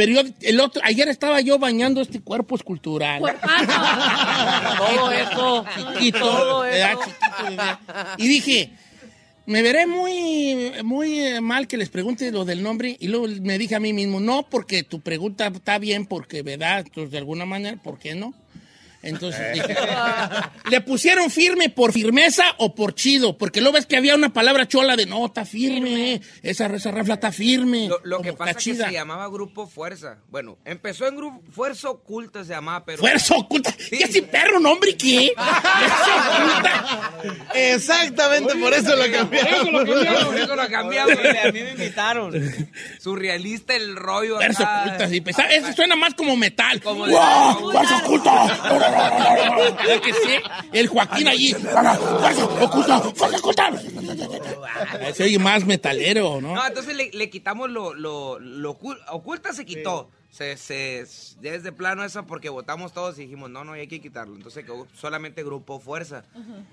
pero el otro, ayer estaba yo bañando este cuerpo escultural. todo eso. y Todo eso. y dije, me veré muy, muy eh, mal que les pregunte lo del nombre. Y luego me dije a mí mismo, no, porque tu pregunta está bien, porque, ¿verdad? Entonces, de alguna manera, ¿por qué no? Entonces eh. dije, le pusieron firme por firmeza o por chido, porque luego ves que había una palabra chola de no, está firme, esa, esa rafla está firme. Lo, que pasa es que se llamaba Grupo Fuerza. Bueno, empezó en Grupo Fuerza Oculta, se llamaba, pero. Fuerza Oculta. Sí. ¿Qué si perro, nombre, qué? Fuerza Oculta. Exactamente, por eso lo cambiaron. Por eso lo cambiaron. A mí me invitaron. Surrealista el rollo. Fuerza Oculta, sí. Eso suena más como metal. ¡Fuerza Oculta! el Joaquín allí. ¡Fuerza! ¡Oculta! ¡Fuerza! Ah, ¡Oculta! Ese más metalero, ¿no? No, entonces le, quitamos lo, lo, oculta, se quitó. desde plano eso porque votamos todos y dijimos, no, no, hay que quitarlo. Entonces solamente Grupo Fuerza.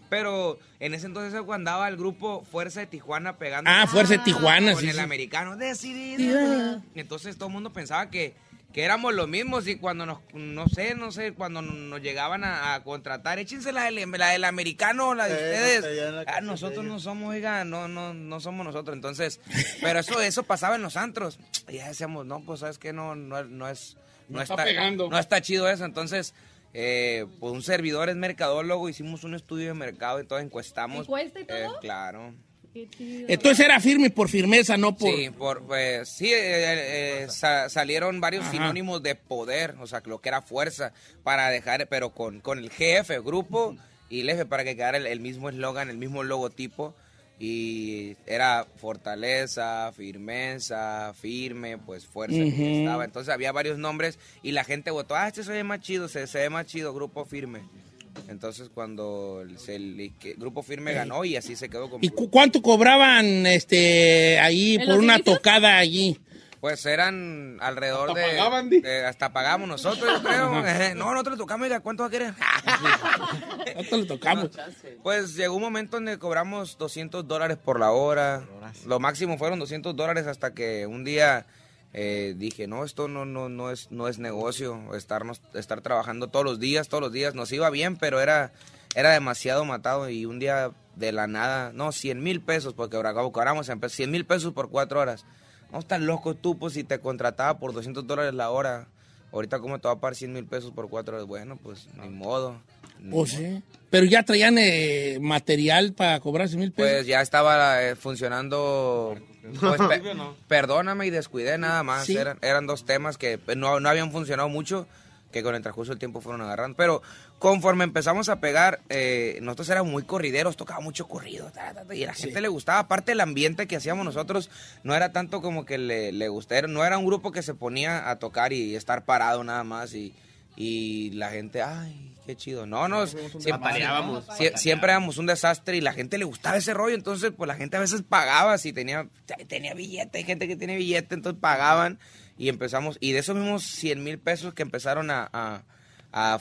Pero en ese entonces cuando andaba el Grupo Fuerza de Tijuana pegando. Ah, Fuerza Tijuana, con el americano, decidido. Entonces todo el mundo pensaba que que éramos los mismos y cuando nos, no sé, no sé, cuando nos llegaban a, contratar, échense la del, la americano, la de ustedes. ah, nosotros no somos, oiga, no, no, no somos nosotros. Entonces, pero eso, eso pasaba en los antros. Y ya decíamos, no, pues sabes que no, no, es, no está, No está chido eso. Entonces, eh, pues un servidor es mercadólogo, hicimos un estudio de mercado y todo, encuestamos. ¿Encuesta y eh, todo? claro. Entonces era firme por firmeza, no por... Sí, pues, eh, eh, eh, salieron varios sinónimos de poder, o sea, lo que era fuerza, para dejar, pero con, con el jefe, grupo y el para que quedara el, mismo eslogan, el mismo logotipo. Y era fortaleza, firmeza, firme, pues fuerza Entonces había varios nombres y la gente votó, ah, este se ve más chido, se, se ve más chido, grupo firme. Entonces cuando el, grupo firme eh. ganó y así se quedó con... ¿Y cuánto cobraban este ahí por una tocada allí? Pues eran alrededor de, pagaban, Hasta pagamos nosotros, eh, no, nosotros le tocamos, ¿cuánto va a querer? nosotros le tocamos. Pues llegó un momento donde cobramos 200 dólares por la hora. Lo máximo fueron 200 dólares hasta que un día eh, dije, no, esto no, no, no, es, no es negocio, estarnos, estar trabajando todos los días, todos los días, nos iba bien, pero era, era demasiado matado y un día de la nada, no, 100 mil pesos, porque ahora cobramos 100 mil pesos por cuatro horas. No estás loco tú, pues si te contrataba por 200 dólares la hora, ahorita cómo te va a pagar 100 mil pesos por cuatro horas, bueno, pues ni modo. Oh, ¿O sí? Pero ya traían eh, material para cobrarse mil pesos. Pues ya estaba eh, funcionando. Pues, perdóname y descuidé nada más. Eran, dos temas que eh, no, no, habían funcionado mucho, que con el transcurso del tiempo fueron agarrando. Pero conforme empezamos a pegar, nosotros éramos muy corrideros, tocaba mucho corrido. y a la gente le gustaba. Aparte, el ambiente que hacíamos nosotros no era tanto como que le, le gustara. No era un grupo que se ponía a tocar y estar parado nada más. Y, y la gente, ay Qué chido. No, no, siempre, siempre, éramos un desastre y la gente le gustaba ese rollo. Entonces, pues la gente a veces pagaba si tenía, tenía billete, hay gente que tiene billete, entonces pagaban y empezamos. Y de esos mismos 100 mil pesos que empezaron a,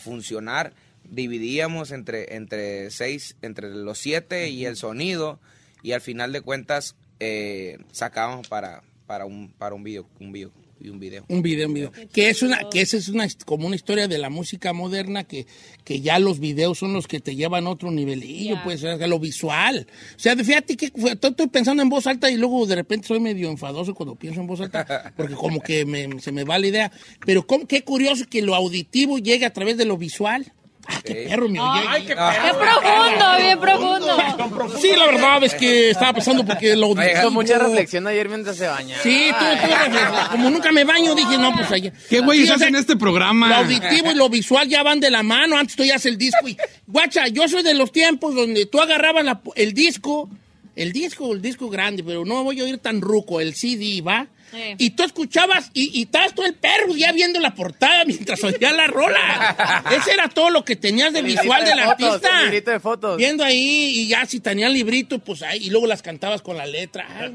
funcionar, dividíamos entre, entre seis, entre los siete y el sonido, y al final de cuentas eh, sacábamos para, para un, para un video, un video. Y un video. Un video, un video. Que es una, que esa es una como una historia de la música moderna que, que ya los videos son los que te llevan a otro nivelillo, pues, lo visual. O sea, fíjate que estoy pensando en voz alta y luego de repente soy medio enfadoso cuando pienso en voz alta, porque como que se me va la idea. Pero qué curioso que lo auditivo llegue a través de lo visual. Ah, ¡Ay, qué ah. perro, mi Ay, qué, qué profundo, bien profundo. Sí, la verdad es que estaba pensando porque lo. Hizo mucha reflexión ayer mientras se baña. Sí, tú, tú Como nunca me baño, dije, no, pues ayer. ¿Qué güeyes hacen en este programa? Lo auditivo y lo visual ya van de la mano. Antes tú ya haces el disco y. Guacha, yo soy de los tiempos donde tú agarrabas el disco, el disco, el disco grande, pero no voy a oír tan ruco, el CD, ¿va? Y tú escuchabas y, estabas tú el perro ya viendo la portada mientras oía la rola. Ese era todo lo que tenías de visual del artista. Librito de Viendo ahí y ya si el librito, pues ahí. Y luego las cantabas con la letra. Ay,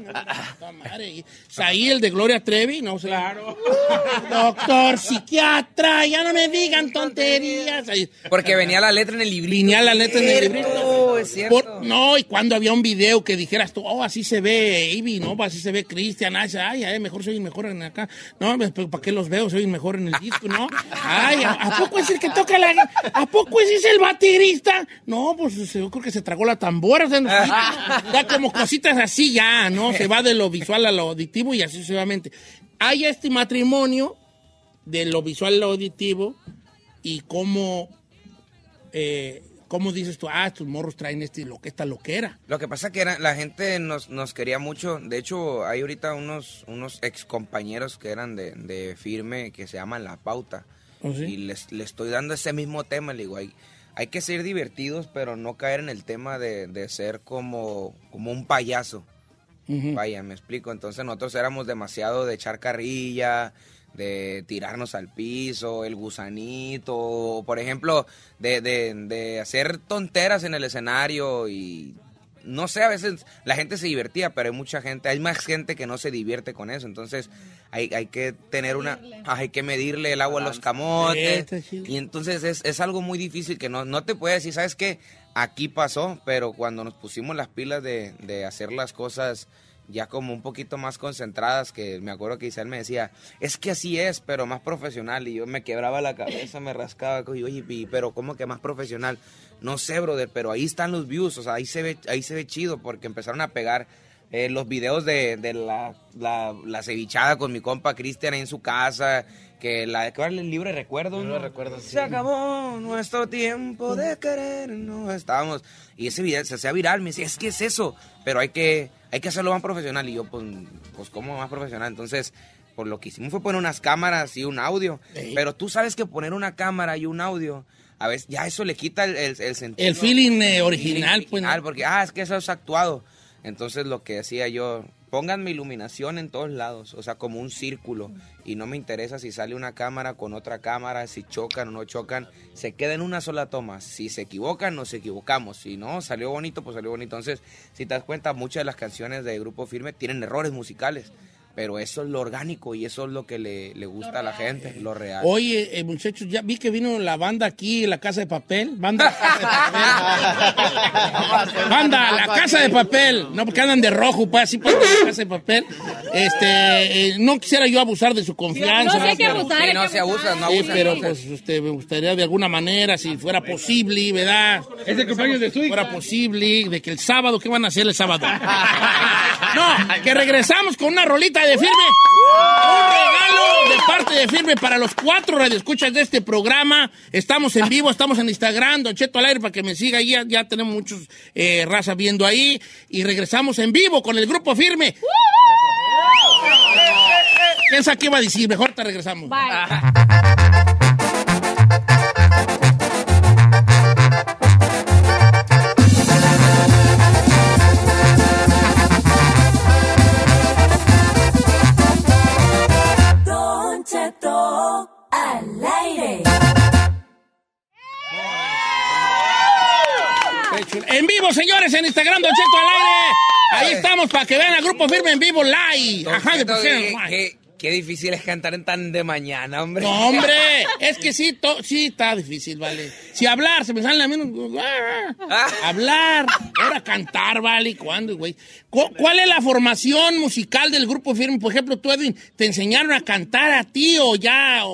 no, madre. Pues ahí el de Gloria Trevi, no Claro. Doctor, psiquiatra, ya no me digan tonterías. Porque venía la letra en el librito. Venía la letra en el librito. Es cierto. no, y cuando había un video que dijeras tú, oh, así se ve Avi, no, así se ve Cristian, ay, ay, ay mejor se oyen mejor en acá. No, pero pues, ¿para qué los veo? Se mejor en el disco, ¿no? Ay, ¿a, poco es el que toca la... ¿A poco es ese el baterista? No, pues yo creo que se tragó la tambora. O sea, como cositas así ya, ¿no? Se va de lo visual a lo auditivo y así sucesivamente. Hay este matrimonio de lo visual a lo auditivo y cómo... Eh, ¿Cómo dices tú? Ah, estos morros traen este, lo, esta loquera. Lo que pasa que era, la gente nos, nos quería mucho. De hecho, hay ahorita unos, unos ex compañeros que eran de, firme que se llaman La Pauta. ¿Oh, y les, estoy dando ese mismo tema. Le digo, hay, hay que ser divertidos, pero no caer en el tema de, ser como, como un payaso. Vaya, me explico. Entonces nosotros éramos demasiado de echar carrilla, de tirarnos al piso, el gusanito, por ejemplo, de, de, hacer tonteras en el escenario y no sé, a veces la gente se divertía, pero hay mucha gente, hay más gente que no se divierte con eso, entonces hay, hay que tener una, ah, hay que medirle el agua a los camotes este, y entonces es, algo muy difícil que no, no te puedes decir, ¿sabes qué? Aquí pasó, pero cuando nos pusimos las pilas de, de hacer las cosas ya como un poquito más concentradas, que me acuerdo que Isabel me decía, es que así es, pero más profesional, y yo me quebraba la cabeza, me rascaba, y oye, pero como que más profesional? No sé, brother, pero ahí están los views, o sea, ahí se ve, ahí se ve chido, porque empezaron a pegar eh, los videos de, la, la, la, cevichada con mi compa Cristian en su casa, que la de el libro de recuerdos. recuerdo, Se acabó nuestro tiempo de querernos. Estábamos. Y ese video se hacía viral. Me decía, es que es eso. Pero hay que, hay que hacerlo más profesional. Y yo, pues, pues ¿cómo más profesional? Entonces, por lo que hicimos fue poner unas cámaras y un audio. Pero tú sabes que poner una cámara y un audio. A veces ya eso le quita el, sentido. El feeling eh, pues, original, Porque, ah, es que eso es actuado. Entonces, lo que decía yo, pongan mi iluminación en todos lados, o sea, como un círculo. Y no me interesa si sale una cámara con otra cámara, si chocan o no chocan. Se queda en una sola toma. Si se equivocan, nos equivocamos. Si no, salió bonito, pues salió bonito. Entonces, si te das cuenta, muchas de las canciones de Grupo Firme tienen errores musicales pero eso es lo orgánico y eso es lo que le, gusta a la gente, lo real. Oye, eh, muchachos, ya vi que vino la banda aquí, la Casa de Papel. Banda, banda la Casa de Papel. No, porque andan de rojo, pues, así pues, la Casa de Papel. Este, eh, no quisiera yo abusar de su confianza. No, no se abusa pero pues, usted me gustaría de alguna manera, si fuera posible, ¿verdad? Es el cumpleaños de su Fuera posible, de que el sábado, ¿qué van a hacer el sábado? no, que regresamos con una rolita de firme. Un regalo de parte de firme para los cuatro radioescuchas de este programa. Estamos en vivo, estamos en Instagram, Don Cheto al aire para que me siga. Ya, ya tenemos muchos eh, raza viendo ahí. Y regresamos en vivo con el grupo firme. Piensa que va a decir, mejor te regresamos. en vivo, señores, en Instagram, Don Cheto al aire. Ahí estamos para que vean a Grupo Firme en vivo live. Ajá, que Qué difícil es cantar en tan de mañana, hombre. No, hombre, es que sí, sí está difícil, vale. Si hablar, se me sale la misma. Ah. hablar, ahora cantar, vale, ¿cuándo, güey? ¿Cuál es la formación musical del grupo firme? Por ejemplo, tú, Edwin, ¿te enseñaron a cantar a ti o ya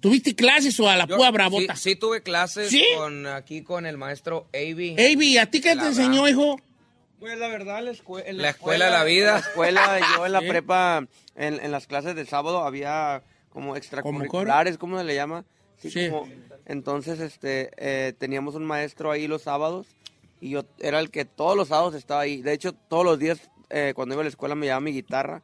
tuviste clases o a la Yo, púa Sí, tuve clases aquí con el maestro Avi. Avi, ¿a ti qué te enseñó, hijo? Pues la verdad, la, escuela, la, vida. La escuela, yo en la prepa en, las clases del sábado había como extracurriculares, ¿Cómo se le llama? Sí, entonces este, eh, teníamos un maestro ahí los sábados y yo era el que todos los sábados estaba ahí. De hecho, todos los días eh, cuando iba a la escuela me llevaba mi guitarra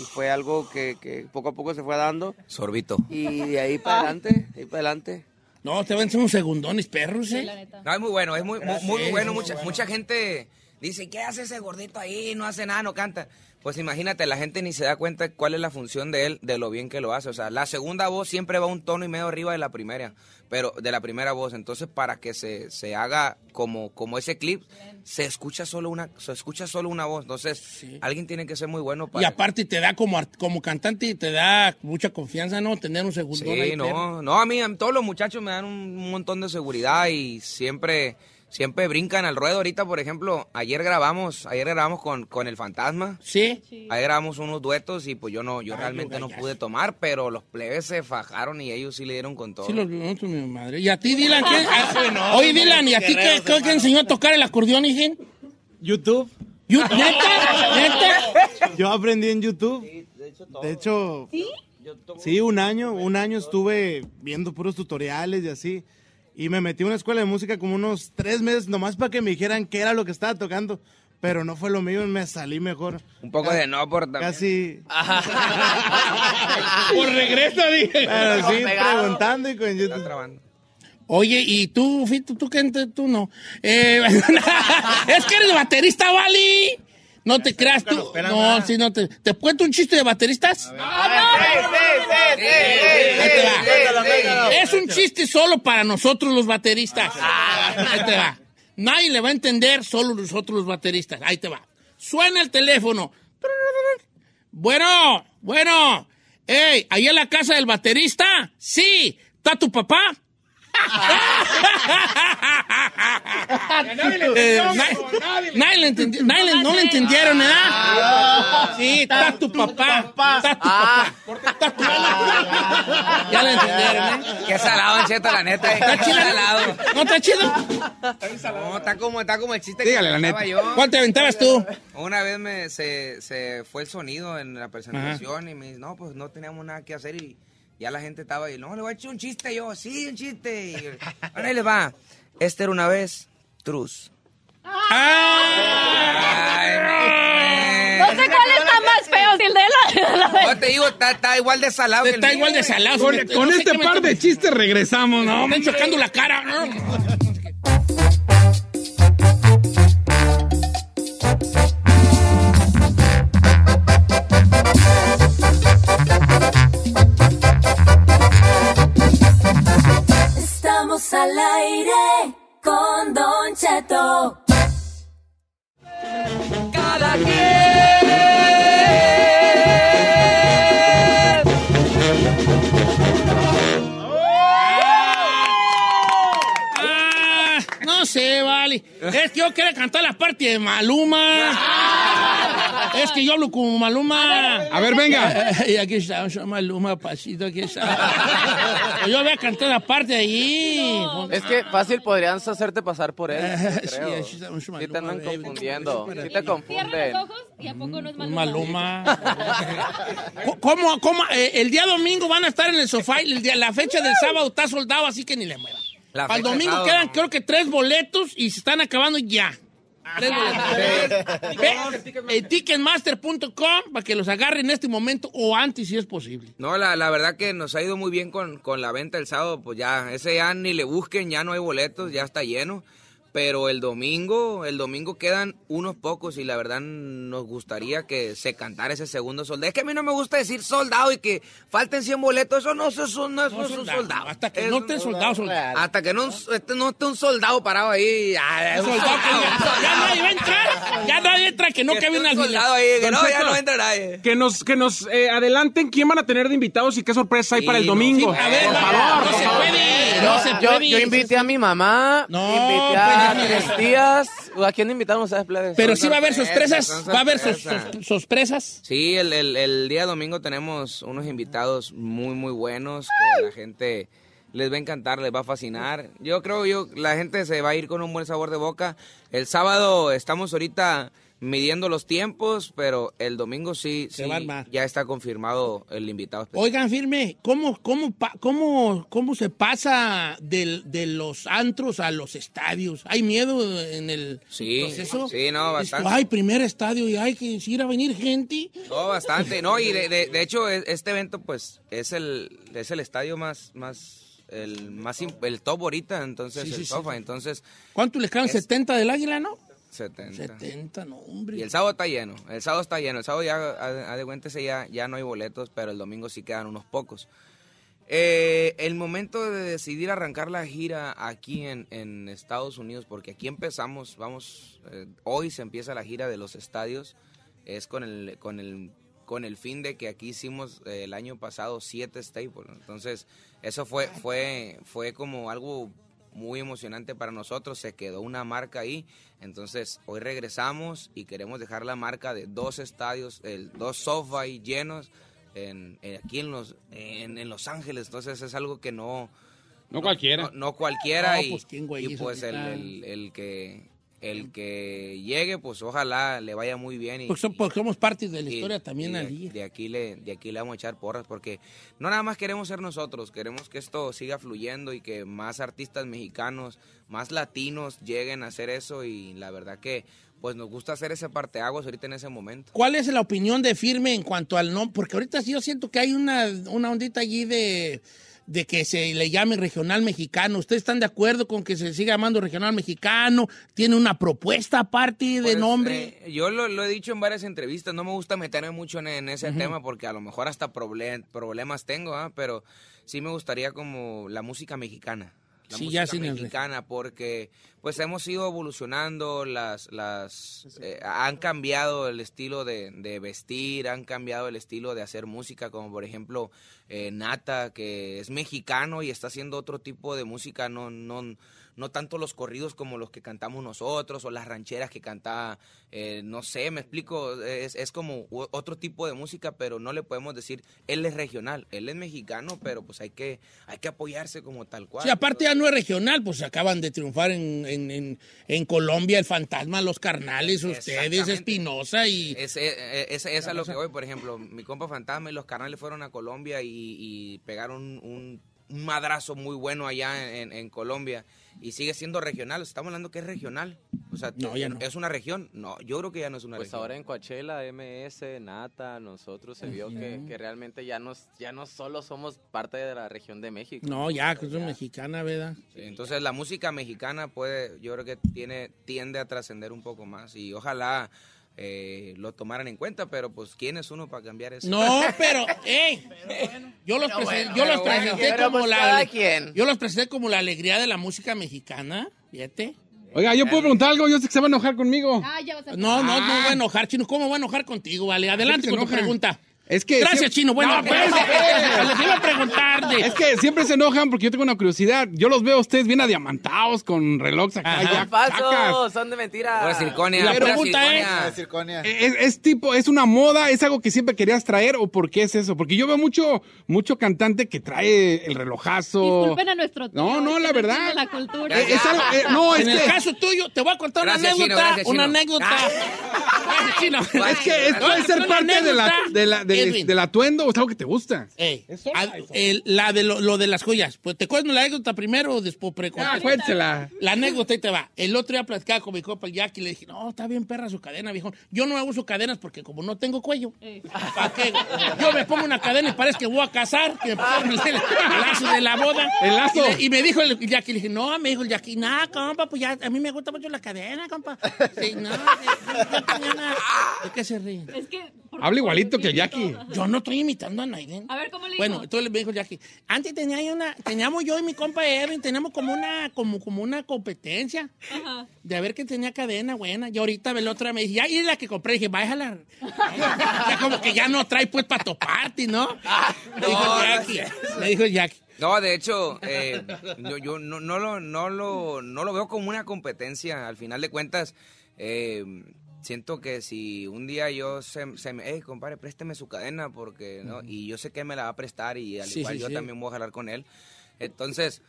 y fue algo que, poco a poco se fue dando. Sorbito. Y de ahí para ah. adelante, de ahí para adelante. No, te ven un segundones perros, ¿eh? Sí, no, es muy bueno, es muy, muy, bueno. bueno. mucha gente dice, ¿qué hace ese gordito ahí? No hace nada, no canta. Pues imagínate, la gente ni se da cuenta cuál es la función de él, de lo bien que lo hace. O sea, la segunda voz siempre va un tono y medio arriba de la primera, pero de la primera voz. Entonces, para que se, se haga como, como ese clip, se escucha solo una, se escucha solo una voz. Entonces, alguien tiene que ser muy bueno para. Y aparte te da como, como cantante, te da mucha confianza, ¿no? Tener un segundo. Sí, no, no, a mí, a todos los muchachos me dan un montón de seguridad y siempre siempre brincan al ruedo. Ahorita, por ejemplo, ayer grabamos, ayer grabamos con, el fantasma. ¿Sí? Ayer grabamos unos duetos y pues yo no, yo realmente no pude tomar, pero los plebes se fajaron y ellos sí le dieron con todo. Sí, los con mi madre. ¿Y a ti, Dylan, qué? Ah, no, Oye, Dylan, ¿y a ti qué, enseñó a tocar el acordeón, hijín? YouTube. YouTube Yo aprendí en YouTube. Sí, de hecho, De hecho, ¿Sí? Sí, un año, un año estuve viendo puros tutoriales y así y me metí a una escuela de música como unos tres meses nomás para que me dijeran qué era lo que estaba tocando. Pero no fue lo mío, me salí mejor. Un poco de no por también. Casi. por regreso dije. Pero sí, preguntando y con YouTube. Oye, y tú, Fito, tú, tú, tú no. Eh, es que eres baterista, Vali. No te creas tú. No, si no te. ¿Te cuento un chiste de bateristas? Es un chiste solo para nosotros los bateristas. Ah, ah, ah. Ahí te va. Nadie le va a entender, solo nosotros los bateristas. Ahí te va. Suena el teléfono. Bueno, bueno. Ey, ¿ahí en la casa del baterista? Sí. ¿Está tu papá? Nadie le entendió. Nadie no le entendieron, ¿verdad? ¿eh? Sí, está tu papá. Está tu papá. Ah. Está tu Ya le entendieron, ¿eh? Qué salado, Ancheto, la neta. Eh. Está chido. No, está chido. No, está como, está como el chiste Dígale, la neta. ¿Cuál te aventabas tú? Una vez me, se, se fue el sonido en la presentación y me dice, no, pues no teníamos nada que hacer y ya la gente estaba ahí, no, le voy a echar un chiste yo, sí, un chiste. Ahora ahí le va. Este era una vez, Truz. no sé cuál está más feo, si el de la. No te digo, está, igual de salado. Está igual de salado. Con, este par de chistes regresamos, ¿no? Me chocando la cara. ¿no? al aire con Don Cheto. Cada quien. Ah, no sé, vale. Es que yo quiero cantar la parte de Maluma. Ah, es que yo hablo como Maluma. A ver, venga. Y aquí está, Maluma, pasito, aquí está. Pues yo voy a cantar parte ahí. Es que fácil podrían hacerte pasar por él. Creo. Sí, sí, te andan eh, confundiendo. Sí te confunden. Cierra los ojos y a poco no es Maluma. Maluma. ¿Cómo, cómo? Eh, el día domingo van a estar en el sofá y la fecha del sábado está soldado, así que ni le muevan. Al domingo quedan creo que tres boletos y se están acabando ya. Tres ticketmaster.com para que los agarren en este momento o antes si es posible. No, la, la verdad que nos ha ido muy bien con, con la venta el sábado. Pues ya, ese ya ni le busquen, ya no hay boletos, ya está lleno pero el domingo, el domingo quedan unos pocos y la verdad nos gustaría que se cantara ese segundo soldado. Es que a mí no me gusta decir soldado y que falten 100 boletos, eso no, eso no, es un soldado. Hasta que no esté soldado, soldado. Hasta que este, no, esté un soldado parado ahí. Un soldado, soldado. Ya, ya, nadie va a entrar, ya nadie entra, que no quede un soldado ahí, que no, ya no entra nadie. Que nos, que nos eh, adelanten quién van a tener de invitados y qué sorpresa hay para el domingo. a por favor, no se puede, no se puede. Yo, yo invité a mi mamá, no, invité a... Pues a días! ¿A quién invitamos a Pero sí va a haber sorpresas. Va a haber sorpresas. Sí, el, día domingo tenemos unos invitados muy, muy buenos. Que la gente les va a encantar, les va a fascinar. Yo creo yo la gente se va a ir con un buen sabor de boca. El sábado estamos ahorita midiendo los tiempos, pero el domingo sí, ya está confirmado el invitado Oigan, firme, ¿cómo, cómo, cómo, cómo se pasa de los antros a los estadios? ¿Hay miedo en el sí, proceso? Sí, no, bastante. Hay primer estadio y hay que ir a venir gente. No, bastante. No, y de, hecho, e, este evento, pues, es el, es el estadio más, más el más el top ahorita, entonces el entonces ¿Cuánto les quedan? 70 del Águila, ¿no? 70. 70, no, hombre. Y el sábado está lleno, el sábado está lleno. El sábado ya, a, ya, ya no hay boletos, pero el domingo sí quedan unos pocos. Eh, el momento de decidir arrancar la gira aquí en, Estados Unidos, porque aquí empezamos, vamos, eh, hoy se empieza la gira de los estadios, es con el, con el, con el fin de que aquí hicimos eh, el año pasado siete staples. Entonces, eso fue, fue, fue como algo muy emocionante para nosotros, se quedó una marca ahí, entonces hoy regresamos y queremos dejar la marca de dos estadios, el, dos ahí llenos en, eh, aquí en los, en, Los Ángeles, entonces es algo que no... No, cualquiera. No, cualquiera. y pues, pues el, que el que llegue, pues ojalá le vaya muy bien. Y, pues, pues somos parte de la historia también, allí. de, aquí le, de aquí le vamos a echar porras, porque no nada más queremos ser nosotros, queremos que esto siga fluyendo y que más artistas mexicanos, más latinos lleguen a hacer eso y la verdad que pues nos gusta hacer ese parteaguas ahorita en ese momento. ¿Cuál es la opinión de Firme en cuanto al no? Porque ahorita sí yo siento que hay una ondita allí de de que se le llame regional mexicano. ¿Ustedes están de acuerdo con que se siga llamando regional mexicano? ¿Tiene una propuesta aparte de pues, nombre? Eh, yo lo, he dicho en varias entrevistas, no me gusta meterme mucho en, ese tema porque a lo mejor hasta problemas tengo, ¿ah? pero sí me gustaría como la música mexicana la sí, música ya mexicana, porque pues hemos ido evolucionando, las, las eh, han cambiado el estilo de, vestir, han cambiado el estilo de hacer música, como por ejemplo eh, Nata, que es mexicano y está haciendo otro tipo de música, no, no no tanto los corridos como los que cantamos nosotros o las rancheras que cantaba, eh, no sé, me explico, es, como otro tipo de música, pero no le podemos decir, él es regional, él es mexicano, pero pues hay que, hay que apoyarse como tal cual. Sí, aparte ya no es regional, pues acaban de triunfar en, Colombia el fantasma, los carnales, ustedes, Espinosa y... Ese, es a lo que voy, por ejemplo, mi compa fantasma y los carnales fueron a Colombia y, y pegaron un un madrazo muy bueno allá en, Colombia y sigue siendo regional. Estamos hablando que es regional. O sea, ¿es una región? No, yo creo que ya no es una pues región. Pues ahora en Coachella, MS, Nata, nosotros se vio que, realmente ya, nos, ya no solo somos parte de la región de México. No, ya, que es pues mexicana, ¿verdad? entonces la música mexicana puede, yo creo que tiene, tiende a trascender un poco más y ojalá eh, lo tomaran en cuenta, pero pues ¿quién es uno para cambiar eso? No, pero, eh, eh, yo los, presenté como pues, la yo los presenté como la alegría de la música mexicana, fíjate. Oiga, yo puedo preguntar algo, yo sé que se va a enojar conmigo. Ah, no, no, no ah. voy a enojar, chino, ¿cómo voy a enojar contigo? Vale, adelante con tu pregunta. Es que. Gracias, Chino. Bueno, pues, pues les iba a pues. preguntar. Es que siempre se enojan porque yo tengo una curiosidad. Yo los veo a ustedes bien adiamantados con relojes acá. Ya, paso! son de mentira. Pura circonia. La pregunta ¿eh? eh, es, es, tipo, ¿es una moda? ¿Es algo que siempre querías traer o por qué es eso? Porque yo veo mucho, mucho cantante que trae el relojazo. Disculpen a nuestro No, no, la verdad. La Es, eh, en el caso tuyo, te voy a contar una anécdota. una anécdota. Gracias, chino. Es que es ser parte de la, de la, ¿Del atuendo o es algo que te gusta? lo, de las joyas. Pues te cuento la anécdota primero o después Ah, cuéntela. La anécdota y te va. El otro día platicaba con mi copa el y le dije, no, está bien perra su cadena, viejo. Yo no uso cadenas porque como no tengo cuello, qué? Yo me pongo una cadena y parece que voy a casar, el, lazo de la boda. El lazo. Y, me dijo el Jackie le dije, no, me dijo el Jackie nada, compa, pues ya, a mí me gusta mucho la cadena, compa. Sí, no, no eh, que qué se ríen? Es que... Habla igualito que el Jackie yo no estoy imitando a Naiden. A ver, ¿cómo le Bueno, entonces me dijo Jackie, antes tenía una, teníamos yo y mi compa Evan, teníamos como una, como, como una competencia de a ver quién tenía cadena buena. Y ahorita ve la otra, me dije, ya, es la que compré, dije, bájala. o como que ya no trae pues para toparte, ¿no? Ah, dijo no, Jackie, no le dijo Jackie. No, de hecho, eh, yo, no, lo, no, lo, veo como una competencia. Al final de cuentas, eh, siento que si un día yo se, me, hey, compadre, présteme su cadena, porque, ¿no? Y yo sé que me la va a prestar y al igual yo también voy a hablar con él. Entonces,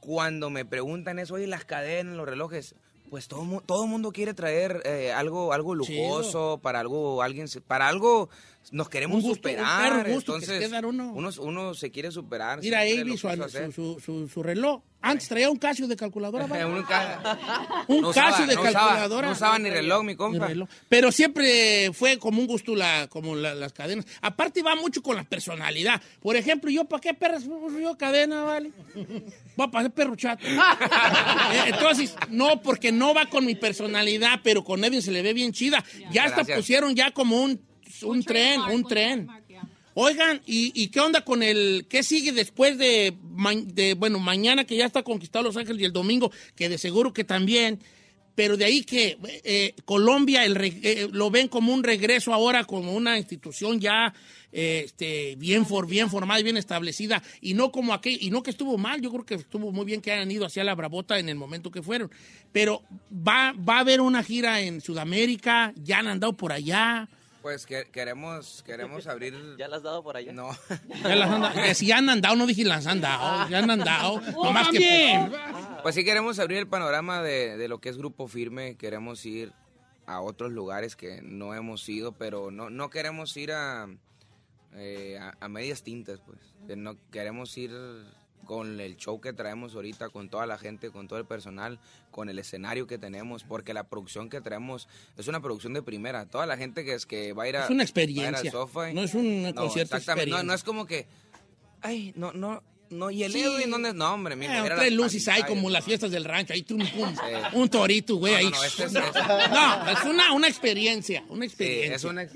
cuando me preguntan eso, oye, las cadenas, los relojes, pues todo todo mundo quiere traer eh, algo algo lujoso para algo alguien para algo nos queremos superar entonces uno. Uno, se quiere superar mira Avis su, su, su, su, reloj antes traía un Casio de calculadora. un un Casio de calculadora. no usaba ni reloj, mi compa. Pero siempre fue como un gusto la, como las cadenas. Aparte va mucho con la personalidad. Por ejemplo, yo para qué perras pues, yo cadena, ¿vale? Va para ser perro chato. Eh, entonces, no, porque no va con mi personalidad, pero con Edwin se le ve bien chida. Ya, hasta pusieron ya como un, un tren, un tren. Oigan, ¿y, qué onda con el, qué sigue después de, de, bueno, mañana que ya está conquistado Los Ángeles y el domingo, que de seguro que también, pero de ahí que eh, eh, Colombia eh, lo ven como un regreso ahora, como una institución ya este, bien, for, bien formada y bien establecida, y no como aquel, y no que estuvo mal, yo creo que estuvo muy bien que hayan ido hacia la bravota en el momento que fueron, pero va, va a haber una gira en Sudamérica, ya han andado por allá, pues que, queremos, queremos abrir. ¿Ya las has dado por allá? No. ya las han dado. Si ya han andado, no dije las han dado. Ah. Ya han andado. Pues sí, queremos abrir el panorama de, lo que es Grupo Firme. Queremos ir a otros lugares que no hemos ido, pero no, no queremos ir a, eh, a, medias tintas, pues. No queremos ir con el show que traemos ahorita, con toda la gente, con todo el personal, con el escenario que tenemos, porque la producción que traemos es una producción de primera. Toda la gente que es que va a ir a. Es una experiencia. no es un no, concierto. Exactamente. No, no es como que. Ay, no, no, no, y el sí. No, hombre, mira. Ah, luces como las fiestas del rancho, ahí un torito, güey, no, ahí. No, este este. es, una, una experiencia, una experiencia. es una,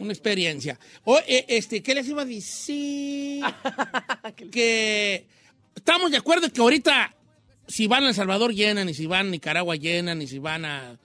una experiencia. E, este, ¿Qué les iba a decir? que estamos de acuerdo que ahorita, si van a El Salvador llenan, y si van a Nicaragua llenan, y si van a,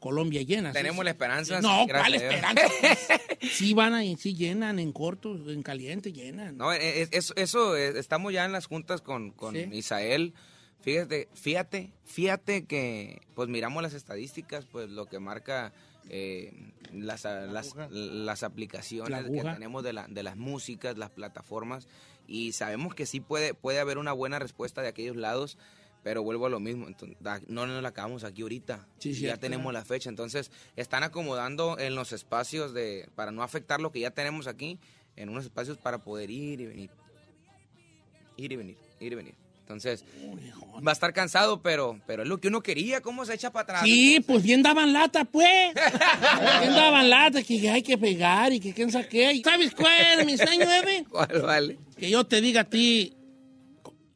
Colombia llenan. Tenemos la esperanza. No, ¿cuál esperanza? sí van ahí, sí llenan, en corto, en caliente llenan. No, e, e, eso, eh, estamos ya en las juntas con, con Isael. Fíjate, fíjate, fíjate que, pues miramos las estadísticas, pues lo que marca eh, las, las, aplicaciones que tenemos de, la, de las músicas, las plataformas, y sabemos que sí puede, puede haber una buena respuesta de aquellos lados, pero vuelvo a lo mismo, entonces, no nos la acabamos aquí ahorita, ya tenemos la fecha, entonces están acomodando en los espacios de, para no afectar lo que ya tenemos aquí, en unos espacios para poder ir y venir, ir y venir, ir y venir. Entonces, va a estar cansado, pero, pero es lo que uno quería, cómo se echa para atrás. Sí, pues bien daban lata, pues. bien daban lata, que hay que pegar y que quién qué. ¿Sabes cuál es mi sueño, ¿Cuál vale? Que yo te diga a ti,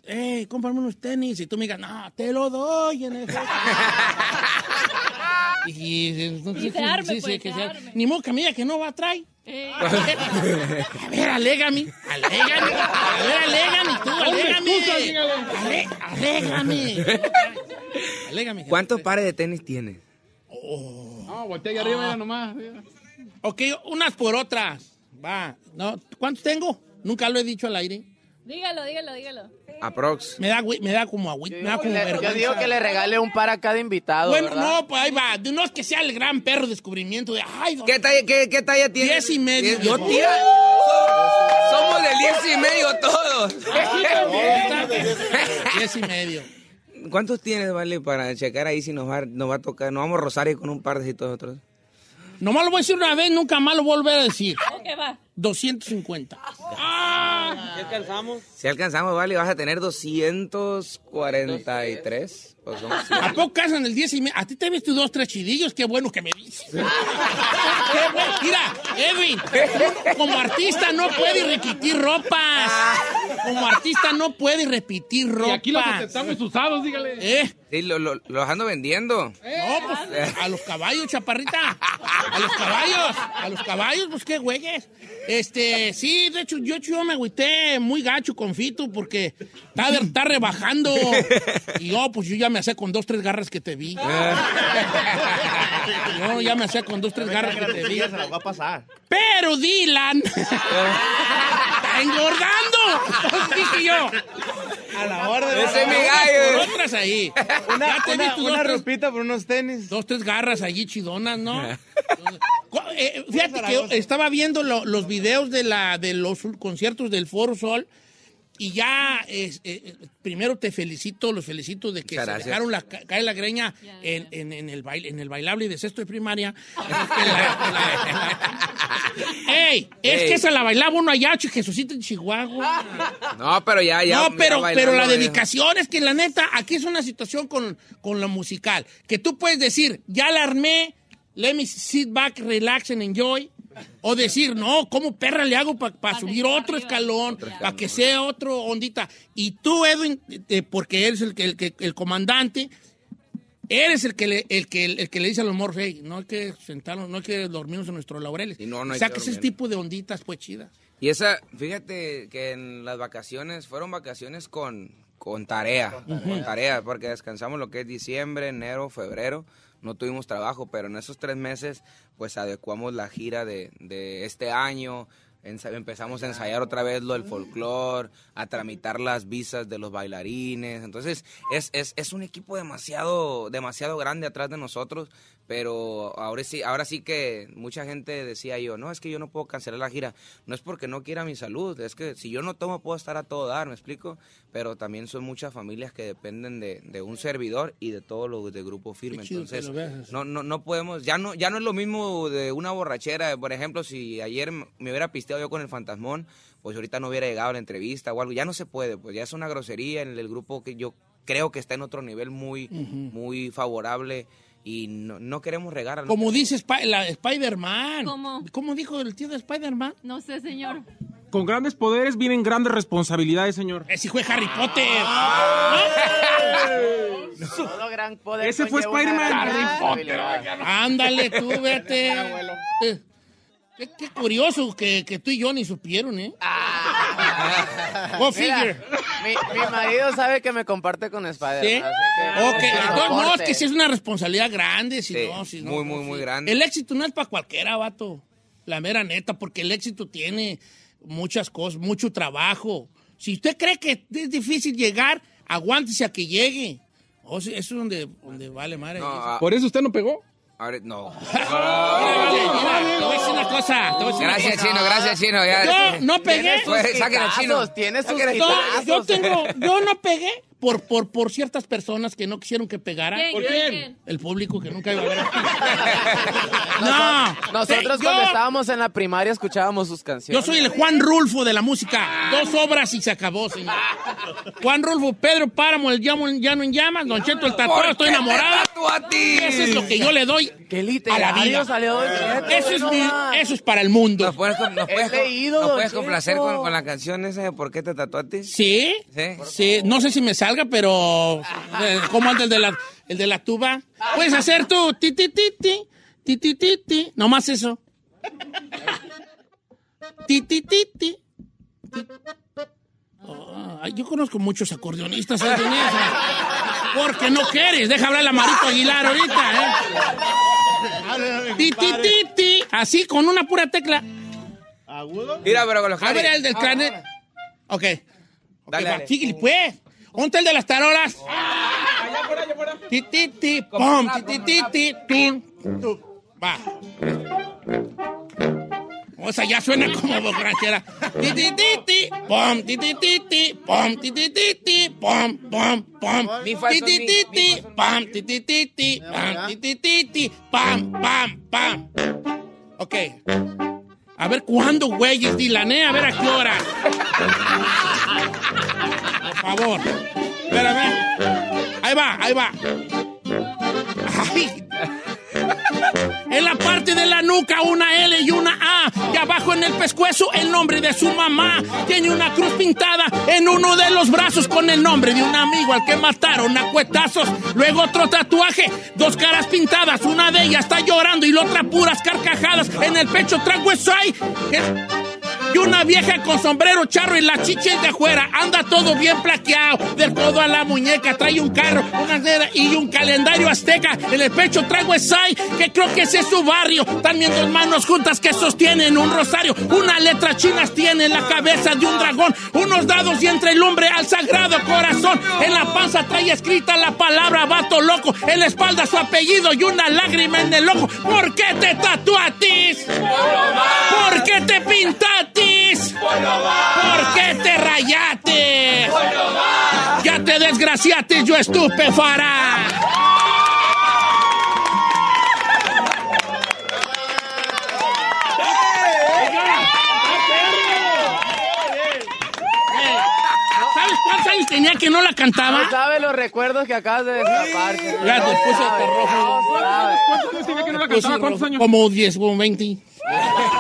hey, cómprame unos tenis. Y tú me digas, no, te lo doy en el Y, entonces, se pues, que arme. Ni moca mira que no va a traer. A ver, alégame. Alégame. A ver, alégame tú, alégame. Alégame. Alégame. ¿Cuántos pares de tenis tienes? Oh. No, volteé arriba ya ah. nomás. Ok, unas por otras. Va. No, ¿Cuántos tengo? Nunca lo he dicho al aire. Dígalo, dígalo, dígalo. Aprox. Me da, me da como agüita, me da Yo digo que le regale un par a cada invitado. Bueno, no, pues ahí va. No es que sea el gran perro descubrimiento de. Ay, ¿Qué, talla, qué, ¿Qué talla tiene? Diez y medio. yo tía somos de diez y medio todos. Ah, diez y medio. ¿Cuántos tienes, Vale, para checar ahí si nos va, nos va a tocar? Nos vamos a Rosario con un par de todos otros. Nomás lo voy a decir una vez, nunca más lo volveré a decir. Ok, va. 250. ¿Si alcanzamos? Si alcanzamos, vale, vas a tener 243. Pues ¿A poco casan el 10 y medio? ¿A ti te ves tus dos, tres chidillos? Qué bueno que me dices. Mira, Edwin, como artista no puede repetir ropas. Como artista no puede repetir ropas. Y aquí los aceptamos usados, dígale. ¿Eh? Sí, los lo, ando vendiendo. No, pues a los caballos, chaparrita. A los caballos. A los caballos, pues qué güeyes. Este, sí, de hecho, yo, yo me agüité muy gacho con Fito porque está, está rebajando. Y yo, oh, pues yo ya me hacía con dos, tres garras que te vi. No, ya me hacía con dos, tres garras que te vi. Ah. Se va a pasar. Pero Dylan. ¡Está engordando! Dije yo. A la orden. Ese mi eh. Otras ahí. Una, ya una, por unos tenis. Dos, tres garras allí chidonas, ¿no? Ah. Eh, fíjate que estaba viendo los videos de, la, de los conciertos del Foro Sol y ya, eh, eh, primero te felicito, los felicito de que se dejaron la, la greña en, el baile, en el bailable de sexto de primaria. ¡Ey! Es que esa la bailaba uno allá, Jesucito en Chihuahua. No, pero ya, ya. No, pero, pero la dedicación es que la neta, aquí es una situación con, con lo musical, que tú puedes decir, ya la armé, let me sit back, relax and enjoy. O decir, no, ¿cómo perra le hago para subir otro escalón, para que sea otro ondita? Y tú, Edwin, eh, porque eres el, el, el, comandante, Eres el que le, el que, el que le dice a los morros, no hay que sentarnos, no hay que dormirnos en nuestros laureles. O sea, que ese tipo de onditas, fue pues, chida. Y esa, fíjate que en las vacaciones, fueron vacaciones con, con tarea, con tarea, porque descansamos lo que es diciembre, enero, febrero no tuvimos trabajo, pero en esos tres meses pues adecuamos la gira de, de este año, empezamos a ensayar otra vez lo del mm. folclore, a tramitar las visas de los bailarines. Entonces, es, es, es, un equipo demasiado, demasiado grande atrás de nosotros pero ahora sí, ahora sí que mucha gente decía yo, no, es que yo no puedo cancelar la gira, no es porque no quiera mi salud, es que si yo no tomo puedo estar a todo dar, me explico, pero también son muchas familias que dependen de, de un servidor y de todo lo de grupo firme, entonces no, no, no podemos, ya no, ya no es lo mismo de una borrachera, por ejemplo, si ayer me hubiera pisteado yo con el fantasmón, pues ahorita no hubiera llegado a la entrevista o algo, ya no se puede, pues ya es una grosería en el, grupo que yo creo que está en otro nivel muy, muy favorable y no, queremos regar. A Como dice la Spider-Man. ¿Cómo? ¿Cómo dijo el tío de Spider-Man? No sé, señor. Con grandes poderes vienen grandes responsabilidades, señor. ¡Ese fue Harry Potter. Ese fue Spider-Man. Harry Potter. Ándale, tú, vete. Eh, qué, curioso que, que, tú y yo ni supieron, ¿eh? Ah. Mi, marido sabe que me comparte con Spider. que no, es que si es una responsabilidad grande. Si no, muy, muy, muy grande. El éxito no es para cualquiera, vato. La mera neta, porque el éxito tiene muchas cosas, mucho trabajo. Si usted cree que es difícil llegar, aguántese a que llegue. O oh, eso es donde, vale madre. Ah, por eso usted no pegó. Ahora, no. gracias, chino, gracias, chino. no pegué. yo no pegué por, por, ciertas personas que no quisieron que pegara. ¿Por El público que nunca iba a ver. no. Nosotros eh, cuando estábamos en la primaria escuchábamos sus canciones. Yo soy el Juan Rulfo de la música. Dos obras y se acabó, señor. Juan Rulfo, Pedro Páramo, el llamo en llamas, Don Cheto el tatuado, estoy enamorado. Eso es lo que yo le doy a la vida. eso, es para el mundo. no puedes, complacer con, la canción esa de ¿Por qué te tatuaste? Sí. Sí. sí. No sé si me sale salga, pero eh, como el de la, el de la tuba. Puedes hacer tú, ti, ti, ti, ti, ti, ti, ti, Nomás eso. Ti, ti, ti, ti. Oh, yo conozco muchos acordeonistas Porque no quieres. Deja hablar a Marito Aguilar ahorita, ¿eh? Ti, ti, ti, Así, con una pura tecla. ¿Agudo? Mira, pero con los A ver, el del ah, cráneo. Ok. okay dale, dale. pues. ¿Un el de las tarolas? Allá por allá Ti, ti, ti, pum, ti, ti, ti, ti, Va. O sea, ya suena como bocranchera. Ti, ti, ti, ti, pum, ti, ti, ti, ti, pum, ti, ti, ti, pum, pum, pum. Ti, ti, ti, ti, pam, ti, ti, ti, ti, pam, ti, ti, ti, ti, pam, pam, pam. Ok. A ver cuándo, güey, Dylané, a ver a qué hora. Por favor. Espérame. Ahí va, ahí va. En la parte de la nuca una L y una A. Y abajo en el pescuezo el nombre de su mamá. Tiene una cruz pintada en uno de los brazos con el nombre de un amigo al que mataron a cuetazos. Luego otro tatuaje, dos caras pintadas. Una de ellas está llorando y la otra puras carcajadas. En el pecho trae hueso hay y una vieja con sombrero charro y la chicha de afuera. Anda todo bien plaqueado, del codo a la muñeca. Trae un carro, una nera y un calendario azteca. En el pecho traigo esay, que creo que ese es su barrio. También dos manos juntas que sostienen un rosario. Una letra chinas tiene la cabeza de un dragón. Unos dados y entre el hombre al sagrado corazón. En la panza trae escrita la palabra vato loco. En la espalda su apellido y una lágrima en el ojo. ¿Por qué te tatuatis? ¿Por qué te pintaste? rayatis? ¿Por qué te rayaste, Ya te desgraciaste, yo estupefara. ¿Sabes cuántos años tenía que no la cantaba? ¿Sabes los recuerdos que acabas de decir aparte. Ya puse rojo. ¿Cuántos años tenía que no la cantaba? ¿Cuántos años? Como 10, como 20.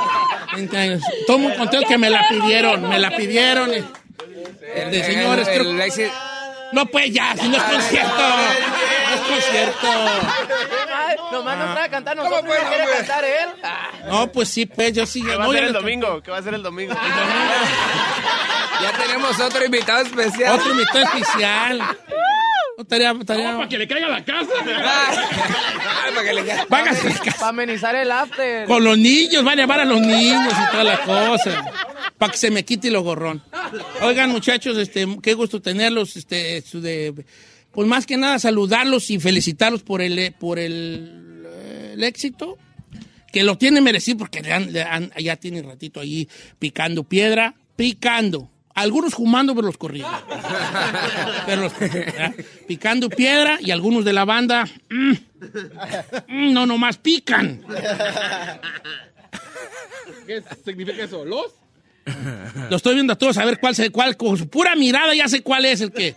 Todo un conteo que me la pidieron, me la pidieron. El de señores, No, pues ya, si no es ah, concierto. No es concierto. nos a ah. cantar cantar él. No, pues sí, pues yo sí. ¿Qué va a ser el domingo? ¿Qué va a ser El domingo. Ya tenemos otro invitado especial. Otro invitado especial. No, para que le caiga la casa. Ah, para amenizar el after. Con los niños, van a llamar a los niños y toda la cosa. Para que se me quite lo gorrón. Oigan, muchachos, este, qué gusto tenerlos. Este, de, pues más que nada saludarlos y felicitarlos por el, por el, éxito. Que lo tiene merecido porque ya, ya tiene ratito ahí picando piedra, picando algunos fumando, pero los corrían. picando piedra y algunos de la banda, mm, mm, no nomás pican. ¿Qué significa eso? ¿Los? Lo estoy viendo a todos a ver cuál, se, cuál, con su pura mirada ya sé cuál es el que...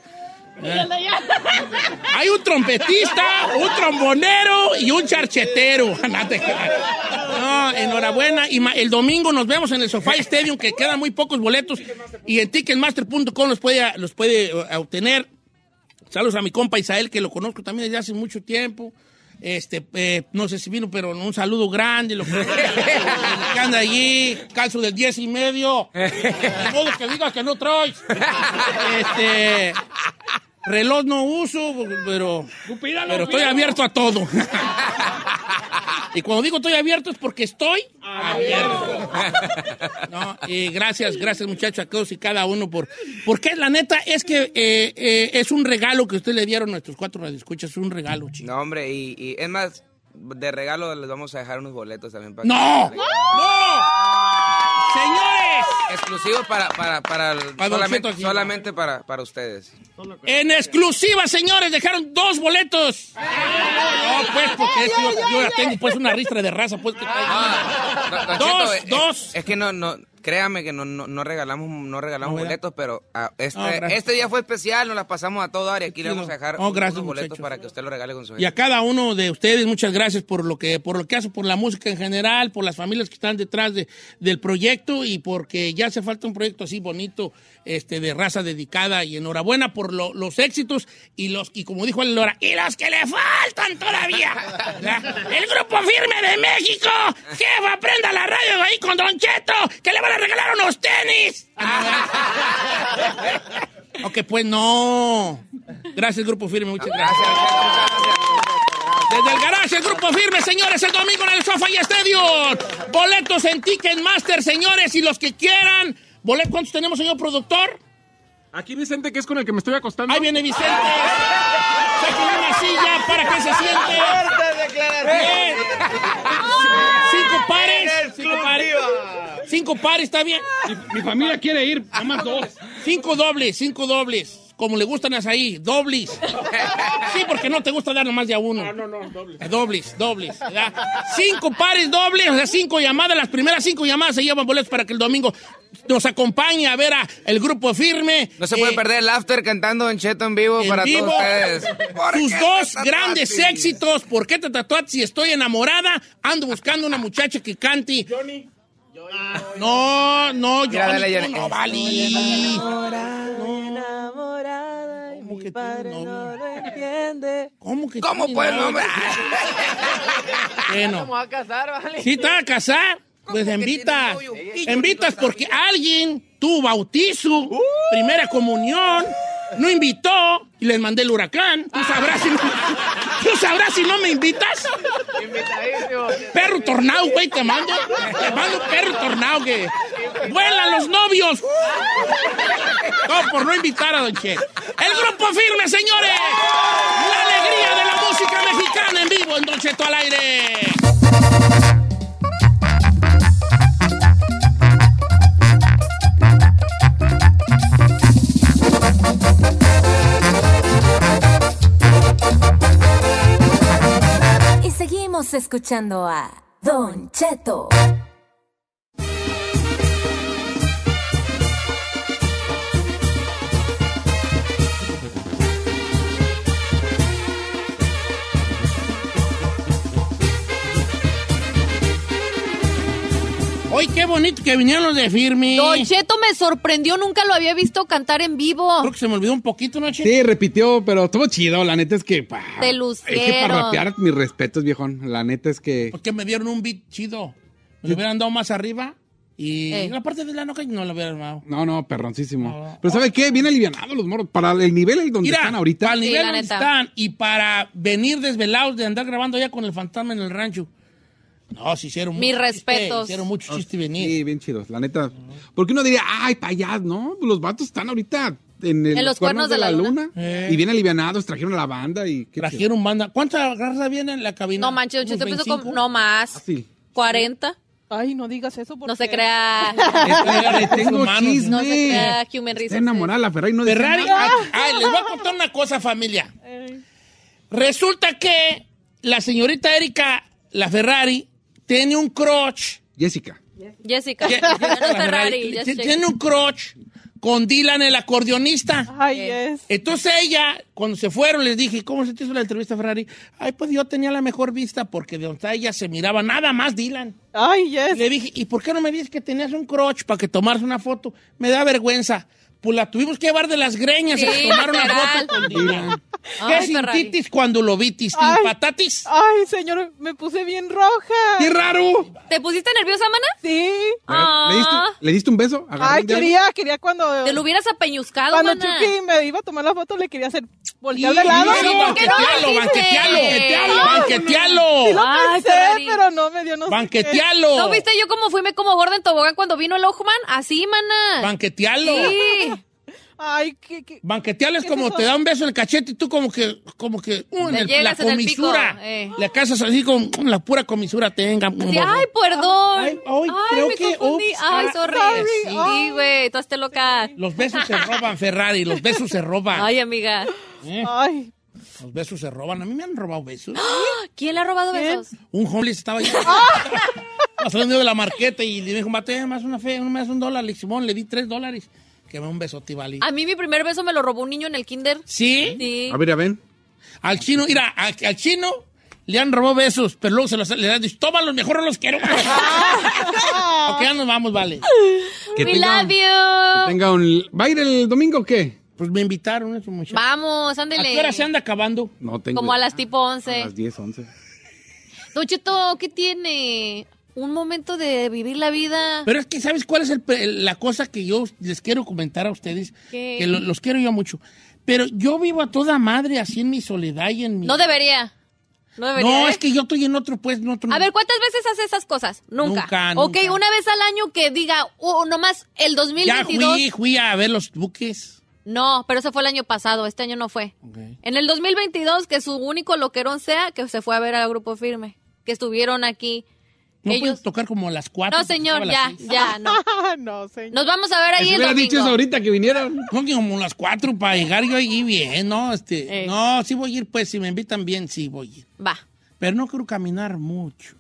Hay un trompetista, un trombonero y un charchetero. enhorabuena. Y el domingo nos vemos en el Sofá Stadium, que quedan muy pocos boletos. Y en ticketmaster.com los puede, los puede eh, obtener. Saludos a mi compa Isael, que lo conozco también desde hace mucho tiempo. Este, eh, no sé si vino, pero un saludo grande, lo que, anda allí, calzo del 10 y medio. De modo que digas que no traes. Este, Reloj no uso, pero, pero estoy abierto a todo. y cuando digo estoy abierto es porque estoy abierto. no, gracias, gracias muchachos a todos y cada uno por... Porque la neta es que eh, eh, es un regalo que ustedes le dieron a nuestros cuatro radioescuchas, es un regalo, chico. No, hombre, y, es más, de regalo les vamos a dejar unos boletos también para... ¡No! ¡No! Señores. Exclusivo para, para, para, solamente, solamente para, para, ustedes. En exclusiva, señores, dejaron dos boletos. No, pues, porque yo, yo, tengo pues una ristra de raza. Pues, ah, dos, eh, dos. es que no, no. Créame que no, regalamos, no regalamos boletos, pero ah, este, este, día fue especial, nos la pasamos a todo área. Aquí le vamos a dejar unos boletos para que usted lo regale con su Y a cada uno de ustedes, muchas gracias por lo que, por lo que hace, por la música en general, por las familias que están detrás de, del proyecto y porque ya hace falta un proyecto así bonito, este, de raza dedicada. Y enhorabuena por los éxitos y los, y como dijo el Lora, y los que le faltan todavía. el grupo firme de México, que aprenda la radio ahí con Don Cheto, que le a le regalaron los tenis. ok, pues no. Gracias, Grupo Firme. Muchas gracias. Desde el garaje, Grupo Firme, señores, el domingo en el Sofa y Estadio. Boletos en Ticketmaster, señores, y los que quieran. Boletos, ¿Cuántos tenemos, señor productor? Aquí Vicente, que es con el que me estoy acostando. Ahí viene Vicente. una silla para que se siente. Fuerte declaración. Cinco pares. Cinco pares. Cinco pares, está bien. Mi, mi familia quiere ir, más dos. Cinco dobles, cinco dobles como le gustan a ahí, dobles. Sí, porque no te gusta dar nomás de a uno. No, ah, no, no, dobles. Eh, dobles, dobles. Cinco pares dobles, o sea, cinco llamadas. Las primeras cinco llamadas se llevan boletos para que el domingo nos acompañe a ver a el grupo firme. No se puede eh, perder el after cantando en Cheto en vivo para todos ustedes. Sus dos grandes éxitos, ¿Por qué te tatuaste si estoy enamorada? Ando buscando una muchacha que cante. Johnny. No, no, yo no, vale. Enamorada, ¿Cómo que no, no lo entiende. ¿Cómo que ¿Cómo no? a casar, vale. Sí, está a casar. Pues invitas. Invitas porque alguien tu bautizo, uh. primera comunión, no invitó y les mandé el huracán. Tú ah. sabrás si no, me invitas. Perro tornado, güey, te mando. Te mando perro tornado que. ¡Vuelan los novios! No, por no invitar a Don Che. El grupo firme, señores. La alegría de la música mexicana en vivo en Don Cheto al aire. Y seguimos escuchando a Don Cheto. Hoy qué bonito que vinieron los de Firme. Don Cheto me sorprendió, nunca lo había visto cantar en vivo. Creo que se me olvidó un poquito, ¿no, Cheto? Sí, repitió, pero estuvo chido. La neta es que. Te lucieron. Es que para rapear, mis respetos, viejón. La neta es que. Porque me dieron un beat chido. Me lo hubieran dado más arriba. Y eh. la parte de la noca no la hubiera armado. No, no, perroncísimo. pero ¿sabe qué? Bien alivianados los moros. Para el nivel donde están ahorita. Para el nivel donde están y para venir desvelados de andar grabando ya con el fantasma en el rancho. No, se hicieron Mis respetos. hicieron mucho chiste y venir. Sí, bien chidos, la neta. Porque uno diría, ay, payas, ¿no? Los vatos están ahorita en, el, en los cuernos, de, la, luna. Eh. Y bien alivianados, trajeron a la banda y... ¿qué trajeron banda. ¿Cuánta garra viene en la cabina? No manches, yo te pienso no más. Así. 40. Ay, no digas eso porque... No se crea... le tengo chisme. No se crea Human reason. Está enamorada la Ferrari. No Ferrari, dice ah, Ay, les voy a contar una cosa, familia. Resulta que la señorita Erika, la Ferrari, tiene un crotch. Jessica. Jessica. Tiene un crotch con Dylan, el acordeonista. Ay, yes. Entonces ella, cuando se fueron, les dije, ¿cómo se te hizo la entrevista, Ferrari? Ay, pues yo tenía la mejor vista porque de donde ella se miraba nada más Dylan. Ay, yes. le dije, ¿y por qué no me dices que tenías un crotch para que tomarse una foto? Me da vergüenza pues la tuvimos que llevar de las greñas. Sí, se tomaron la foto con Dylan. ¿Qué ay, sintitis cuando lo vi, Ay, ¿Patatis? Ay, señor, me puse bien roja. ¡Qué raro! ¿Te pusiste nerviosa, mana? Sí. Ah. ¿Le, diste, un beso? Ay, quería, quería cuando... Te lo hubieras mana Cuando Chucky me iba a tomar la foto, le quería hacer voltear de lado. banquetealo, banquetealo, banquetealo, banquetealo. Sí lo pensé, pero no me dio no Banquetealo. Sé ¿No viste yo cómo fuime como gorda en tobogán cuando vino el Ojo, Así, mana. Banquetealo. Sí. Ay, qué, qué como te da un beso en el cachete y tú como que, como que, uh, en la comisura. Eh. Le casas así con, con, la pura comisura tenga. ay, perdón. Ay, ay, creo que. ay, ah, sorry. Sí, ah. güey, tú estás loca. Los besos se roban, Ferrari, los besos se roban. Ay, amiga. ¿Eh? Ay. Los besos se roban. A mí me han robado besos. ¡Ah! ¿Quién le ha robado besos? Un homeless estaba ahí. Pasó el de la marqueta y le dijo, mate, más una fe, más un dólar. Le Simón, le di tres dólares. Que me un beso, Tibali. A mí mi primer beso me lo robó un niño en el kinder. ¿Sí? A ver, a ver. Al chino, mira, al chino le han robado besos, pero luego se los le han dicho, los mejor los quiero. ok, ya nos vamos, vale. Que We love you. un, ¿Va a ir el domingo o qué? Pues me invitaron eso, muchachos. Vamos, ándele. ¿A se anda acabando? No tengo. Como a las tipo 11. A las 10, 11. Don Cheto, ¿qué tiene? un momento de vivir la vida. Pero es que, ¿sabes cuál es la cosa que yo les quiero comentar a ustedes? Que los quiero yo mucho. Pero yo vivo a toda madre así en mi soledad y en mi... No debería. No, debería, no ¿eh? es que yo estoy en otro, pues, en otro... A ver, ¿cuántas veces hace esas cosas? Nunca. Nunca, Ok, una vez al año que diga, nomás el 2022... Ya fui, fui a ver los buques. No, pero eso fue el año pasado, este año no fue. En el 2022, que su único loquerón sea que se fue a ver al grupo firme, que estuvieron aquí no Ellos... tocar como a las cuatro. No, señor, ya, ya, no. no, señor. Nos vamos a ver ahí Les el hubiera domingo. dicho eso ahorita que vinieron. como las cuatro para llegar yo ahí bien, ¿no? Este, eh. No, sí voy a ir, pues, si me invitan bien, sí voy a ir. Va. Pero no quiero caminar mucho.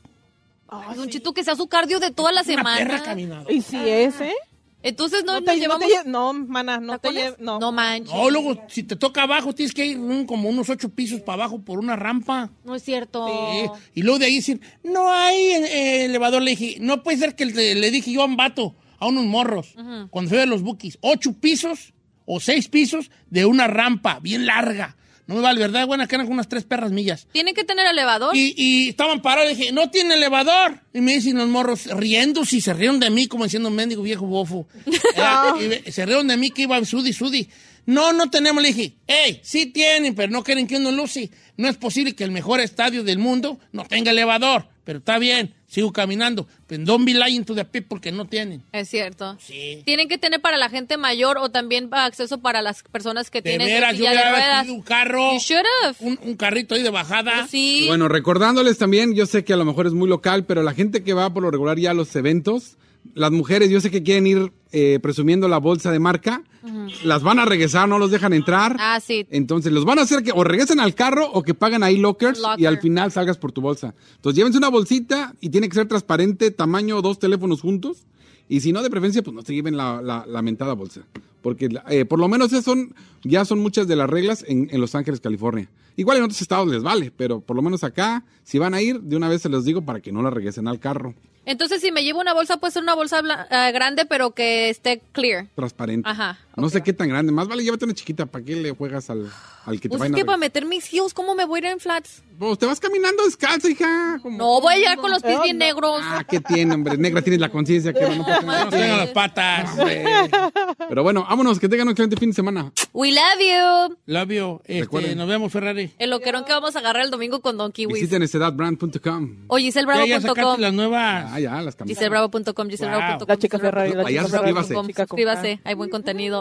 Ay, don sí. Chito, que sea su cardio de toda la Una semana. Perra caminadora. ¿Y si es, eh? Entonces no, te, llevamos. No, no, te No. no manches. No, luego, si te toca abajo, tienes que ir como unos ocho pisos para abajo por una rampa. No es cierto. Sí. Y luego de ahí decir, no hay eh, eh, elevador. Le dije, no puede ser que le, dije yo a un vato, a unos morros, cuando fui los bookies, ocho pisos o seis pisos de una rampa bien larga. Muy vale, ¿verdad? buenas que eran unas tres perras millas. ¿Tienen que tener elevador? Y, y estaban parados. Y dije, no tiene elevador. Y me dicen los morros, riendo, si se rieron de mí, como diciendo, un mendigo viejo bofo. se rieron de mí que iba sudi, sudi. No, no tenemos. Le dije, hey, sí tienen, pero no quieren que uno luce. No es posible que el mejor estadio del mundo no tenga elevador. Pero está bien sigo caminando. Pues don't be lying to the people que no tienen. Es cierto. Sí. Tienen que tener para la gente mayor o también acceso para las personas que tienen veras, yo un carro. Un, un, carrito ahí de bajada. Pues sí. bueno, recordándoles también, yo sé que a lo mejor es muy local, pero la gente que va por lo regular ya a los eventos las mujeres, yo sé que quieren ir eh, presumiendo la bolsa de marca, las van a regresar, no los dejan entrar. Ah, sí. Entonces, los van a hacer que o regresen al carro o que paguen ahí lockers y al final salgas por tu bolsa. Entonces, llévense una bolsita y tiene que ser transparente, tamaño, dos teléfonos juntos. Y si no, de preferencia, pues no se lleven la, mentada bolsa. Porque eh, por lo menos ya son, ya son muchas de las reglas en, en, Los Ángeles, California. Igual en otros estados les vale, pero por lo menos acá, si van a ir, de una vez se los digo para que no la regresen al carro. Entonces, si me llevo una bolsa, puede ser una bolsa ah, grande, pero que esté clear. Transparente. Ajá. No sé qué tan grande. Más vale, llévate una chiquita. ¿Para qué le juegas al, al que te pues Es que para meter mis heels, ¿cómo me voy a ir en flats? Pues te vas caminando descalza, hija. No, voy a llegar con los pies bien negros. Ah, ¿qué tiene, hombre? Negra tienes la conciencia que no, no, no las patas. Pero bueno, vámonos, que tengan un excelente fin de semana. We love you. Love you. Este, nos vemos, Ferrari. El loquerón que vamos a agarrar el domingo con Don Kiwi. Visiten estedadbrand.com. O giselbravo.com. las nuevas. Ah, ya, las cambiamos. Giselbravo.com, giselbravo.com. La chica Ferrari, la Suscríbase, hay buen contenido.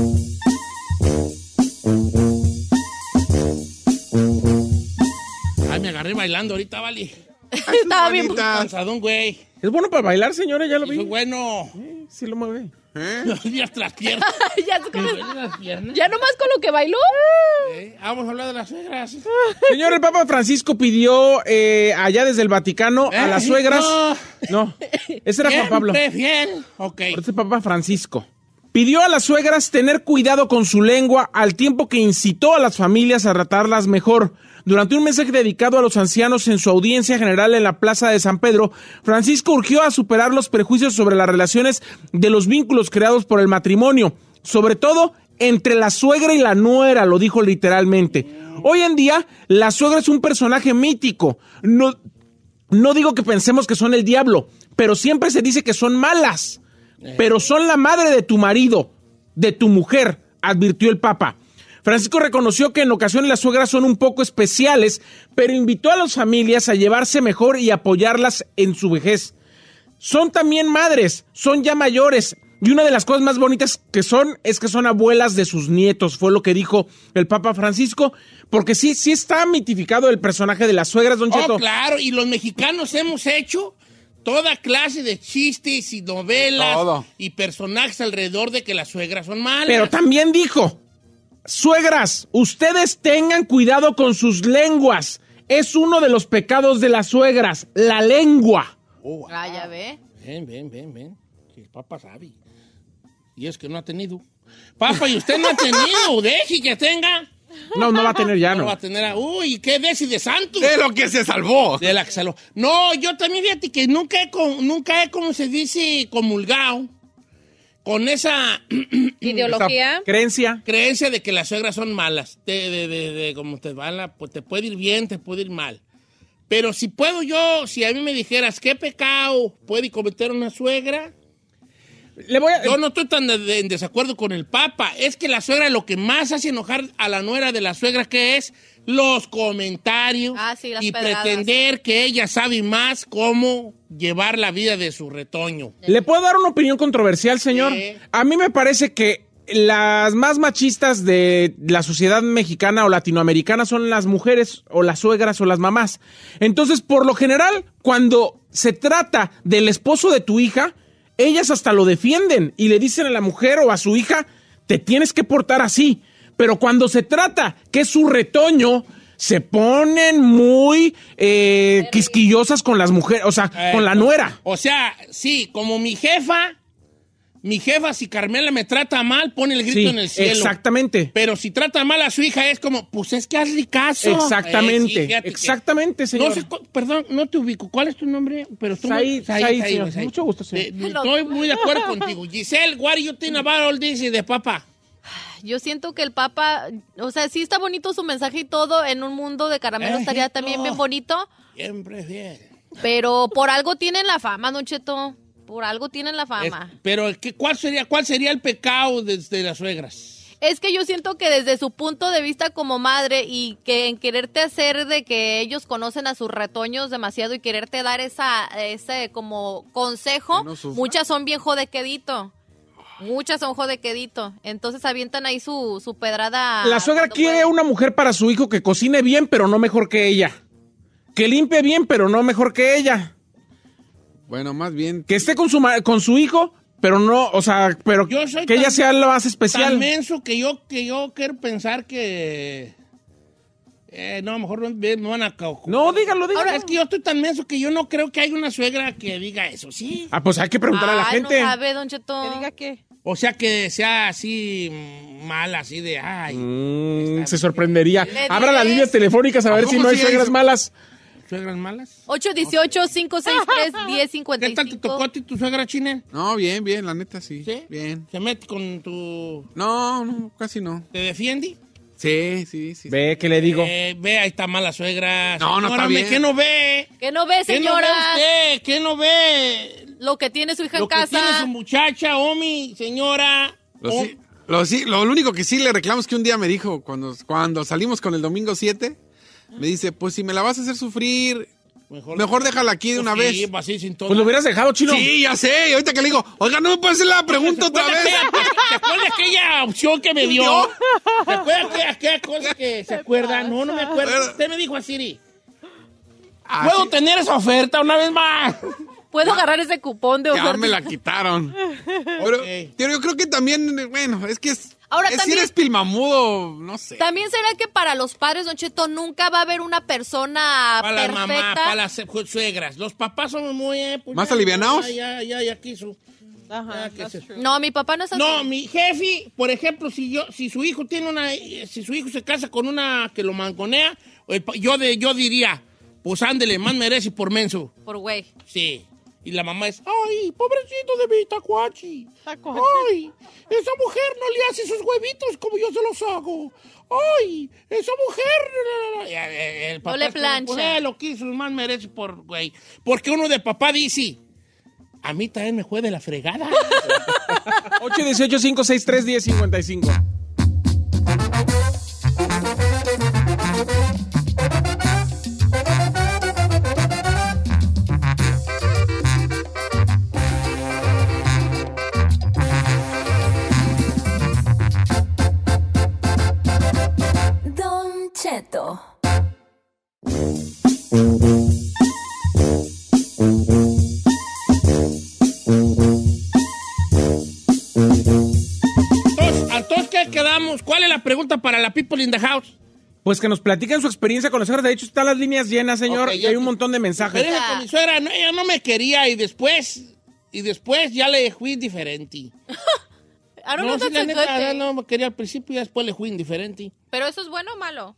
arriba bailando ahorita, vale. Estaba bien cansadón, güey. Es bueno para bailar, señores ya lo vi. Es bueno. Sí, lo mueve. ¿Eh? Días tras piernas. ya, las ya nomás con lo que bailó. Eh, vamos a hablar de las suegras. Señor, el Papa Francisco pidió eh, allá desde el Vaticano a las eh, suegras. No, ese era Juan Pablo. Fiel. Pero Este Papa Francisco. Pidió a las suegras tener cuidado con su lengua al tiempo que incitó a las familias a tratarlas mejor durante un mensaje dedicado a los ancianos en su audiencia general en la Plaza de San Pedro, Francisco urgió a superar los prejuicios sobre las relaciones de los vínculos creados por el matrimonio, sobre todo entre la suegra y la nuera, lo dijo literalmente. Hoy en día, la suegra es un personaje mítico. No, no digo que pensemos que son el diablo, pero siempre se dice que son malas. Eh. Pero son la madre de tu marido, de tu mujer, advirtió el Papa. Francisco reconoció que en ocasiones las suegras son un poco especiales, pero invitó a las familias a llevarse mejor y apoyarlas en su vejez. Son también madres, son ya mayores. Y una de las cosas más bonitas que son es que son abuelas de sus nietos, fue lo que dijo el Papa Francisco, porque sí, sí está mitificado el personaje de las suegras, don oh, Cheto. claro, y los mexicanos hemos hecho toda clase de chistes y novelas y personajes alrededor de que las suegras son malas. Pero también dijo, Suegras, ustedes tengan cuidado con sus lenguas. Es uno de los pecados de las suegras, la lengua. Oh, ah, ya ve. Ven, ven, ven, ven. El papa sabe. Y es que no ha tenido. Papa, y usted no ha tenido. Deje que tenga. No, no va a tener ya, no. no. va a tener. Uy, qué desi de Santos. De lo que se salvó. De la que salvó. No, yo también fíjate que nunca nunca he como se dice, comulgado con esa ideología, creencia, creencia de que las suegras son malas, de, de, de, como te van pues te puede ir bien, te puede ir mal. Pero si puedo yo, si a mí me dijeras qué pecado puede cometer una suegra, Le voy yo no estoy tan en desacuerdo con el Papa. Es que la suegra lo que más hace enojar a la nuera de la suegra que es los comentarios ah, y pretender que ella sabe más cómo llevar la vida de su retoño. ¿Le puedo dar una opinión controversial, señor? A mí me parece que las más machistas de la sociedad mexicana o latinoamericana son las mujeres o las suegras o las mamás. Entonces, por lo general, cuando se trata del esposo de tu hija, ellas hasta lo defienden y le dicen a la mujer o a su hija, te tienes que portar así. Pero cuando se trata que es su retoño se ponen muy eh, quisquillosas con las mujeres, o sea, eh, con la nuera. O sea, sí, como mi jefa, mi jefa, si Carmela me trata mal, pone el grito en el cielo. Exactamente. Pero si trata mal a su hija, es como, pues es que hazle caso. Exactamente. Eh, exactamente, señor. perdón, no te ubico. ¿Cuál es tu nombre? Pero tú ahí Mucho gusto, señor. estoy muy de acuerdo contigo. Giselle, what do you think about de papá? yo siento que el Papa, o sea, sí está bonito su mensaje y todo, en un mundo de caramelo estaría también bien bonito. Siempre bien. Pero por algo tienen la fama, Don Cheto. Por algo tienen la fama. pero pero cuál, sería, ¿cuál sería el pecado desde las suegras? Es que yo siento que desde su punto de vista como madre y que en quererte hacer de que ellos conocen a sus retoños demasiado y quererte dar esa ese como consejo, muchas son bien jodequedito. Muchas son quedito. Entonces avientan ahí su, su pedrada. La suegra quiere una mujer para su hijo que cocine bien, pero no mejor que ella. Que limpie bien, pero no mejor que ella. Bueno, más bien. Que esté con su, con su hijo, pero no, o sea, pero que ella sea lo más especial. Tan menso que yo, que yo quiero pensar que... Eh, no, mejor no, van a... No, dígalo, dígalo. Ahora, es que yo estoy tan menso que yo no creo que haya una suegra que diga eso, ¿sí? Ah, pues hay que preguntar a la gente. no sabe, don Cheto. ¿Que diga qué? O sea que sea así mal, así de ay. Mm, se sorprendería. Abra las líneas telefónicas a, ver si no hay suegras malas. ¿Suegras malas? 818-563-1055. ¿Qué tal te tocó a ti tu suegra Chine? No, bien, bien, la neta sí. ¿Sí? Bien. ¿Se mete con tu.? No, no, casi no. ¿Te defiende? Sí, sí, sí. Ve, ¿qué le digo? Eh, ve, ahí está mala suegra. No, no está ¿Qué no ve? ¿Qué no ve, señora? ¿Qué no ve ¿Qué no ve? Lo que tiene su hija en casa. Lo que tiene su muchacha, Omi, señora. Oh. Lo, sí, lo, único que sí le reclamo es que un día me dijo, cuando, cuando salimos con el domingo 7, me dice, pues si me la vas a hacer sufrir, Mejor, déjala aquí de pues una vez. Pues sí, así sin todo. Pues lo hubieras dejado, chino. Sí, ya sé. Y ahorita que le digo, oiga, no me puedes hacer la pues, pregunta otra vez. Después de aquella opción que me dio. Después de aquella, cosa que se acuerda. No, no me acuerdo. Usted me dijo a Siri. Ah, ¿Puedo tener esa oferta una vez más? Puedo agarrar ese cupón de oferta. Ya me la quitaron. pero yo creo que también, bueno, es que es Ahora eh, también. Si eres pilmamudo, no sé. También será que para los padres, Don Cheto, nunca va a haber una persona para perfecta. Para la mamá, para las suegras. Los papás son muy. Eh, pues, ¿Más alivianados? Ya, ya, ya, quiso. Ajá, no, mi papá no es así. No, mi jefe, por ejemplo, si su hijo tiene una, eh, si su hijo se casa con una que lo manconea, yo yo diría, pues ándele, más merece por menso. Por güey. Sí. Y la mamá es, ay, pobrecito de mi tacuachi. Ay, esa mujer no le hace sus huevitos como yo se los hago. Ay, esa mujer... Eh, eh, el no le plancha. Pues, eh, lo que hizo, más merece por, güey. Porque uno de papá dice, a mí también me juega de la fregada. 818 563 1055 para la People in the House. Pues que nos platiquen su experiencia con los señora De hecho, están las líneas llenas, señor. y hay un montón de mensajes. Pero no, ella no me quería y después, y después ya le fui indiferente no, si no me quería al principio y después le fui indiferente. ¿Pero eso es bueno o malo?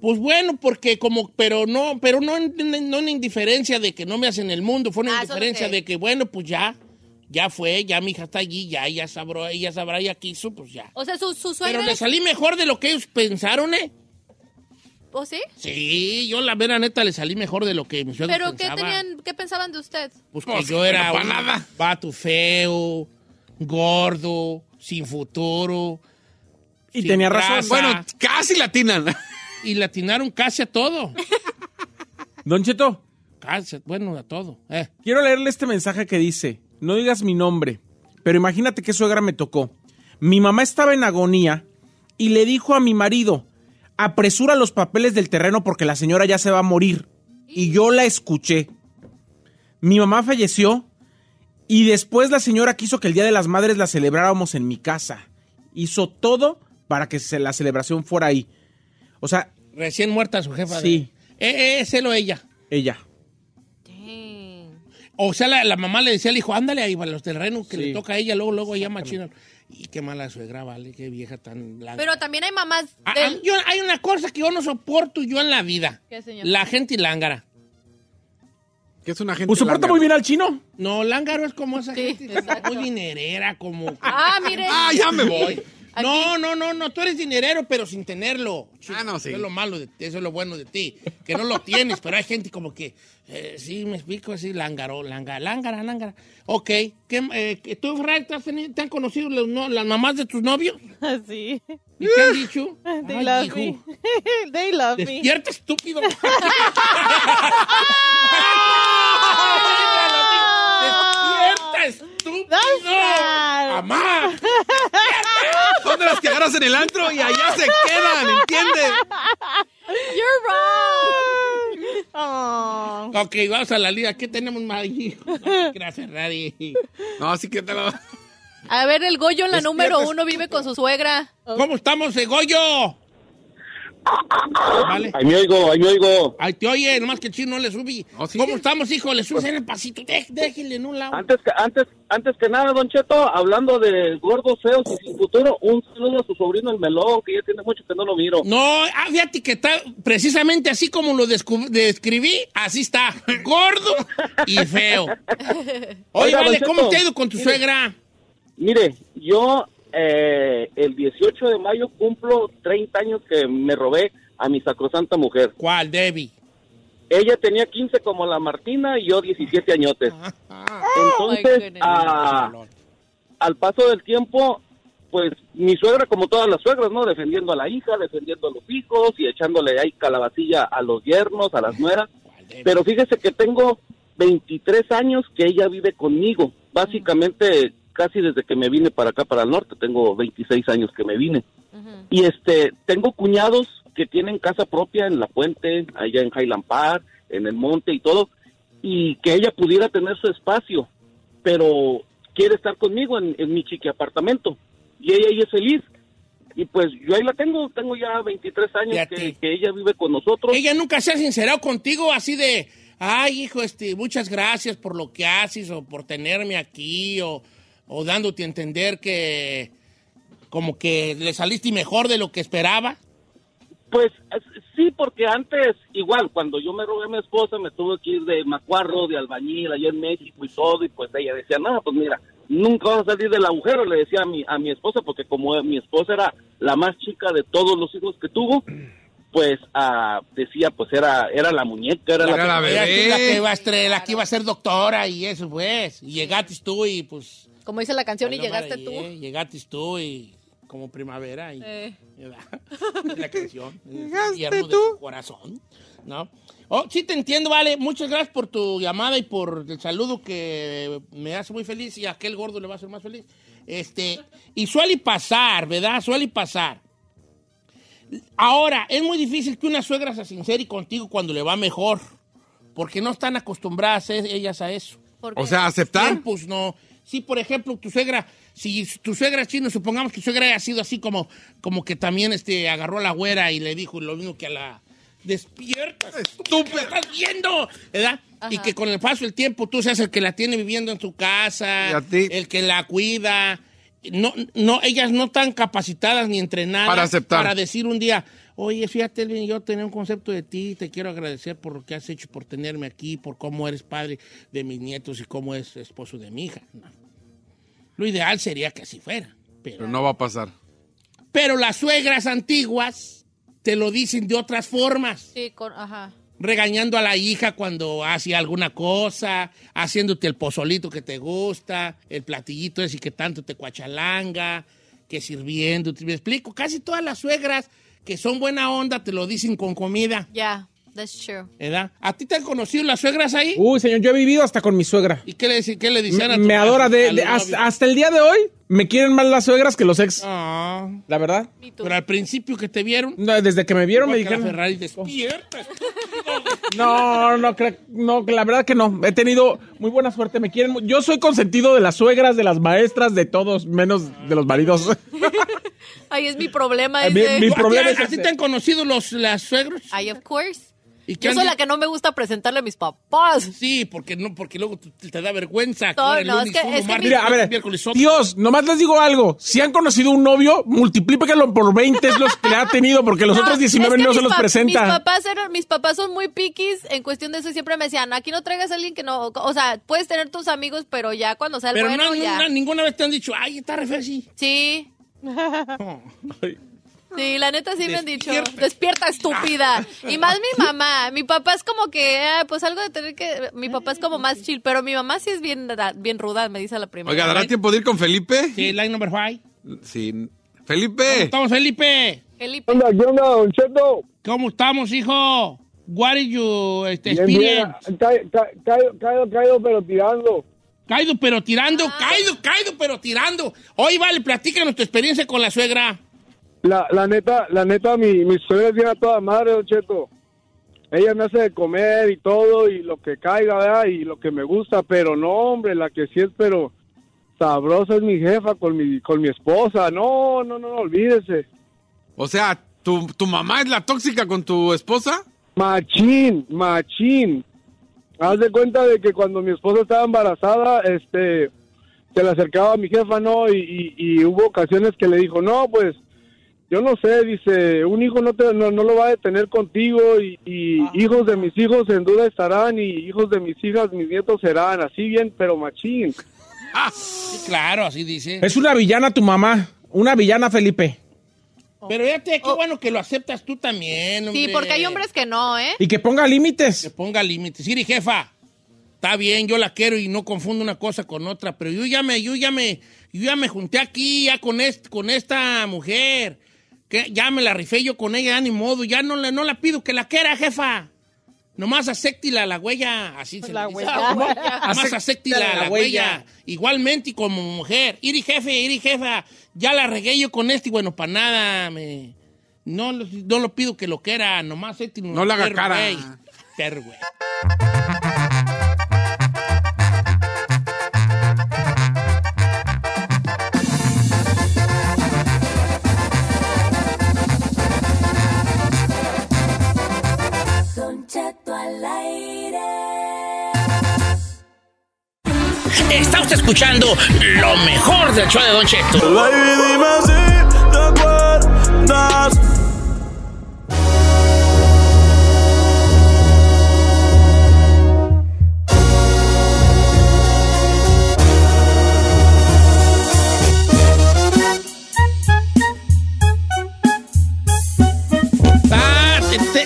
Pues bueno, porque como, pero no, pero no, no, una indiferencia de que no me hacen el mundo, fue una ah, indiferencia de que, bueno, pues ya ya fue, ya mi hija está allí, ya ella sabrá, ella sabrá, ya quiso, pues ya. O sea, su, su Pero le salí mejor de lo que ellos pensaron, ¿eh? ¿O ¿Oh, sí? Sí, yo la vera neta le salí mejor de lo que mis suegros ¿Pero qué qué pensaban de usted? Pues que pues yo era un nada. feo, gordo, sin futuro. Y tenía razón. bueno, casi latinan. Y latinaron casi a todo. Don Cheto. Casi, bueno, a todo. Eh. Quiero leerle este mensaje que dice no digas mi nombre, pero imagínate qué suegra me tocó. Mi mamá estaba en agonía y le dijo a mi marido, apresura los papeles del terreno porque la señora ya se va a morir. Y yo la escuché. Mi mamá falleció y después la señora quiso que el Día de las Madres la celebráramos en mi casa. Hizo todo para que la celebración fuera ahí. O sea... Recién muerta su jefa. Sí. De... Eh, eh, es ella. Ella. O sea, la, mamá le decía al hijo, ándale ahí para los terrenos que le toca a ella, luego, luego ella machina. Y qué mala suegra, vale, qué vieja tan blanca. Pero también hay mamás. Ah, ah, yo, hay una cosa que yo no soporto yo en la vida. ¿Qué, señor? La gente lángara. ¿Qué es una gente ¿Pues soporta muy bien al chino? No, lángaro es como esa gente, muy dinerera, como. Ah, mire. Ah, ya me voy. No, no, no, no, tú eres dinerero, pero sin tenerlo. Ah, no, sí. Eso es lo malo, de, ti, eso es lo bueno de ti, que no lo tienes, pero hay gente como que, eh, sí, me explico, así, langaro, lángara, lángara, lángara. Ok, ¿Qué, eh, ¿tú, Ray, te, han conocido las mamás de tus novios? Ah, sí. ¿Y qué han dicho? They love me. They love me. Despierta, estúpido. ¡Despierta, estúpido! ¡Amá! de las que agarras en el antro y allá se quedan, ¿entiendes? You're wrong. Ok, vamos a la liga. ¿Qué tenemos más gracias, Radi. No, así que te lo... A ver, el Goyo en la número uno vive con su suegra. ¿Cómo estamos, eh, Goyo? ¡Ay, Ahí me oigo, ahí me oigo. Ahí te oye, nomás que el chino no le subí. ¿Cómo estamos, hijo? Le subes en el pasito, Déjele déjenle en un lado. Antes que, antes, antes que nada, Don Cheto, hablando de gordo, feo, y sin futuro, un saludo a su sobrino el Melón, que ya tiene mucho que no lo miro. No, ah, fíjate que está precisamente así como lo describí, así está, gordo y feo. Oye, Oiga, vale, ¿cómo te ha ido con tu suegra? Mire, yo eh, el 18 de mayo cumplo 30 años que me robé a mi sacrosanta mujer. ¿Cuál, Debbie? Ella tenía 15 como la Martina y yo 17 añotes. Ah, ah. Entonces, ah, al paso del tiempo, pues mi suegra, como todas las suegras, ¿no? Defendiendo a la hija, defendiendo a los hijos y echándole ahí calabacilla a los yernos, a las nueras. Pero fíjese que tengo 23 años que ella vive conmigo. Básicamente casi desde que me vine para acá, para el norte. Tengo 26 años que me vine. Y este, tengo cuñados que tienen casa propia en La Puente, allá en Highland Park, en el monte y todo, y que ella pudiera tener su espacio, pero quiere estar conmigo en, mi chiqui apartamento. Y ella ahí es feliz. Y pues yo ahí la tengo, tengo ya 23 años que, que, ella vive con nosotros. Ella nunca se ha sincerado contigo así de, ay hijo, este, muchas gracias por lo que haces o por tenerme aquí o o dándote a entender que como que le saliste mejor de lo que esperaba? Pues sí, porque antes, igual, cuando yo me rogué a mi esposa, me tuve que ir de Macuarro, de Albañil, allá en México y todo, y pues ella decía, no, pues mira, nunca vas a salir del agujero, le decía a mi, a mi esposa, porque como mi esposa era la más chica de todos los hijos que tuvo, pues ah, decía, pues era, era la muñeca, era, la, bebé. Era que iba a la que iba a ser doctora y eso, pues, y llegaste tú y pues... Como dice la canción, y llegaste tú. Eh, llegaste tú y como primavera y, eh. la, canción. Eh, llegaste tú. tu corazón, ¿no? Oh, sí te entiendo, vale. Muchas gracias por tu llamada y por el saludo que me hace muy feliz y a aquel gordo le va a hacer más feliz. Este, y suele pasar, ¿verdad? Suele pasar. Ahora, es muy difícil que una suegra sea sincera y contigo cuando le va mejor, porque no están acostumbradas e-, ellas a eso. O sea, aceptar. no. Si, por ejemplo, tu suegra, si tu suegra es china, supongamos que tu suegra haya sido así como, como que también este, agarró a la güera y le dijo lo mismo que a la. Despierta, estúpida, estás viendo, ¿verdad? Y que con el paso del tiempo tú seas el que la tiene viviendo en tu casa, el que la cuida. No, no, ellas no están capacitadas ni entrenadas para decir un día, Oye, fíjate, Elvin, yo tenía un concepto de ti, te quiero agradecer por lo que has hecho, por tenerme aquí, por cómo eres padre de mis nietos y cómo es esposo de mi hija. Lo ideal sería que así fuera. Pero, no va a pasar. Pero las suegras antiguas te lo dicen de otras formas. Sí, ajá regañando a la hija cuando hace alguna cosa, haciéndote el pozolito que te gusta, el platillito ese que tanto te cuachalanga, que sirviendo. Me explico, casi todas las suegras que son buena onda te lo dicen con comida. Ya. That's true. ¿Edad? ¿A ti te han conocido las suegras ahí? Uy, señor, yo he vivido hasta con mi suegra. ¿Y qué le, qué le decían a Me adora. De, hasta, el día de hoy me quieren más las suegras que los ex. Ah. La verdad. Pero al principio que te vieron. No, desde que me vieron me dijeron. no, no, no, la verdad que no. He tenido muy buena suerte. Me quieren. Yo soy consentido de las suegras, de las maestras, de todos, menos de los maridos. Ahí es mi problema. Mi, problema es. ¿Así te han conocido los las suegras Ay, of course. Yo soy la que no me gusta presentarle a mis papás. Sí, porque no, porque luego te, da vergüenza. No, no, es Mira, a ver, Dios, nomás les digo algo. Si han conocido un novio, multiplíquenlo por 20 es los que ha tenido, porque los otros 19 no se los presenta. Mis papás, mis papás son muy piquis en cuestión de eso. Siempre me decían, aquí no traigas a alguien que no... O sea, puedes tener tus amigos, pero ya cuando sea el pero no, ninguna vez te han dicho, ay, está re Sí. Sí, la neta sí me han dicho, despierta estúpida. Y más mi mamá, mi papá es como que, ah, pues algo de tener que, mi papá es como más chill, pero mi mamá sí es bien, bien ruda, me dice la primera. Oiga, ¿dará tiempo de ir con Felipe? Sí, line number five. Sí. Felipe. ¿Cómo estamos, Felipe? Felipe. Hola, Cheto? ¿Cómo estamos, hijo? What is your este, experience? Caído, caído, pero tirando. Caído, pero tirando, ah. caído, caído, pero tirando. Hoy vale, platícanos tu experiencia con la suegra la, la neta, la neta, mi, mi es bien a toda madre, don Cheto. Ella me hace de comer y todo, y lo que caiga, ¿verdad? Y lo que me gusta, pero no, hombre, la que sí es, pero sabrosa es mi jefa con mi, con mi esposa. No, no, no, no olvídese. O sea, ¿tu, ¿tu mamá es la tóxica con tu esposa? Machín, machín. Haz de cuenta de que cuando mi esposa estaba embarazada, este, se le acercaba a mi jefa, ¿no? Y, y hubo ocasiones que le dijo, no, pues yo no sé, dice, un hijo no, te, no, no lo va a detener contigo y, ah. hijos de mis hijos en duda estarán y hijos de mis hijas, mis nietos serán, así bien, pero machín. Ah, claro, así dice. Es una villana tu mamá, una villana Felipe. Pero fíjate, qué oh. bueno que lo aceptas tú también. Hombre. Sí, porque hay hombres que no, ¿eh? Y que ponga límites. Que ponga límites. Siri, jefa, está bien, yo la quiero y no confundo una cosa con otra, pero yo ya me, yo ya me, yo ya me junté aquí ya con, con esta mujer que ya me la rifé yo con ella, de ni modo, ya no, le, no la pido que la quiera, jefa. Nomás acéptila la huella, así se la Nomás acéptila la, la huella. Igualmente y como mujer. Iri jefe, iri jefa, ya la regué yo con este y bueno, para nada, me... No, lo pido que lo quiera, nomás No la haga cara. güey. Está usted escuchando lo mejor del show de Don Cheto. Baby, dime si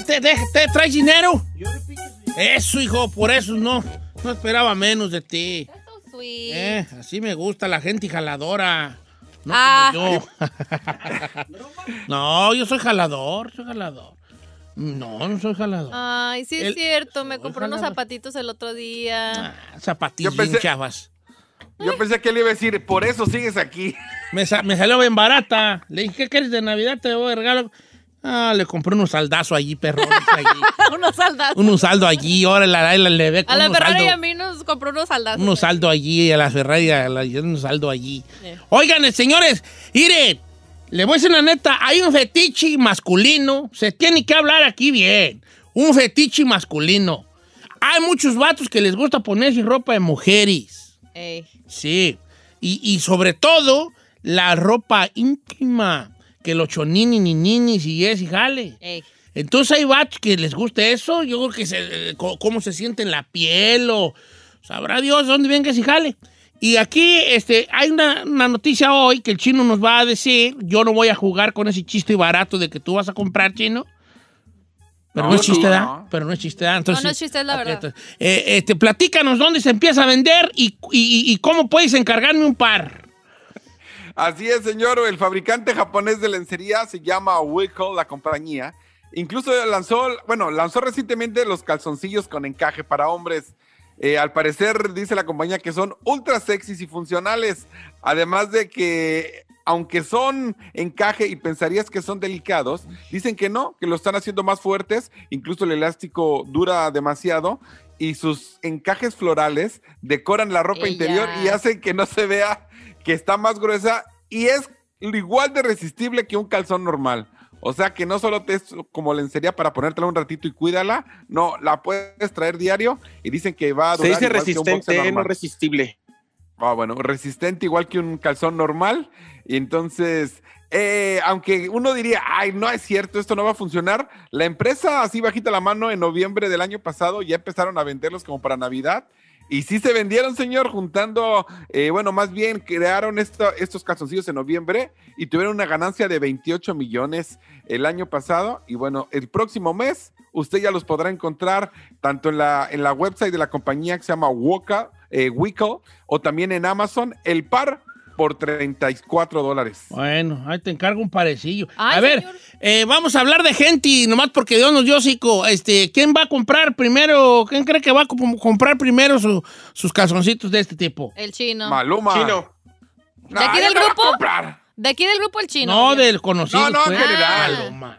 te ah, te, traes dinero? Eso, hijo, por eso no. No esperaba menos de ti. Eh, así me gusta la gente jaladora. No, ah. como yo. no, yo soy jalador, soy jalador. No, no soy jalador. Ay, sí es cierto, me compró unos zapatitos el otro día. Ah, zapatitos. zapatillos Yo pensé que él iba a decir, por eso sigues aquí. Me, salió bien barata. Le dije, ¿qué quieres de Navidad? Te voy a regalo. Ah, le compré unos saldazos allí, perro. unos saldazos. Unos saldos allí, ahora la, la, le ve A la Ferrari a mí nos compró unos saldazos. Unos saldos allí, a la Ferrari, a la, unos allí. Oigan, señores, iré. le voy a decir la neta, hay un fetiche masculino, se tiene que hablar aquí bien. Un fetiche masculino. Hay muchos vatos que les gusta ponerse ropa de mujeres. Sí. Y, y sobre todo, la ropa íntima que los chonini, ninis y es y jale. Entonces hay vatos que les guste eso, yo creo que cómo se siente en la piel o sabrá Dios dónde venga y jale. Y aquí este, hay una, noticia hoy que el chino nos va a decir, yo no voy a jugar con ese chiste barato de que tú vas a comprar chino. Pero no, es chiste, ¿da? Pero no es chiste, ¿da? no, no es chiste, es la verdad. Eh, este, platícanos dónde se empieza a vender y cómo puedes encargarme un par. Así es, señor. El fabricante japonés de lencería se llama Wickle, la compañía. Incluso lanzó, bueno, lanzó recientemente los calzoncillos con encaje para hombres. Eh, al parecer, dice la compañía que son ultra sexys y funcionales. Además de que, aunque son encaje y pensarías que son delicados, dicen que no, que lo están haciendo más fuertes. Incluso el elástico dura demasiado y sus encajes florales decoran la ropa interior y hacen que no se vea que está más gruesa y es igual de resistible que un calzón normal. O sea que no solo te es como lencería para ponértela un ratito y cuídala, no, la puedes traer diario y dicen que va a durar. Se dice resistente, no resistible. Ah, bueno, resistente igual que un calzón normal. Y entonces, eh, aunque uno diría, ay, no es cierto, esto no va a funcionar, la empresa así bajita la mano en noviembre del año pasado ya empezaron a venderlos como para Navidad y sí se vendieron, señor, juntando, eh, bueno, más bien crearon esto, estos calzoncillos en noviembre y tuvieron una ganancia de 28 millones el año pasado. Y bueno, el próximo mes usted ya los podrá encontrar tanto en la, en la website de la compañía que se llama Woka, eh, o también en Amazon. El par por 34 dólares. Bueno, ahí te encargo un parecillo. a ver, eh, vamos a hablar de gente, y nomás porque Dios nos dio Zico, Este, ¿Quién va a comprar primero? ¿Quién cree que va a comprar primero sus calzoncitos de este tipo? El chino. Maluma. Chino. ¿De aquí del grupo? ¿De aquí del grupo el chino? No, del conocido. No, no, pues. general. Maluma.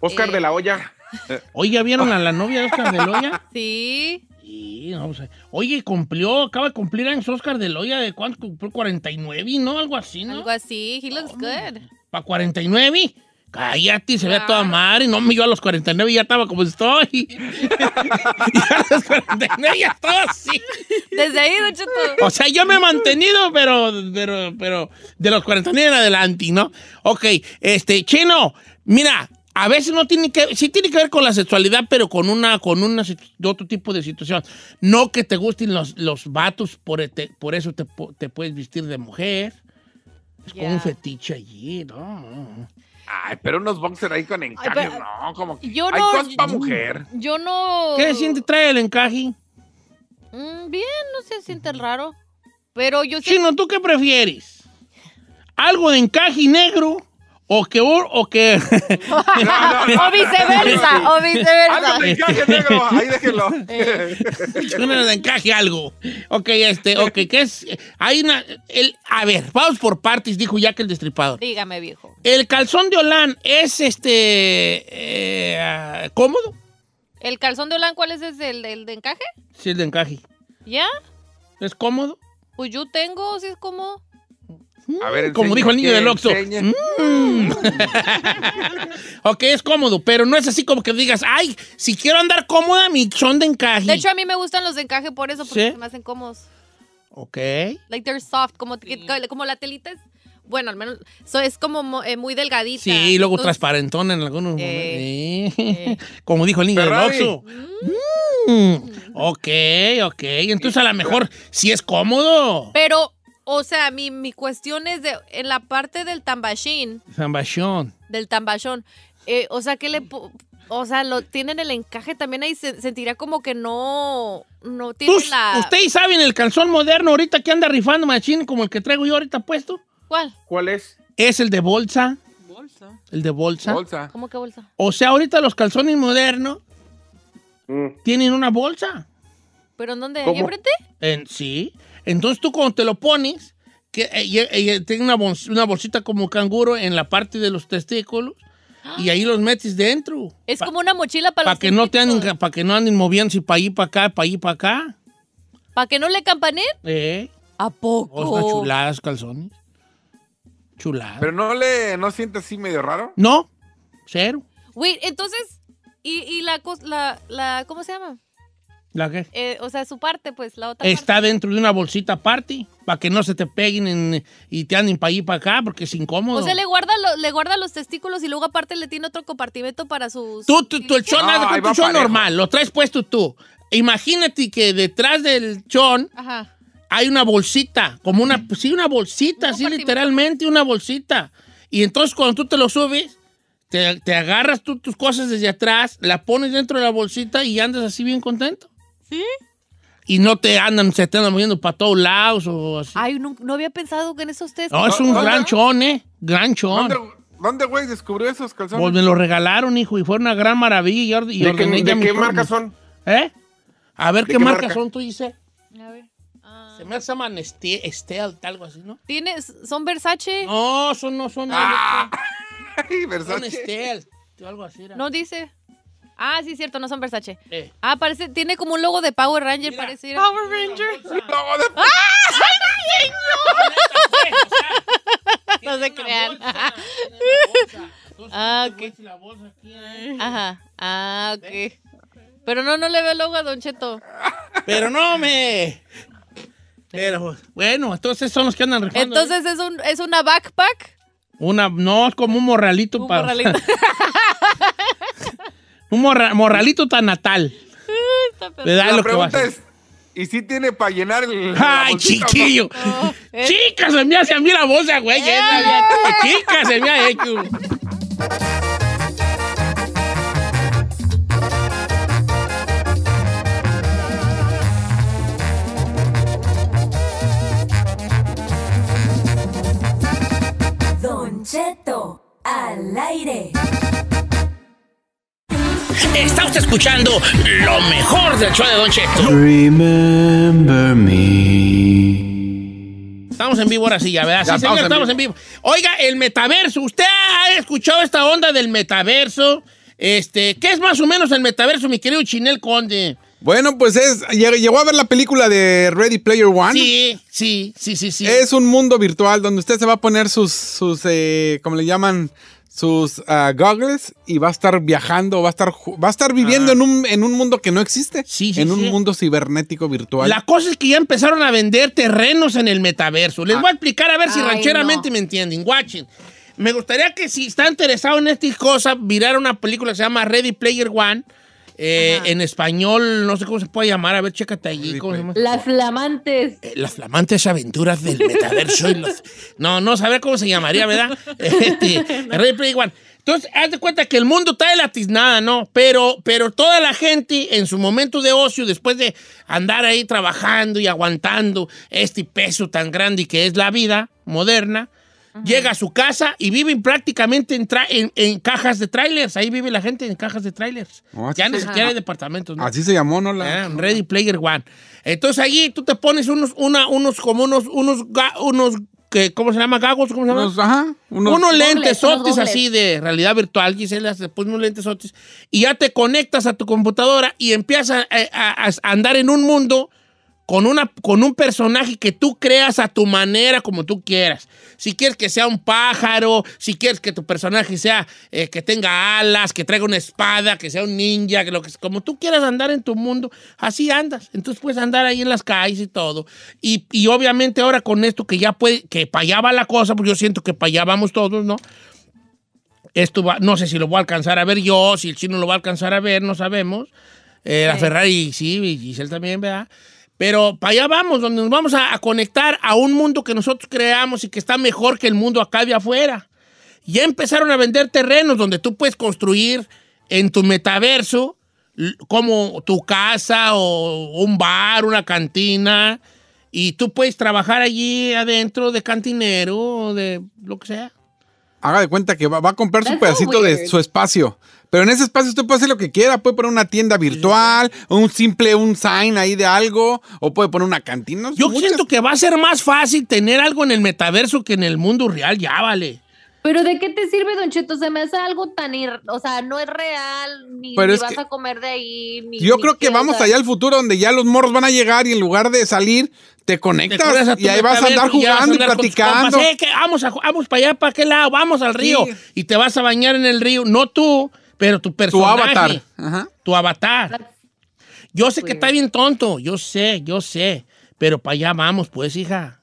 Oscar de la Olla. Eh, oye, ¿vieron a la novia de Oscar de la Olla? Sí oye, cumplió, acaba de cumplir años Oscar de Loya de cuánto cumplió 49, ¿no? Algo así, ¿no? Algo así, he looks good. ¿Para 49? Cállate, se ve toda madre. No, yo a los 49 ya estaba como estoy. a los 49 ya estaba así. Desde ahí, O sea, yo me he mantenido, pero, pero, pero de los 49 en adelante, ¿no? Ok, este, Chino, mira, a veces no tiene que, sí tiene que ver con la sexualidad, pero con una, con una, otro tipo de situación. No que te gusten los, los vatos, por, e, eso te, puedes vestir de mujer. Es como un fetiche allí, ¿no? Ay, pero unos boxers ahí con encaje, no, hay no, para mujer. Yo no... ¿Qué siente trae el encaje? Mm, bien, no se siente raro, pero yo... Chino, ¿tú qué prefieres? ¿Algo de encaje negro o que o que. o viceversa, o viceversa. Algo encaje, este. Ahí déjenlo. Eh. de encaje algo. Ok, este, ok, ¿qué es? Hay una. El, a ver, vamos por partes, dijo Jack el destripador. Dígame, viejo. ¿El calzón de Olan es este. Eh, cómodo? ¿El calzón de Olan cuál es? ¿Es el, de encaje? Sí, el de encaje. ¿Ya? ¿Es cómodo? Pues yo tengo, si es cómodo. A mm, ver, Como dijo el niño del Oxxo. Mm. ok, es cómodo, pero no es así como que digas, ay, si quiero andar cómoda, mi son de encaje. De hecho, a mí me gustan los de encaje por eso, porque se me hacen cómodos. Ok. Like they're soft, como, como la telita es bueno, al menos es como eh, muy delgadita. Sí, luego transparentona transparentón en algunos eh, momentos. Eh. Como dijo el niño del Oxxo. Mm. Ok, ok. Entonces a lo mejor sí es cómodo. Pero o sea, mi, mi cuestión es de en la parte del tambachín. Tambachón. Del tambachón. Eh, o sea, que le o sea, lo tienen el encaje también ahí se sentirá como que no no tiene la Ustedes saben el calzón moderno ahorita que anda rifando machín como el que traigo yo ahorita puesto. ¿Cuál? ¿Cuál es? Es el de bolsa. Bolsa. El de bolsa. Bolsa. ¿Cómo que bolsa? O sea, ahorita los calzones modernos mm. tienen una bolsa. ¿Pero en dónde? ¿En frente? En, sí. Entonces tú cuando te lo pones, que, eh, eh, eh, tiene una, una, bolsita como canguro en la parte de los testículos y ahí los metes dentro. Es como una mochila para que no te anden, Para que no anden moviéndose para ahí, para acá, para ahí, para acá. ¿Para que no le campanen? Eh. ¿A poco? Cosas oh, chuladas calzones. Chuladas. ¿Pero no le no así medio raro? No, cero. Güey, entonces, ¿y, y la, la, la, cómo se llama? ¿La qué? Eh, o sea, su parte, pues, la otra Está dentro de una bolsita party para que no se te peguen y te anden para allí para acá porque es incómodo. O sea, le guarda, le guarda los testículos y luego aparte le tiene otro compartimento para sus... Tú, tú, el chón tu chon normal, lo traes puesto tú. Imagínate que detrás del chón hay una bolsita, como una... Sí, una bolsita, así literalmente una bolsita. Y entonces cuando tú te lo subes... Te, agarras tus cosas desde atrás, la pones dentro de la bolsita y andas así bien contento. ¿Sí? y no te andan, se te andan moviendo para todos lados o así. Ay, no, había pensado que en esos test. No, es un gran chon, ¿eh? Gran chon. ¿Dónde, güey, descubrió esos calzones? Pues me los regalaron, hijo, y fue una gran maravilla. Y, ¿De, qué marca son? ¿Eh? A ver qué, marca, son, tú dices. A ver. Ah. Se me llaman Estel, algo así, ¿no? ¿Tienes, ¿Son Versace? No, son, no son. Ah. Este. Ay, Versace. Son Estel, algo así. Era. No dice. Ah, sí, cierto, no son Versace. Eh. Ah, parece, tiene como un logo de Power Ranger, parece. Power Ranger. logo de ¡Ah! ¡Ay, no! no se crean. Ah, ok. Eh. Ajá. Ah, ok. Pero no, no le veo el logo a Don Cheto. Pero no me. Pero bueno, entonces son los que andan rifando. ¿eh? Entonces es, un, es una backpack. Una, no, es como un morralito un para. Morralito. Un morralito tan natal. Eh, da lo pregunta que es, ¿y si tiene para llenar el. ¡Ay, chiquillo! ¡Chicas, se me hace a mí la bolsa, güey! Eh, ¡Chicas, se me hace! Don Cheto, al aire. Está usted escuchando lo mejor del show de Don Cheto. Remember me. Estamos en vivo ahora sí, ya, ¿verdad? sí, estamos, en, estamos vivo. en, vivo. Oiga, el metaverso. ¿Usted ha escuchado esta onda del metaverso? Este, ¿qué es más o menos el metaverso, mi querido Chinel Conde? Bueno, pues es. Llegó a ver la película de Ready Player One. Sí, sí, sí, sí, sí. Es un mundo virtual donde usted se va a poner sus, sus, eh, ¿cómo le llaman? sus ah, goggles y va a estar viajando, va a estar, va a estar viviendo ah. en, un, en, un, mundo que no existe. en un mundo cibernético virtual. La cosa es que ya empezaron a vender terrenos en el metaverso. Les ah. voy a explicar a ver si rancheramente me entienden. Watching. Me gustaría que si está interesado en estas cosas, mirar una película que se llama Ready Player One eh, en español, no sé cómo se puede llamar, a ver, chécate allí. Las flamantes. Eh, las flamantes aventuras del metaverso. y No, no saber cómo se llamaría, ¿verdad? Este, Entonces, haz de cuenta que el mundo está de la tiznada, ¿no? Pero, pero toda la gente en su momento de ocio, después de andar ahí trabajando y aguantando este peso tan grande que es la vida moderna, llega a su casa y viven prácticamente en, cajas de trailers. Ahí vive la gente en cajas de trailers. Oh, ya ni siquiera hay departamentos. Así se llamó, ¿no? La... Ready Player One. Entonces ahí tú te pones unos, unos como unos, unos, ¿cómo se llama? ¿Gagos? ¿Cómo se llama? Unos, lentes ópticos así de realidad virtual, Gisela, se pones unos lentes sotis y ya te conectas a tu computadora y empiezas a andar en un mundo con, una, con un personaje que tú creas a tu manera, como tú quieras. Si quieres que sea un pájaro, si quieres que tu personaje sea, eh, que tenga alas, que traiga una espada, que sea un ninja, que lo que, como tú quieras andar en tu mundo, así andas. Entonces puedes andar ahí en las calles y todo. Y, obviamente ahora con esto que ya puede, que para la cosa, porque yo siento que para todos, ¿no? Esto va, no sé si lo voy a alcanzar a ver yo, si el chino lo va a alcanzar a ver, no sabemos. Eh, la Ferrari sí, y Giselle también, ¿verdad? Pero para allá vamos, donde nos vamos a, conectar a un mundo que nosotros creamos y que está mejor que el mundo acá de afuera. Ya empezaron a vender terrenos donde tú puedes construir en tu metaverso como tu casa o un bar, una cantina, y tú puedes trabajar allí adentro de cantinero o de lo que sea. Haga de cuenta que va, a comprar su pedacito de su espacio. Pero en ese espacio usted puede hacer lo que quiera. Puede poner una tienda virtual, un simple, un sign ahí de algo, o puede poner una cantina. Yo siento que va a ser más fácil tener algo en el metaverso que en el mundo real, ya vale. Pero ¿de qué te sirve, Don Cheto? Se me hace algo tan, ir, o sea, no es real, ni, vas a comer de ahí. Ni, yo creo que vamos allá al futuro donde ya los morros van a llegar y en lugar de salir, te conectas y ahí vas a andar jugando y, platicando. Eh, vamos, vamos para allá, para qué lado, vamos al río y te vas a bañar en el río. No tú, pero tu personaje. Tu avatar. Tu avatar. Yo sé que está pues. bien tonto, yo sé, yo sé. Pero para allá vamos, pues, hija.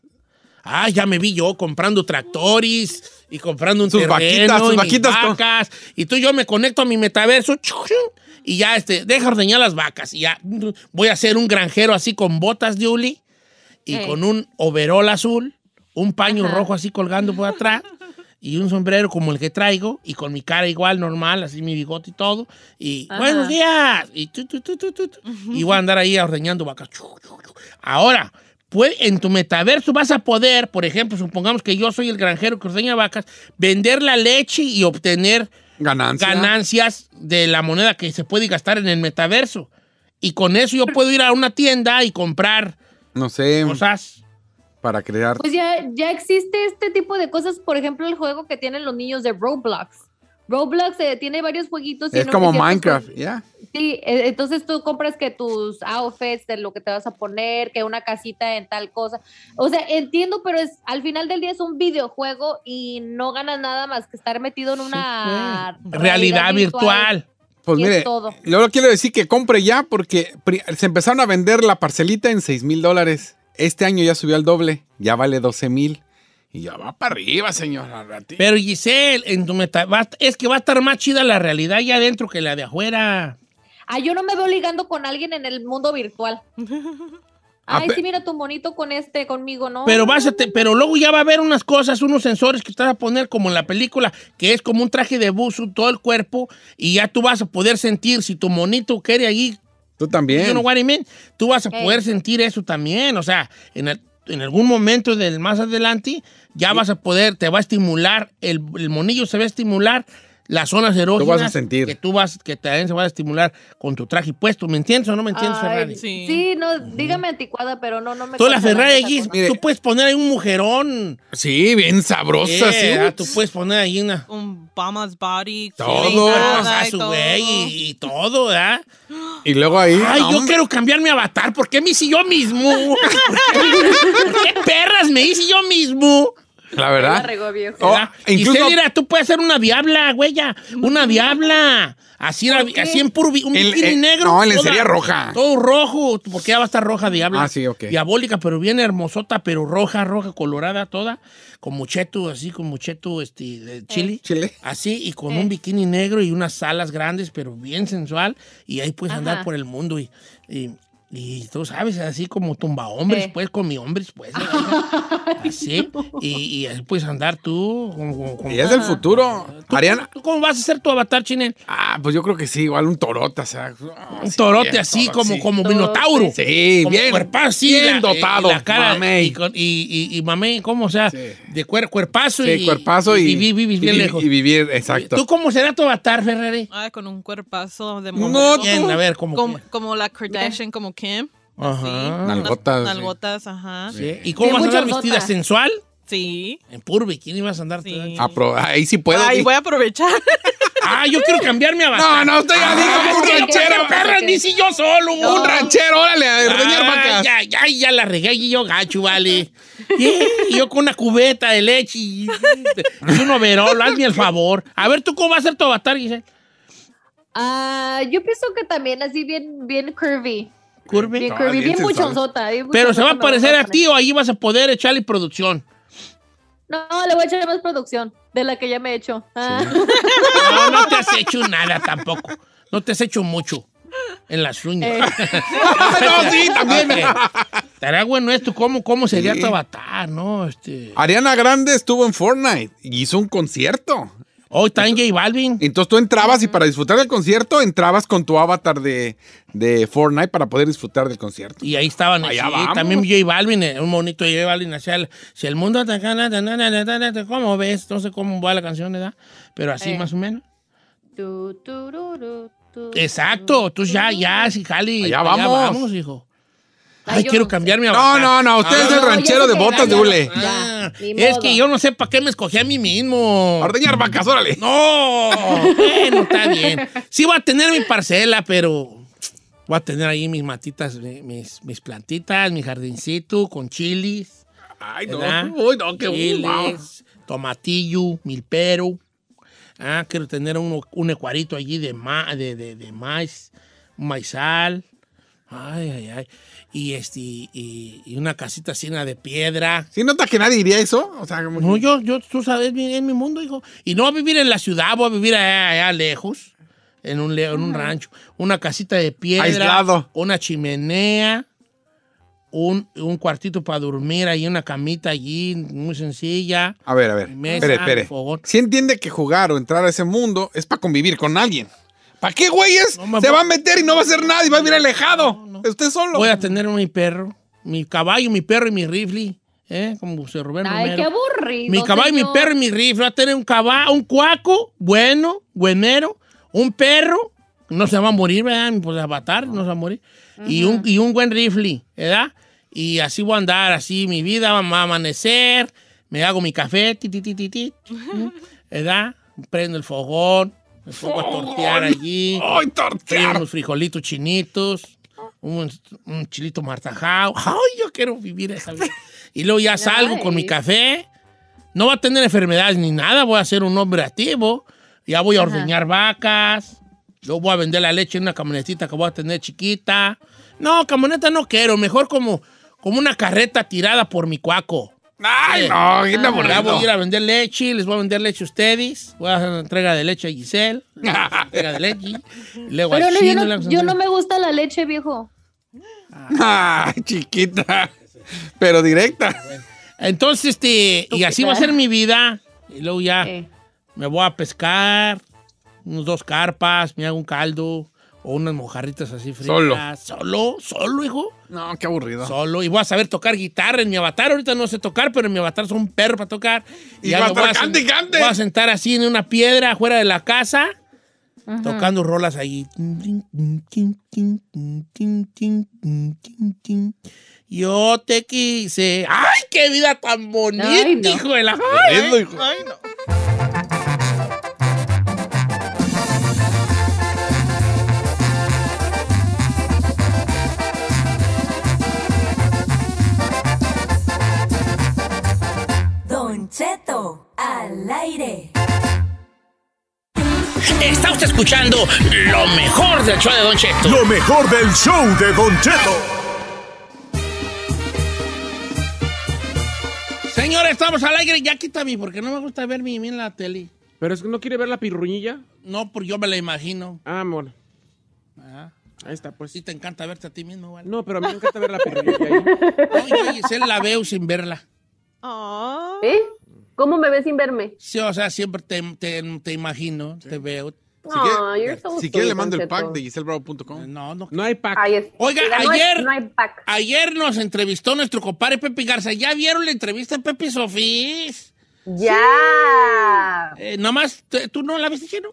Ah, ya me vi yo comprando tractores y comprando un sus terreno vaquitas, y vacas. Y tú yo me conecto a mi metaverso y ya, este, deja ordeñar las vacas. Y ya voy a ser un granjero así con botas de uli y con un overol azul, un paño rojo así colgando por atrás y un sombrero como el que traigo y con mi cara igual, normal, así mi bigote y todo. Y buenos días. Y, tu, voy a andar ahí ordeñando vacas. Ahora, pues, en tu metaverso vas a poder, por ejemplo, supongamos que yo soy el granjero que ordeña vacas, vender la leche y obtener ganancias de la moneda que se puede gastar en el metaverso. Y con eso yo puedo ir a una tienda y comprar no sé. cosas para crear. Pues ya, ya existe este tipo de cosas, por ejemplo, el juego que tienen los niños de Roblox. Roblox eh, tiene varios jueguitos. es como Minecraft, ya. Sí, e, entonces tú compras que tus outfits, de lo que te vas a poner, que una casita en tal cosa. O sea, entiendo, pero es al final del día es un videojuego y no ganas nada más que estar metido en una Realidad, virtual. Pues mire, Luego quiero decir que compre ya porque se empezaron a vender la parcelita en 6 mil dólares. Este año ya subió al doble, ya vale 12 mil. Y ya va para arriba, señora. Pero Giselle, en tu meta, es que va a estar más chida la realidad allá adentro que la de afuera. Ah, yo no me veo ligando con alguien en el mundo virtual. Ay, ah, sí, mira tu monito con este, conmigo, ¿no? Pero pero luego ya va a haber unas cosas, unos sensores que vas a poner como en la película, que es como un traje de buzo, todo el cuerpo, y ya tú vas a poder sentir si tu monito quiere ahí Tú también. Tú vas a poder sentir eso también. O sea, en, algún momento del más adelante, ya vas a poder, te va a estimular, el monillo se va a estimular las zonas erógenas. vas a sentir. Que tú vas, que también se va a estimular con tu traje puesto. ¿Me entiendes o no me entiendes, Ferrari? Sí. no, dígame anticuada, pero no, no me. Tú la Ferrari X, tú puedes poner ahí un mujerón. Sí, bien sabrosa, eh, sí. Ah, tú puedes poner ahí una. Un Bamas Body. Todo. su y, todo, ¿verdad? Y luego ahí. Ay, yo quiero cambiar mi avatar. ¿Por qué me hice yo mismo? ¿Por qué perras me hice yo mismo? La verdad. Oh, incluso... Y tú puedes hacer una diabla, güey, Una diabla. Así, en puro. Un bikini eh, negro. No, en sería roja. Todo rojo, porque ya va a estar roja, diabla. Ah, sí, ok. Diabólica, pero bien hermosota, pero roja, roja, colorada toda. Con mucheto, así, con mucheto este, de eh. chile. Así, y con eh. un bikini negro y unas alas grandes, pero bien sensual. Y ahí puedes andar por el mundo y y tú sabes, así como tumba hombres, pues, con mi hombres, pues. así. Y, así puedes andar tú. Con, y es del futuro. Mariana. cómo vas a ser tu avatar, Chinel? Ah, pues yo creo que sí, igual un torote, o sea. Ah, un torote así, como, como minotauro. Sí, bien. bien dotado. Y, y, y, mamé, ¿cómo? O sea, de cuerpo cuerpazo sí, y. cuerpazo y. Y vivir bien lejos. Y vivir, exacto. ¿Tú cómo será tu avatar, Ferrari? Ah, con un cuerpazo de No, bien, a ver, como. Como, como la Kardashian, como qué, Ajá. nalgotas. ajá. ¿Y cómo vas a andar vestida sensual? Sí. En puro ¿Quién ibas a andar. Ah, ahí sí puedo. Ahí voy a aprovechar. Ah, yo quiero cambiarme a No, no, estoy ya dijo ah, un ranchero. perra, ni si yo solo. Un ranchero, órale, ah, Ya, ya, ya la regué y yo gacho, vale. y yo con una cubeta de leche y, un overol, hazme el favor. A ver, ¿tú cómo vas a ser tu avatar, dice. Ah, yo pienso que también así bien, bien curvy. Pero se va a parecer a ti o ahí vas a poder echarle producción. No, le voy a echar más producción de la que ya me he hecho. Ah. No, no te has hecho nada tampoco. No te has hecho mucho en las uñas. Eh. Ah, no, sí, también. bueno esto, ¿cómo, cómo sería tu avatar, no? Este... Ariana Grande estuvo en Fortnite y hizo un concierto. Hoy oh, está en J Balvin. Entonces tú entrabas y para disfrutar del concierto entrabas con tu avatar de, de Fortnite para poder disfrutar del concierto. Y ahí estaban. Allá vamos. También J Balvin, eh, un bonito J Balvin. Hacia si el mundo te ¿Cómo ves? No sé cómo va la canción, ¿verdad? Pero así eh. más o menos. Exacto. Tú ya, ya, sí Jali. Allá, vamos, hijo. Ay, quiero cambiarme cambiar No, no, no, usted ah, es el ranchero de botas de hule. Ah, es que yo no sé para qué me escogí a mí mismo. Ordeñar vacas, órale. No, bueno, está bien. Sí voy a tener mi parcela, pero voy a tener ahí mis matitas, mis, plantitas, mi jardincito con chilis. Ay, no, uy, no, qué chilis, tomatillo, milpero. Ah, quiero tener un ecuarito allí de, ma, de, de, de maíz, maizal. Ay, ay, ay y, este, y, una casita llena de piedra. Si nota que nadie diría eso? O sea, no, yo, yo, tú sabes, en mi mundo, hijo. Y no a vivir en la ciudad, voy a vivir allá, lejos, en un, en un rancho. Una casita de piedra. Aislado. Una chimenea. Un, cuartito para dormir, ahí una camita allí, muy sencilla. A ver, a ver. Mesa, espere, Si entiende que jugar o entrar a ese mundo es para convivir con alguien. ¿Para qué, güeyes? se va a meter y no va a hacer nada y va a ir alejado. No, Usted solo. Voy a tener mi perro, mi caballo, mi perro y mi rifle. ¿eh? Como Rubén Ay, qué aburrido. Mi caballo, mi perro y mi rifle. Voy a tener un caballo, un cuaco, bueno, buenero, un perro. No se va a morir, ¿verdad? Pues avatar, no se va a morir. y, un, y un buen rifle, ¿verdad? Y así voy a andar, así mi vida va a amanecer. Me hago mi café, ti, ti, ti, ti, ti ¿eh? ¿verdad? Prendo el fogón me pongo a tortear allí. ¡Ay, tortear! Unos frijolitos chinitos, un, chilito martajado. ¡Ay, yo quiero vivir esa vida! Y luego ya salgo con mi café. No va a tener enfermedades ni nada. Voy a ser un hombre activo. Ya voy a ordeñar vacas. Yo voy a vender la leche en una camionetita que voy a tener chiquita. No, camioneta no quiero. Mejor como, como una carreta tirada por mi cuaco. Ay, no, qué ah, voy a ir a vender leche, les voy a vender leche a ustedes. Voy a hacer una entrega de leche a Giselle. entrega de leche. Luego Pero yo, no, yo no me gusta la leche, viejo. Ah. chiquita. Pero directa. Entonces, este, y así va a ser mi vida. Y luego ya me voy a pescar, unos dos carpas, me hago un caldo o unas mojarritas así fritas. Solo. Solo, solo, hijo. No, qué aburrido. Solo. Y voy a saber tocar guitarra en mi avatar. Ahorita no sé tocar, pero en mi avatar un perro para tocar. Y, va a voy, a sentar así en una piedra afuera de la casa. Tocando rolas ahí. Yo te quise. ¡Ay, qué vida tan bonita, hijo de la... Ay, no. al aire. Está usted escuchando lo mejor del show de Don Cheto. Lo mejor del show de Don Cheto. Señores, estamos al aire. Ya mi, porque no me gusta ver mi, mi en la tele. ¿Pero es que no quiere ver la pirruñilla? No, porque yo me la imagino. Ah, amor. Ah, Ahí está, pues. Sí, te encanta verte a ti mismo, ¿vale? No, pero a mí me encanta ver la pirruñilla. No, yo la veo sin verla. Ah. ¿Eh? ¿Cómo me ves sin verme? Sí, o sea, siempre te, te imagino, te veo. Si, quieres le mando el pack de giselbravo.com. No, no. No hay pack. Oiga, ayer, ayer nos entrevistó nuestro compadre Pepe Garza. ¿Ya vieron la entrevista de Pepe Sofís? Ya. Eh, nomás, ¿tú no la viste, Chino?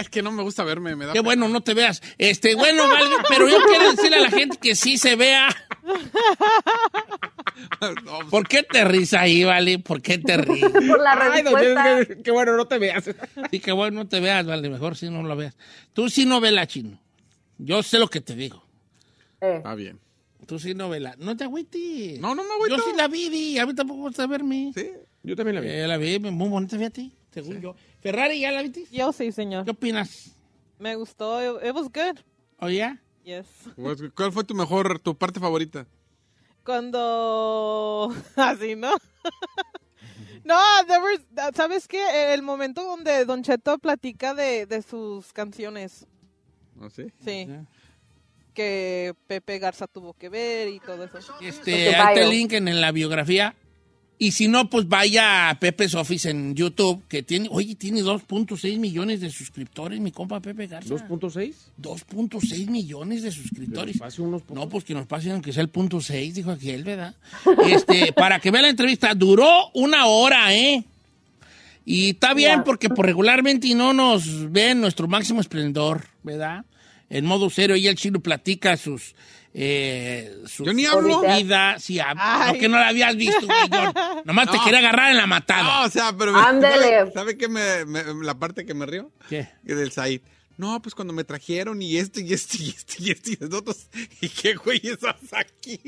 es que no me gusta verme. Me Qué bueno, no te veas. Este, bueno, pero yo quiero decirle a la gente que sí se vea. ¿Por qué te ríes ahí, Vale? ¿Por qué te ríes? Por la respuesta. qué, bueno, no te veas. Sí, qué bueno, no te veas, Vale. Mejor si no lo veas. Tú sí no vela, chino. Yo sé lo que te digo. Eh. Está bien. Tú sí no vela. No te agüites. No, no me agüito Yo sí la vi, vi. A mí tampoco gusta verme. Sí, yo también la vi. Eh, la vi, muy bonita, ti. según yo. Ferrari, ¿ya la viste? Yo sí, señor. ¿Qué opinas? Me gustó. It was good. ¿Oye? Pues, ¿Cuál fue tu mejor, tu parte favorita? Cuando... Así, ¿no? No, there ¿sabes qué? El momento donde Don Cheto platica de, sus canciones. ¿Ah, sí? Sí. Que Pepe Garza tuvo que ver y todo eso. Este, arte el linken en la biografía y si no, pues vaya a Pepe's Office en YouTube, que tiene, oye, tiene 2.6 millones de suscriptores, mi compa Pepe Garza. ¿2.6? 2.6 millones de suscriptores. Unos no, pues que nos pase, aunque sea el punto 6, dijo él, ¿verdad? Este, para que vea la entrevista, duró una hora, ¿eh? Y está bien, porque por regularmente no nos ven nuestro máximo esplendor, ¿verdad? En modo cero y el chino platica sus eh, su Yo ni hablo. vida, si a ah, que no la habías visto, Nomás te quería agarrar en la matada. No, o pero. Ándele. ¿Sabe, qué me, la parte que me río? ¿Qué? Que del Said. No, pues cuando me trajeron y este, y este, y este, y este, y nosotros, ¿y qué güey estás aquí?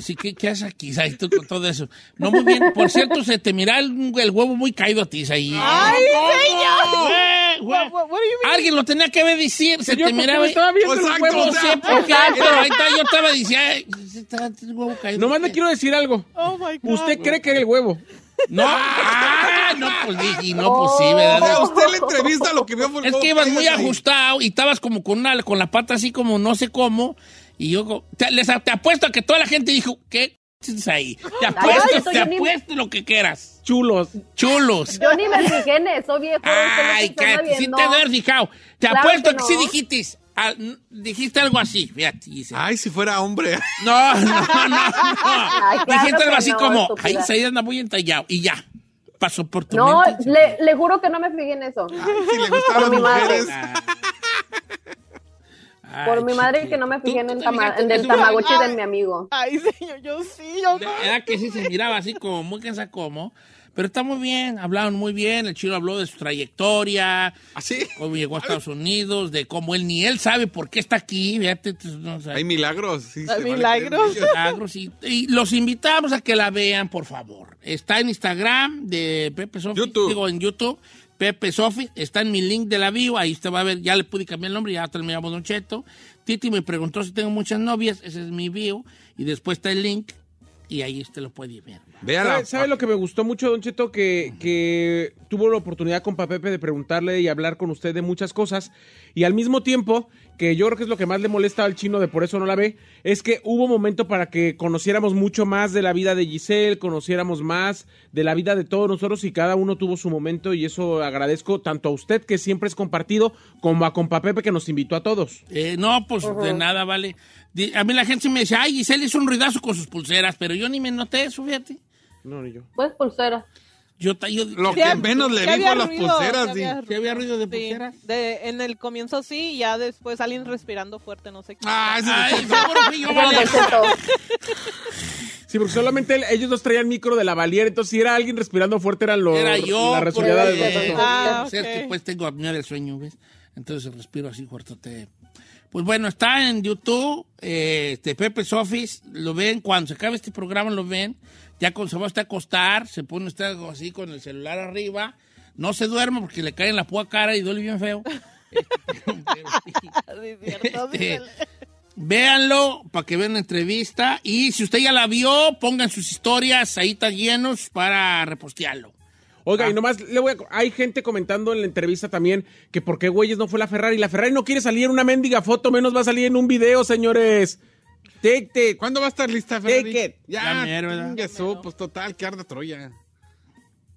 Sí, ¿qué, qué haces aquí, Sai, con todo eso? No, muy bien. Por cierto, se te mira el, el huevo muy caído a ti, Sai. ¡Ay, señor! Alguien lo tenía que decir, se te miraba. Estaba viendo el pues huevo. No sé por qué, yo estaba diciendo, pues, Se está el huevo caído. Nomás le quiero decir algo. Oh, ¿Usted cree que era el huevo? No, ah, no, pues dije, no, pues sí, ¿verdad? usted le entrevista lo que vio por Es que ibas muy ajustado y estabas como con una, con la pata así como no sé cómo. Y yo te, les, te apuesto a que toda la gente dijo, ¿qué es ahí? Te apuesto, te apuesto lo que quieras. Chulos, chulos. Yo ni me fijé en eso, viejo. Ay, que, sin no. te fijado. Te apuesto a que sí dijiste dijiste algo así, Ay, si fuera hombre. No, no, no. no. dijiste algo así como, ahí se anda muy entallado. Y ya, pasó por tu No, le, juro que no me fijé en eso. por Mi madre. por mi madre que no me fijé en el, tama en el tamagotchi de mi amigo. Ay, señor, yo sí, yo no. Era que sí se miraba así como muy cansado, como pero está muy bien, hablaron muy bien. El chino habló de su trayectoria, así ¿Ah, cómo llegó a, Estados Unidos, de cómo él ni él sabe por qué está aquí. Hay milagros, sí. Hay milagros. y, los invitamos a que la vean, por favor. Está en Instagram de Pepe Sofi, digo en YouTube. Pepe Sofi, está en mi link de la bio, ahí usted va a ver, ya le pude cambiar el nombre, ya terminamos Don Cheto. Titi me preguntó si tengo muchas novias, ese es mi bio, y después está el link y ahí usted lo puede ver. ¿Sabe, lo que me gustó mucho, Don Cheto? Que, que tuvo la oportunidad con Papepe de preguntarle y hablar con usted de muchas cosas. Y al mismo tiempo que yo creo que es lo que más le molesta al chino de por eso no la ve, es que hubo momento para que conociéramos mucho más de la vida de Giselle, conociéramos más de la vida de todos nosotros y cada uno tuvo su momento y eso agradezco tanto a usted que siempre es compartido como a compa Pepe que nos invitó a todos. Eh, no, pues de nada, vale. A mí la gente me dice, ay, Giselle hizo un ruidazo con sus pulseras, pero yo ni me noté eso, fíjate. No, ni yo. Pues pulseras. Yo, yo, lo que menos le dijo a las pulseras. ¿qué Había, había ruido de pulseras? en el comienzo sí, ya después alguien respirando fuerte, no sé qué. Ah, Ay, sí, sí, porque solamente ellos dos traían micro de la Valier, entonces si era alguien respirando fuerte eran los... Era yo. La resuelta pues. ah, pues tengo apnea del sueño, ¿ves? Entonces respiro así fuerte. Pues bueno, está en YouTube, Pepe eh, este Office, lo ven cuando se acabe este programa, lo ven ya cuando se va usted a acostar, se pone usted así con el celular arriba. No se duerma porque le cae en la púa cara y duele bien feo. Este, véanlo para que vean la entrevista. Y si usted ya la vio, pongan sus historias, ahí están llenos para repostearlo. Oiga, ah. y nomás le voy a... Hay gente comentando en la entrevista también que por qué güeyes no fue la Ferrari. La Ferrari no quiere salir en una mendiga foto, menos va a salir en un video, señores. Take ¿Cuándo va a estar lista, Ferrari? Ya, la mierda. pues total, que arda Troya.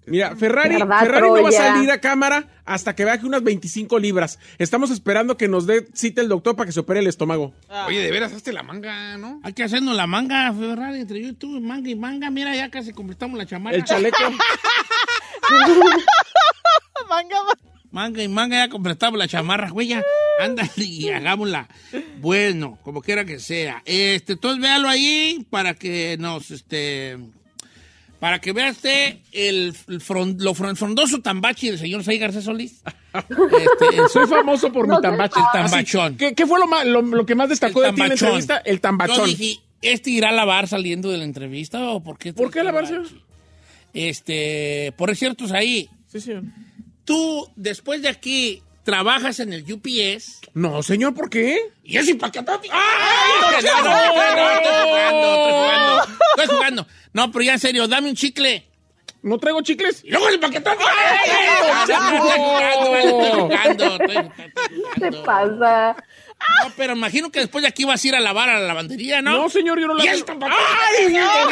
Mira, Ferrari, Ferrari no va a salir a cámara hasta que baje unas 25 libras. Estamos esperando que nos dé cita el doctor para que se opere el estómago. Ah. Oye, de veras, hazte la manga, ¿no? Hay que hacernos la manga, Ferrari, entre YouTube, manga y manga. Mira, ya casi completamos la chamarra. El chaleco. manga, manga. Manga y manga, ya completamos la chamarra, güey, ya. Ándale y hagámosla. Bueno, como quiera que sea. Este, entonces véalo ahí para que nos, este, para que veas este, el, el, lo frondoso tambachi del señor Say Garcés Solís. Este, Soy famoso por mi tambachi. El tambachón. ¿Qué, fue lo, más, lo, que más destacó de ti en la entrevista? El tambachón. Yo dije, ¿este irá a lavar saliendo de la entrevista o por qué? ¿Por qué lavarse? Este, por cierto, ahí. Sí, Sí tú después de aquí trabajas en el UPS. No, señor, ¿por qué? Y es y ¡Ay, no, no, No, no, no, estoy jugando, estoy jugando. Estoy jugando. No, pero ya en serio, dame un chicle. ¿No traigo chicles? Y luego el paquetazo. ¡Ay! Estoy jugando, estoy jugando. ¿Qué pasa? No, pero imagino que después de aquí vas a ir a lavar a la lavandería, ¿no? No, señor, yo no la ¡Ay, no!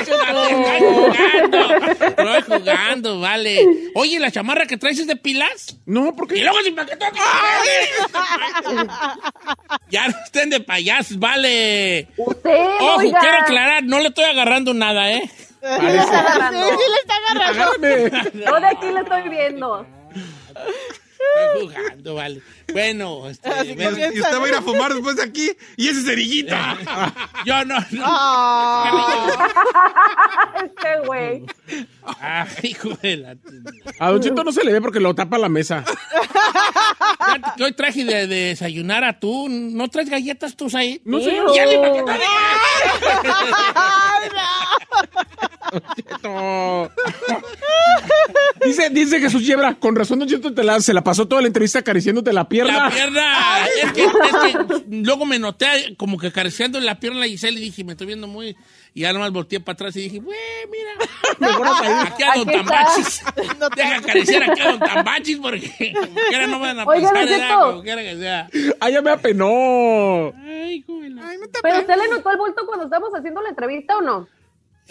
Estoy jugando, vale. Oye, ¿la chamarra que traes es de pilas? No, porque... Y luego sin paquete. ya no estén de payasos, vale. Usted, Ojo, quiero aclarar, no le estoy agarrando nada, ¿eh? Sí le está agarrando. Sí, le está agarrando. No de aquí le estoy viendo. Bueno, este, y usted va a ir a fumar después de aquí y ese cerillita. Yo no. Ah. este güey. Ay, ah, hijo de la. A Don Chito no se le ve porque lo tapa la mesa. Yo hoy traje de, desayunar a tú. ¿No traes galletas tú ahí? No, sé. ¡Ya le Dice, dice Jesús Yebra, con razón Don Chito te la, se la pasó pasó toda la entrevista acariciándote la pierna. La pierna. es, que, es que luego me noté como que acariciando la pierna y se y dije, me estoy viendo muy. Y ya nomás volteé para atrás y dije, güey, mira. aquí a Don Tambachis. Deja acariciar aquí a Don Tambachis porque era no van a pasar que sea. Ay, ah, ya me apenó. Ay, güey. Ay, no te Pero usted le notó el bulto cuando estábamos haciendo la entrevista o no?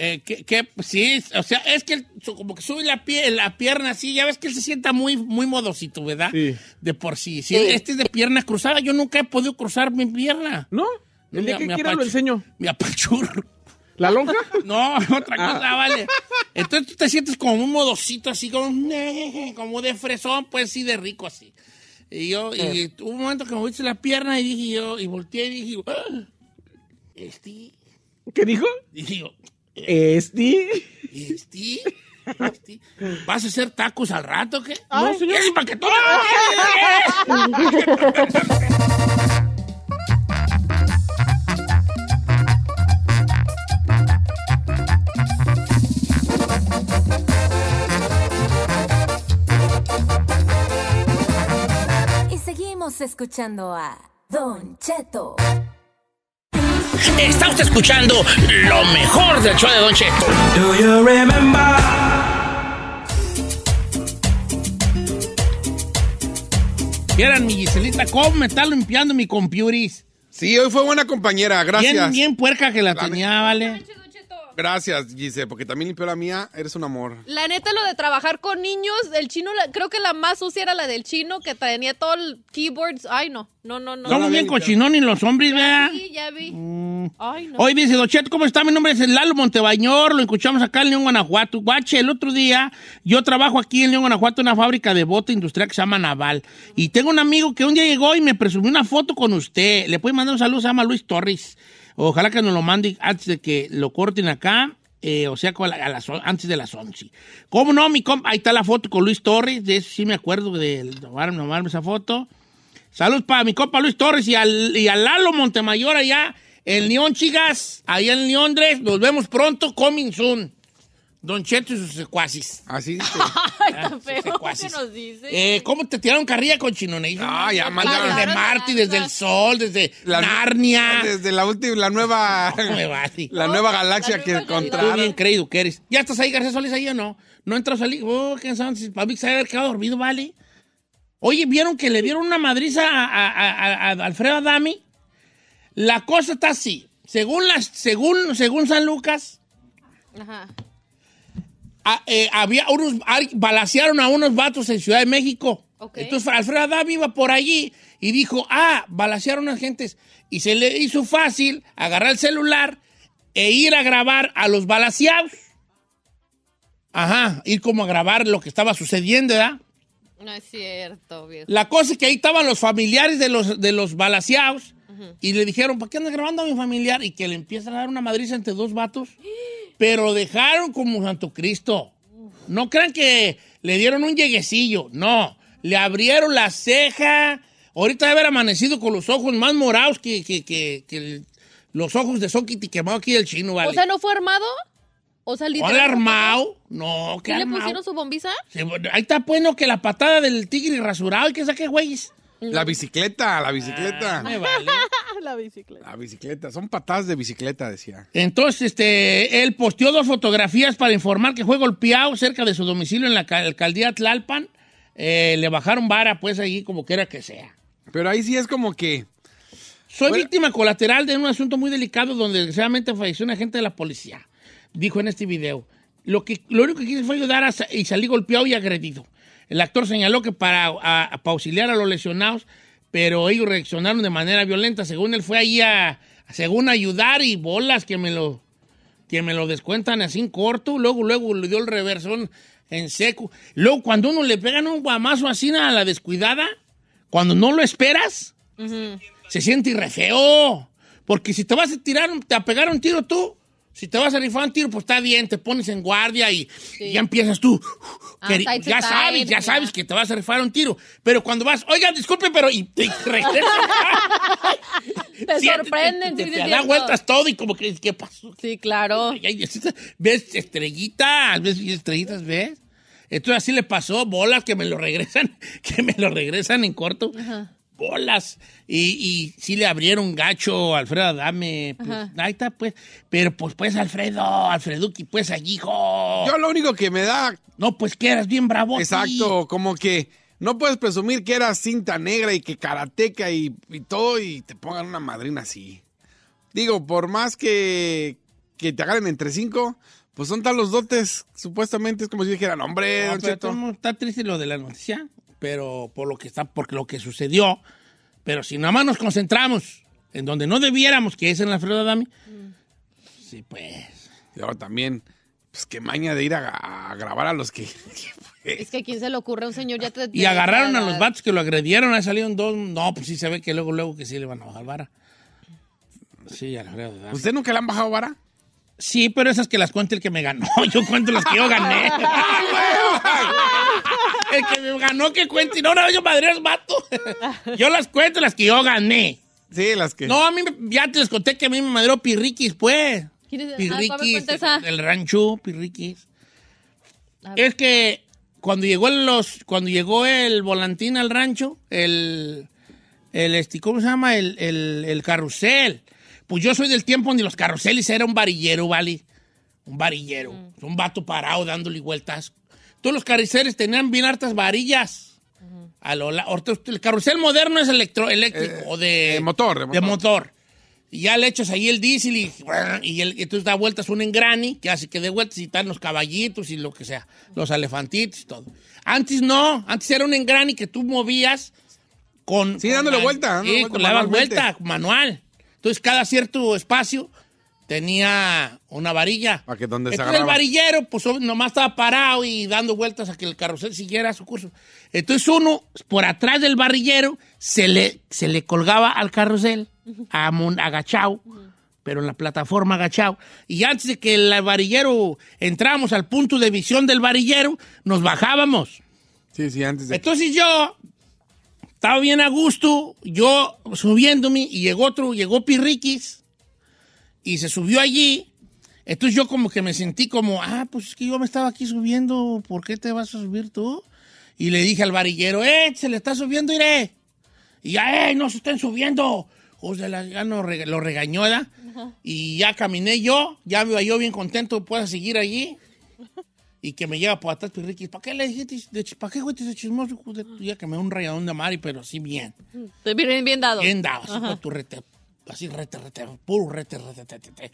Eh, que, pues, sí, o sea, es que él, como que sube la, pie, la pierna así, ya ves que él se sienta muy, muy modosito, ¿verdad? De por sí. Este es de pierna cruzada, yo nunca he podido cruzar mi pierna. ¿No? El día que quiera lo enseño. Mi apachurro. ¿La lonja? No, otra ah. cosa, vale. Entonces tú te sientes como un modosito así, como, eh, como de fresón, pues sí, de rico así. Y yo, y hubo un momento que me hice la pierna y dije yo, y volteé y dije, ah, este... ¿Qué dijo? Y yo, este. Esti ¿Este? ¿Vas a hacer tacos al rato qué? No, señor. Y seguimos escuchando a Don Cheto. Está usted escuchando lo mejor del show de Don Cheto. Do you mi Giselita, cómo me está limpiando mi compuris. Sí, hoy fue buena compañera, gracias. Bien, bien puerca que la, tenía, vale. Gracias, Gise, porque también limpió la mía. Eres un amor. La neta, lo de trabajar con niños, el chino, la, creo que la más sucia era la del chino, que tenía todo el keyboards. Ay, no, no, no, no. Somos bien cochinón y los hombres, vea? Sí, ya vi. Mm. Ay, no. Hoy dice, Dochet, ¿cómo está? Mi nombre es Lalo Montebañor, lo escuchamos acá en León, Guanajuato. Guache, el otro día, yo trabajo aquí en León, Guanajuato, en una fábrica de bote industrial que se llama Naval. Y tengo un amigo que un día llegó y me presumió una foto con usted. Le puede mandar un saludo, se llama Luis Torres. Ojalá que nos lo mande antes de que lo corten acá. Eh, o sea, antes de las 11. ¿Cómo no, mi compa? Ahí está la foto con Luis Torres. De eso sí me acuerdo de tomarme esa foto. Saludos para mi compa Luis Torres y al, al Lalo Montemayor allá en León, chicas. Allá en Londres. Nos vemos pronto. Coming soon. Don Cheto y sus secuaces. Así dice. feo nos dice. Eh, ¿Cómo te tiraron carrilla con Chinone? Ah, ya mandaron. Desde Marte, desde el Sol, desde Narnia. Desde la última, la nueva, la nueva galaxia que encontramos. bien encontraron. creído que ¿Ya estás ahí, García Solís, ahí o no? ¿No entras ahí? Oh, qué cansado. Si Para se ha quedado dormido, vale. Oye, ¿vieron que le dieron una madriza a, Alfredo Adami? La cosa está así. Según, según, según San Lucas, Ajá. Ah, eh, había unos, balacearon a unos vatos en Ciudad de México. Entonces Alfredo Adam iba por allí y dijo, ah, balacearon a gentes. Y se le hizo fácil agarrar el celular e ir a grabar a los balaceados. Ajá, ir como a grabar lo que estaba sucediendo, ¿verdad? No es cierto, La cosa es que ahí estaban los familiares de los, de los balaseados y le dijeron, ¿para qué andas grabando a mi familiar? Y que le empiezan a dar una madriza entre dos vatos. ¡Ah! pero dejaron como Santo Cristo. No crean que le dieron un lleguecillo, no. Le abrieron la ceja. Ahorita debe haber amanecido con los ojos más morados que, los ojos de Soquiti quemado aquí del chino, ¿vale? O sea, ¿no fue armado? O sea, armado? No, ¿qué le pusieron su bombiza? ahí está, bueno pues, que la patada del tigre rasurado y que saque güeyes. La bicicleta, la bicicleta. Ah, la bicicleta. La bicicleta, son patadas de bicicleta, decía. Entonces, este, él posteó dos fotografías para informar que fue golpeado cerca de su domicilio en la alcaldía Tlalpan. Eh, le bajaron vara, pues, ahí como quiera que sea. Pero ahí sí es como que... Soy víctima colateral de un asunto muy delicado donde desgraciadamente falleció un agente de la policía, dijo en este video. Lo, que, lo único que hice fue ayudar a, y salí golpeado y agredido. El actor señaló que para, auxiliar a los lesionados, pero ellos reaccionaron de manera violenta. Según él fue ahí a, según ayudar y bolas que me lo, me lo descuentan así en corto. Luego, luego le dio el reversón en seco. Luego, cuando uno le pegan un guamazo así a la descuidada, cuando no lo esperas, se siente irrefeo. Porque si te vas a tirar, te a un tiro tú, si te vas a rifar un tiro, pues está bien, te pones en guardia y, ya empiezas tú. Ah, ya sabes, ya, sabes que te vas a rifar un tiro. Pero cuando vas, oigan, disculpe, pero. Y te te sorprenden, te, te, vueltas todo y como que, ¿qué pasó? Sí, claro. ¿Ves estrellitas? ¿Ves estrellitas? ¿Ves? Entonces así le pasó, bolas que me lo regresan, que me lo regresan en corto. Ajá bolas, Y, si le abrieron gacho Alfredo dame pues, ahí está, pues. Pero pues, pues, Alfredo, Alfreduki, pues, allí hijo Yo lo único que me da. No, pues que eras bien bravo. Exacto, como que. No puedes presumir que eras cinta negra y que karateca y, todo y te pongan una madrina así. Digo, por más que, que te agarren entre cinco, pues son tan los dotes. Supuestamente es como si dijeran, hombre, Está triste lo de la noticia pero por lo que está, porque lo que sucedió. Pero si nada más nos concentramos en donde no debiéramos, que es en la Alfredo Dami mm. sí, pues. Y ahora también, pues qué maña de ir a, grabar a los que. es que a quién se le ocurre un señor ya te, Y agarraron a los vatos que lo agredieron, ahí salieron dos. No, pues sí se ve que luego, luego que sí le van a bajar vara. Sí, Alfredo Adami ¿Usted nunca le han bajado vara? Sí, pero esas que las cuente el que me ganó. Yo cuento las que yo gané. ¡Ah, El que me ganó que cuente. Y no, no, yo madre es vato. Yo las cuento las que yo gané. Sí, las que. No, a mí ya te les conté que a mí me madreó Pirriquis, pues. Ah, Pirriquis, el, ah. rancho, Pirriquis. Es que cuando llegó los, cuando llegó el volantín al rancho, el, el este, se llama? El, carrusel. Pues yo soy del tiempo donde los carruseles era un varillero, ¿vale? Un varillero. Mm. Un vato parado dándole vueltas todos los carriceres tenían bien hartas varillas. el carrusel moderno es electro, eléctrico o eh, eh, de, motor, de, motor, Y ya le echas ahí el diésel y, entonces da vueltas un engrani que hace que dé vueltas y están los caballitos y lo que sea, los elefantitos y todo. Antes no, antes era un engrani que tú movías con... Sí, dándole la, vuelta. Sí, dándole vuelta manual. Entonces cada cierto espacio tenía una varilla. ¿Para que donde Entonces, el varillero, pues nomás estaba parado y dando vueltas a que el carrusel siguiera su curso. Entonces uno, por atrás del varillero, se le, se le colgaba al carrusel, a agachado, pero en la plataforma agachado. Y antes de que el varillero entramos al punto de visión del varillero, nos bajábamos. Sí, sí, antes de... Entonces yo estaba bien a gusto, yo subiéndome, y llegó otro, llegó Pirriquis y se subió allí. Entonces yo como que me sentí como, ah, pues es que yo me estaba aquí subiendo, ¿por qué te vas a subir tú? Y le dije al varillero, eh, se le está subiendo, iré. Y ya, eh, no se estén subiendo. O sea, ya lo regañó, ¿verdad? Y ya caminé yo, ya me iba yo bien contento, pueda seguir allí. y que me lleva por atrás tu pues, Ricky. ¿Para qué le dijiste? ¿Para qué fuiste ese chismoso? ya que me un rayadón de y pero así bien. Te bien dado. Bien dado, así con tu rete así rete, rete, puro rete, rete, rete,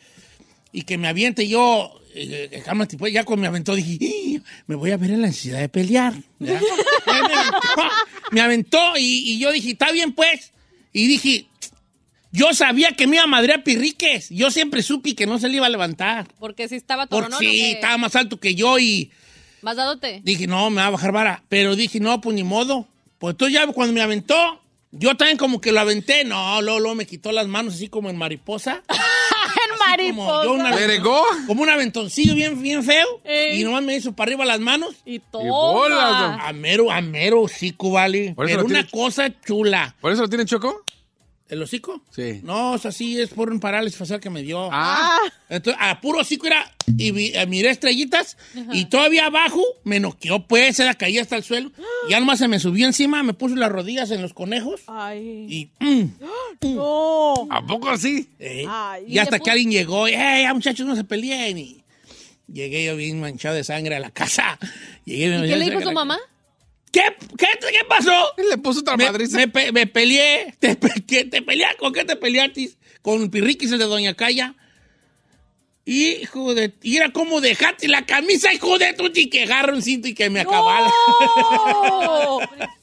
Y que me aviente yo, eh, pues, ya cuando me aventó dije, me voy a ver en la necesidad de pelear. me, aventó, y, yo dije, está bien pues. Y dije, yo sabía que me iba a a Pirriques. Yo siempre supe que no se le iba a levantar. Porque si estaba todo sí, estaba más alto que yo y... ¿Más dadote? Dije, no, me va a bajar vara. Pero dije, no, pues ni modo. Pues entonces ya cuando me aventó, yo también como que lo aventé. No, luego, luego me quitó las manos así como en mariposa. en mariposa. Como, una, como un aventoncillo bien, bien feo. Y nomás me hizo para arriba las manos. Y todo. amero amero a sí, Cubali, Pero una cosa chula. ¿Por eso lo tiene Choco? ¿El hocico? Sí. No, o sea, sí, es por un parálisis facial que me dio. Ah. Entonces, a puro hocico era, y eh, miré estrellitas, y todavía abajo me noqueó, pues, era caída hasta el suelo, y alma se me subió encima, me puso las rodillas en los conejos. Ay. Y, mm, mm. No. ¿A poco así? y, hasta que alguien llegó, eh, y, hey, muchachos, no se peleen, y llegué yo bien manchado de sangre a la casa. ¿Y qué le dijo a tu mamá? ¿Qué, qué, qué pasó? Le puso otra madriza. Me, me, peleé. Te, te, ¿Con qué te peleaste? Con Pirriquis, el de Doña Calla. Hijo de. Y era como dejaste la camisa, hijo de tu y que agarra un cinto y que me acabala. No.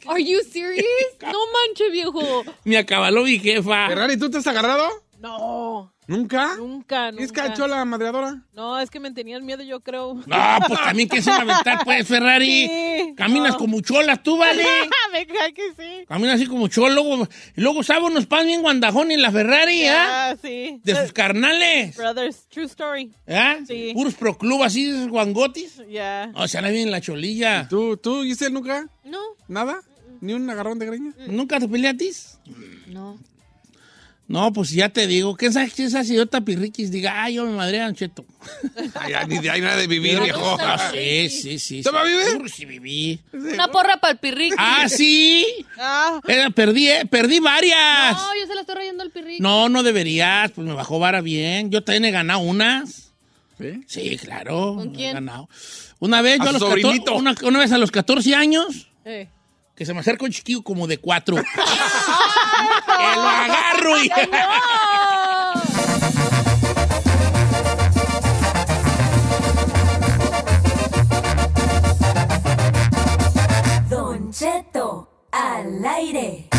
¿Are you serious? No manches, viejo. Me acabaló mi jefa. Ferrari, ¿tú te has agarrado? No. ¿Nunca? Nunca, nunca. ¿Es cachó la madreadora? No, es que me tenían miedo, yo creo. No, pues también que se va a aventar, pues, Ferrari. Sí, Caminas como cholas, tú, vale. me cae que sí. Caminas así como cholo. Luego, y luego sabes unos pan bien guandajón en la Ferrari, ¿ah? Ah, sí. De sus carnales. Brothers, true story. ¿Ah? ¿Eh? Sí. Puros club, así, esos guangotis. Ya. O sea, la bien la cholilla. ¿Y ¿Tú, tú, usted nunca? No. ¿Nada? ¿Ni un agarrón de greña? ¿Nunca te peleatis? No. No, pues ya te digo, ¿Quién sabe esa idiota pirriquis diga, ay, yo me madre Ancheto. ay, ni de ahí nada de vivir, viejo. Sí, sí, sí. ¿Tú me vives? Sí, viví. Una porra para el pirriquis. Ah, ¿sí? Ah. perdí, eh, perdí varias. No, yo se la estoy rayando al pirriquis. No, no deberías, pues me bajó vara bien. Yo también he ganado unas. ¿Sí? Sí, claro. ¿Con quién? He ganado. Una vez, yo a, los 14, una vez a los 14 años. Eh que se me acerca un chiquillo como de cuatro. lo agarro y... Don Cheto, al aire.